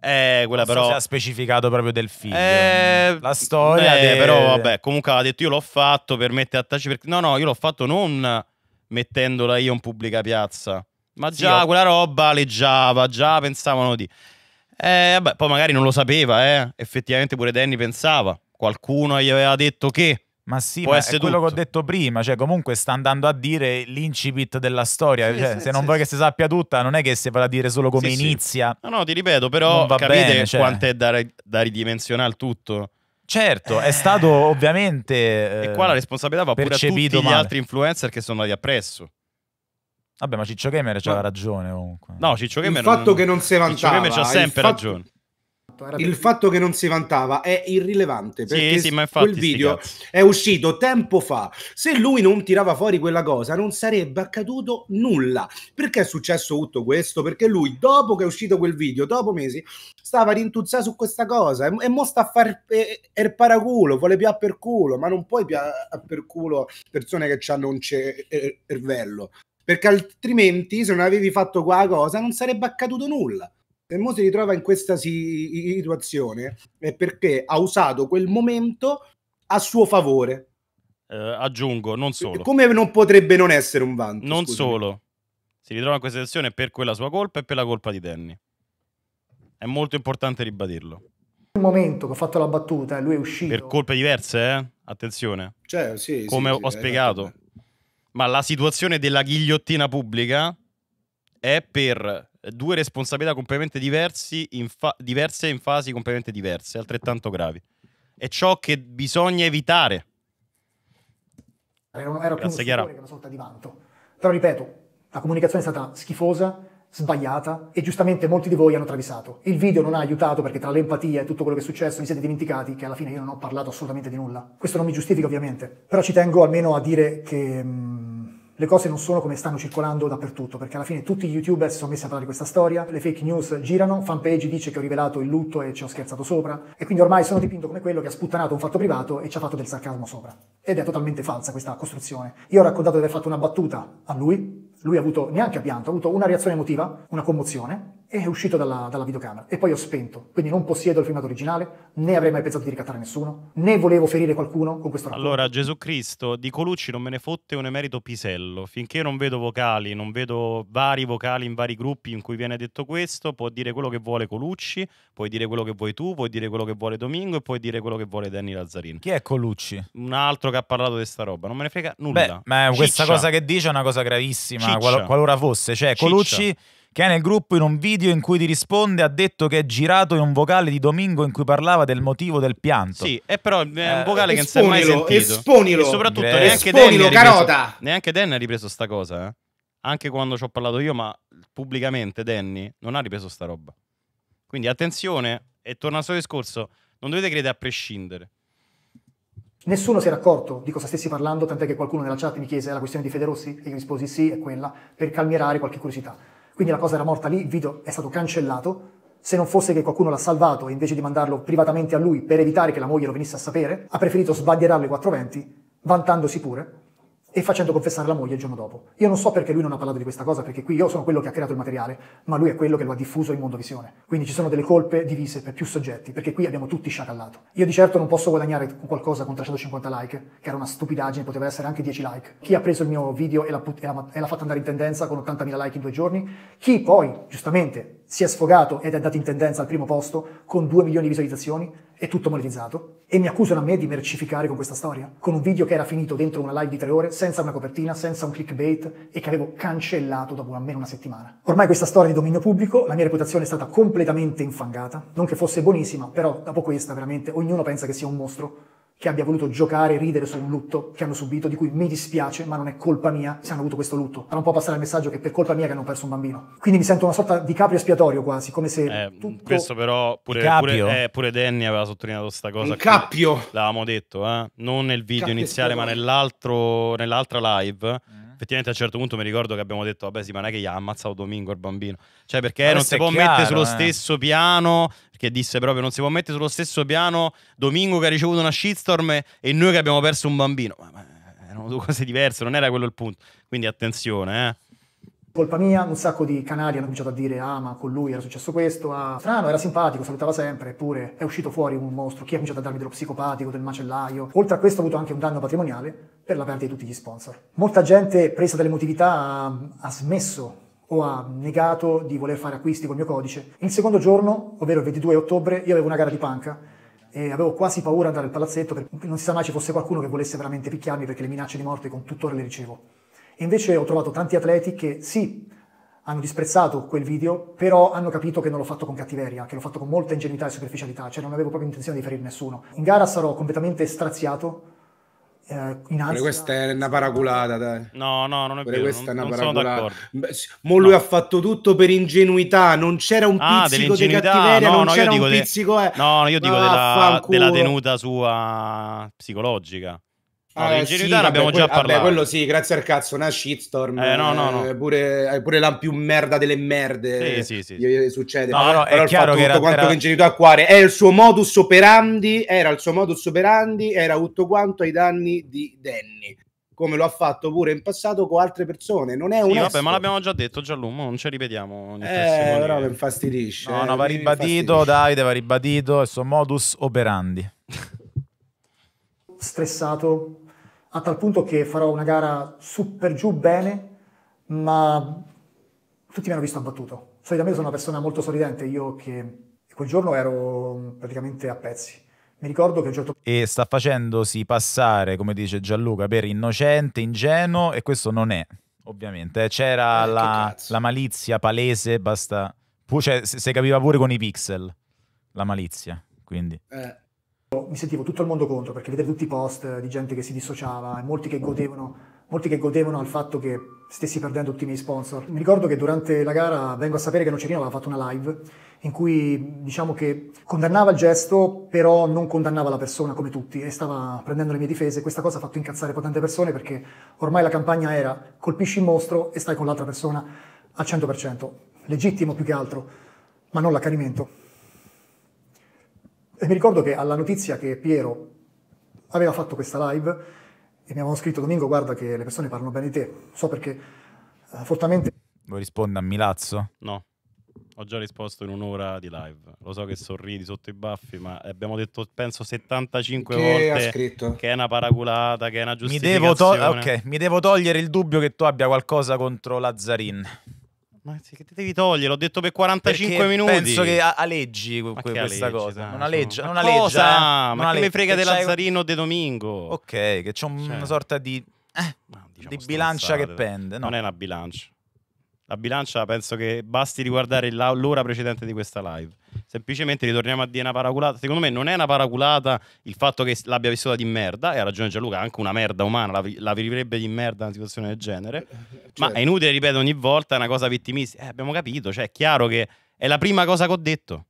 eh, quella non so però. specificato proprio del film. Eh, la storia. Eh, de... però vabbè, comunque ha detto io l'ho fatto per mettere a taci. Perché... No, no, io l'ho fatto non mettendola io in pubblica piazza. Ma già io... quella roba leggiava, già pensavano di. Eh, vabbè, poi magari non lo sapeva, eh. Effettivamente pure Danny pensava. Qualcuno gli aveva detto che. Ma sì, Può ma è quello tutto. che ho detto prima, cioè comunque sta andando a dire l'incipit della storia, sì, cioè, sì, se non sì, vuoi che si sappia tutta non è che si va a dire solo come inizia. No, no, ti ripeto, però capite bene, cioè. quanto è da, da ridimensionare il tutto. Certo, è stato eh. ovviamente... Eh, e qua la responsabilità va pure a tutti male. gli altri influencer che sono andati appresso. Vabbè, ma Ciccio Gamer ma... ragione comunque. No, Ciccio Gamer... Il fatto non... che non si vantava... Ciccio Gamer c'ha sempre fatto... ragione il fatto che non si vantava è irrilevante perché sì, sì, infatti, quel video è uscito tempo fa. Se lui non tirava fuori quella cosa, non sarebbe accaduto nulla. Perché è successo tutto questo? Perché lui, dopo che è uscito quel video, dopo mesi, stava rintuzzato su questa cosa e, e mo sta a far eh, er paraculo, vuole più a per culo, ma non puoi più a, per culo persone che hanno un cervello. Perché altrimenti, se non avevi fatto quella cosa, non sarebbe accaduto nulla e Mo si ritrova in questa situazione è perché ha usato quel momento a suo favore. Eh, aggiungo, non solo. Come non potrebbe non essere un vanto? Non scusami. solo. Si ritrova in questa situazione per quella sua colpa e per la colpa di Danny. È molto importante ribadirlo. Il momento che ho fatto la battuta, lui è uscito. Per colpe diverse, eh? Attenzione. Cioè, sì, Come sì, ho sì, spiegato. Ma la situazione della ghigliottina pubblica è per due responsabilità completamente diversi, in fa- diverse in fasi completamente diverse, altrettanto gravi. È ciò che bisogna evitare. Ero, ero Grazie, più un che una sorta di vanto. Però ripeto, la comunicazione è stata schifosa, sbagliata e giustamente molti di voi hanno travisato. Il video non ha aiutato perché tra l'empatia e tutto quello che è successo vi siete dimenticati che alla fine io non ho parlato assolutamente di nulla. Questo non mi giustifica ovviamente, però ci tengo almeno a dire che... Mh, mm, le cose non sono come stanno circolando dappertutto, perché alla fine tutti gli youtuber si sono messi a parlare di questa storia, le fake news girano, fanpage dice che ho rivelato il lutto e ci ho scherzato sopra, e quindi ormai sono dipinto come quello che ha sputtanato un fatto privato e ci ha fatto del sarcasmo sopra. Ed è totalmente falsa questa costruzione. Io ho raccontato di aver fatto una battuta a lui, lui ha avuto neanche a pianto, ha avuto una reazione emotiva, una commozione, è uscito dalla, dalla, videocamera e poi ho spento. Quindi non possiedo il filmato originale, né avrei mai pensato di ricattare nessuno, né volevo ferire qualcuno con questo racconto. Allora, Gesù Cristo, di Colucci non me ne fotte un emerito pisello. Finché non vedo vocali, non vedo vari vocali in vari gruppi in cui viene detto questo, può dire quello che vuole Colucci, puoi dire quello che vuoi tu, puoi dire quello che vuole Domingo e puoi dire quello che vuole Danny Lazzarini. Chi è Colucci? Un altro che ha parlato di questa roba, non me ne frega nulla. Beh, ma Ciccia. questa cosa che dice è una cosa gravissima, qual- qualora fosse. Cioè, Colucci che è nel gruppo in un video in cui ti risponde ha detto che è girato in un vocale di Domingo in cui parlava del motivo del pianto. Sì, è eh, però è eh, un eh, vocale eh, che non si è mai sentito. Esponilo, e soprattutto neanche esponilo, Danny ripreso, neanche Danny ha ripreso sta cosa, eh. Anche quando ci ho parlato io, ma pubblicamente Danny non ha ripreso sta roba. Quindi attenzione, e torna al suo discorso, non dovete credere a prescindere. Nessuno si era accorto di cosa stessi parlando, tant'è che qualcuno nella chat mi chiese la questione di Federossi e io risposi sì, è quella, per calmierare qualche curiosità. Quindi la cosa era morta lì, il video è stato cancellato. Se non fosse che qualcuno l'ha salvato e invece di mandarlo privatamente a lui per evitare che la moglie lo venisse a sapere, ha preferito sbandierarlo i 420, vantandosi pure e facendo confessare la moglie il giorno dopo. Io non so perché lui non ha parlato di questa cosa, perché qui io sono quello che ha creato il materiale, ma lui è quello che lo ha diffuso in mondovisione. Quindi ci sono delle colpe divise per più soggetti, perché qui abbiamo tutti sciacallato. Io di certo non posso guadagnare qualcosa con 350 like, che era una stupidaggine, poteva essere anche 10 like. Chi ha preso il mio video e l'ha, e l'ha, e l'ha fatto andare in tendenza con 80.000 like in due giorni, chi poi, giustamente, si è sfogato ed è andato in tendenza al primo posto con 2 milioni di visualizzazioni, è tutto monetizzato, e mi accusano a me di mercificare con questa storia, con un video che era finito dentro una live di tre ore, senza una copertina, senza un clickbait e che avevo cancellato dopo almeno una settimana. Ormai questa storia di dominio pubblico, la mia reputazione è stata completamente infangata, non che fosse buonissima, però dopo questa veramente ognuno pensa che sia un mostro che abbia voluto giocare e ridere su un lutto che hanno subito, di cui mi dispiace, ma non è colpa mia se hanno avuto questo lutto. Ma non può passare il messaggio che è per colpa mia che hanno perso un bambino. Quindi mi sento una sorta di caprio espiatorio quasi, come se eh, tutto... Questo però pure, pure, eh, pure, Danny aveva sottolineato questa cosa. Il cappio! L'avevamo detto, eh? Non nel video capio iniziale, espiatorio. ma nell'altra live mm. effettivamente a un certo punto mi ricordo che abbiamo detto vabbè sì ma non è che gli ha ammazzato Domingo il bambino cioè perché ma non si può chiaro, mettere sullo eh. stesso piano perché disse proprio non si può mettere sullo stesso piano Domingo che ha ricevuto una shitstorm e noi che abbiamo perso un bambino. Ma, ma erano due cose diverse, non era quello il punto. Quindi attenzione, eh colpa mia, un sacco di canali hanno cominciato a dire ah ma con lui era successo questo, ah strano, era simpatico, salutava sempre, eppure è uscito fuori un mostro, chi ha cominciato a darmi dello psicopatico, del macellaio. Oltre a questo ha avuto anche un danno patrimoniale per la perdita di tutti gli sponsor. Molta gente presa dall'emotività ha smesso o ha negato di voler fare acquisti col mio codice. Il secondo giorno, ovvero il 22 ottobre, io avevo una gara di panca e avevo quasi paura di andare al palazzetto perché non si sa mai ci fosse qualcuno che volesse veramente picchiarmi perché le minacce di morte con tuttora le ricevo. E invece ho trovato tanti atleti che sì, hanno disprezzato quel video, però hanno capito che non l'ho fatto con cattiveria, che l'ho fatto con molta ingenuità e superficialità, cioè non avevo proprio intenzione di ferire nessuno. In gara sarò completamente straziato eh, in Asia... questa è una paraculata, dai. No, no, non è vero. Questa non, è una paraculata. Mo lui no. ha fatto tutto per ingenuità, non c'era un ah, pizzico di cattiveria, no, non no, c'era un pizzico... De... Eh. No, io dico della, della tenuta sua psicologica. No, eh, ingenuità sì, ne abbiamo già parlato. Vabbè, quello sì, grazie al cazzo, una shitstorm. Eh, no, no, eh, no. Pure, eh, pure, la più merda delle merde. Sì, sì, sì. Succede. No, no, Però è chiaro che era, quanto era... ingenuità È il suo modus operandi, era il suo modus operandi, era tutto quanto ai danni di Danny come lo ha fatto pure in passato con altre persone. Non è un. Sì, vabbè, ma l'abbiamo già detto, Gianlumo, non ci ripetiamo. eh, però mi infastidisce. No, no, eh, va ribadito, Davide, va ribadito. È suo modus operandi. Stressato, a tal punto che farò una gara super giù bene, ma tutti mi hanno visto abbattuto. Solitamente sono una persona molto sorridente, io che quel giorno ero praticamente a pezzi. Mi ricordo che un certo E sta facendosi passare, come dice Gianluca, per innocente, ingenuo, e questo non è, ovviamente. Eh, c'era eh, la, la, malizia palese, basta... Cioè, se, se capiva pure con i pixel, la malizia, quindi... Eh. Mi sentivo tutto il mondo contro perché vedevo tutti i post di gente che si dissociava e molti che godevano, molti che godevano al fatto che stessi perdendo tutti i miei sponsor. Mi ricordo che durante la gara vengo a sapere che Nocerino aveva fatto una live in cui diciamo che condannava il gesto, però non condannava la persona come tutti e stava prendendo le mie difese. Questa cosa ha fatto incazzare potente persone perché ormai la campagna era colpisci il mostro e stai con l'altra persona al 100%. Legittimo più che altro, ma non l'accanimento. E mi ricordo che alla notizia che Piero aveva fatto questa live e mi avevano scritto Domingo guarda che le persone parlano bene di te, so perché eh, fortemente... Vuoi rispondere a Milazzo? No, ho già risposto in un'ora di live, lo so che sorridi sotto i baffi ma abbiamo detto penso 75 che volte scritto? che è una paraculata, che è una giustificazione. Mi devo, okay. mi devo togliere il dubbio che tu abbia qualcosa contro Lazzarin. Ma sì, che ti devi togliere? L'ho detto per 45 Perché minuti. Penso che aleggi que- questa aleggi, cosa. Dai, non aleggia, non aleggia. Cosa? Eh? Ma che mi frega che De Lazzarino o De Domingo? Ok, che c'è un cioè. una sorta di, eh, no, diciamo di bilancia che pende. No. Non è una bilancia. La bilancia penso che basti riguardare l'ora precedente di questa live semplicemente ritorniamo a dire una paraculata. Secondo me non è una paraculata il fatto che l'abbia vissuta di merda, e ha ragione Gianluca, anche una merda umana la, la vivrebbe di merda una situazione del genere. Eh, eh, certo. Ma è inutile, ripetere ogni volta è una cosa vittimistica. Eh, abbiamo capito, cioè è chiaro che è la prima cosa che ho detto,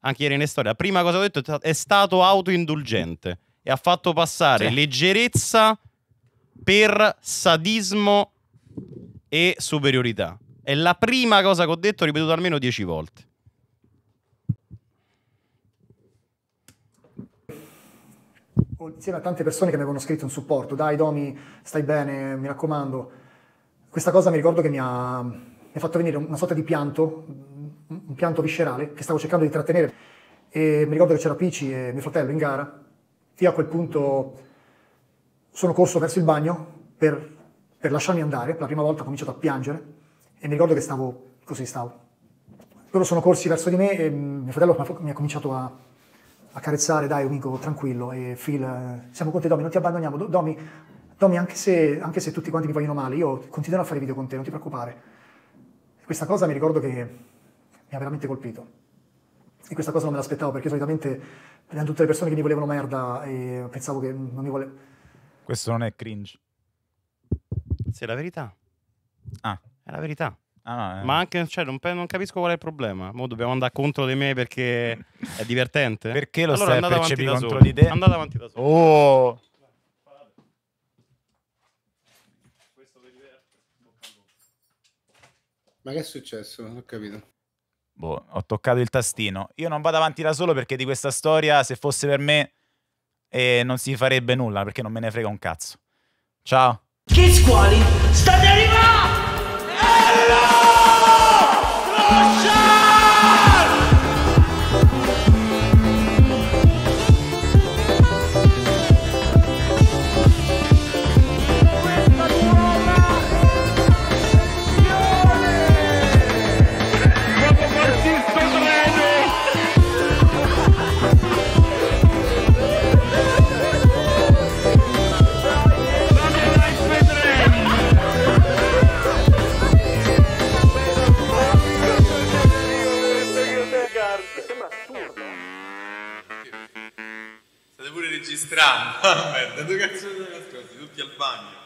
anche ieri in storia, la prima cosa che ho detto è stato autoindulgente e ha fatto passare sì. leggerezza per sadismo e superiorità. È la prima cosa che ho detto, ripetuto almeno dieci volte. Oh, insieme a tante persone che mi avevano scritto un supporto, dai Domi, stai bene, mi raccomando. Questa cosa mi ricordo che mi ha, mi ha fatto venire una sorta di pianto, un pianto viscerale che stavo cercando di trattenere. E mi ricordo che c'era Pici e mio fratello in gara. Io a quel punto sono corso verso il bagno per, per lasciarmi andare. Per la prima volta ho cominciato a piangere e mi ricordo che stavo così, stavo. Loro sono corsi verso di me e mio fratello mi ha cominciato a accarezzare, dai amico, tranquillo, e Phil, eh, siamo con te Domi, non ti abbandoniamo, Domi, Domi anche, se, anche se tutti quanti mi vogliono male, io continuerò a fare video con te, non ti preoccupare. questa cosa mi ricordo che mi ha veramente colpito. E questa cosa non me l'aspettavo perché solitamente erano tutte le persone che mi volevano merda e pensavo che non mi volevano. Questo non è cringe. Se è la verità. Ah. È la verità. Ah, eh. Ma anche, cioè, non, non, capisco qual è il problema. Mo dobbiamo andare contro di me perché è divertente. Perché lo allora stai percependo contro solo. di te? Andate avanti da solo. Oh! Ma che è successo? Non ho capito. Boh, ho toccato il tastino. Io non vado avanti da solo perché di questa storia, se fosse per me, eh, non si farebbe nulla perché non me ne frega un cazzo. Ciao. Kids Quali, state arrivando! Russia! strano, aspetta, dove cazzo sono nascosti? Tutti al bagno.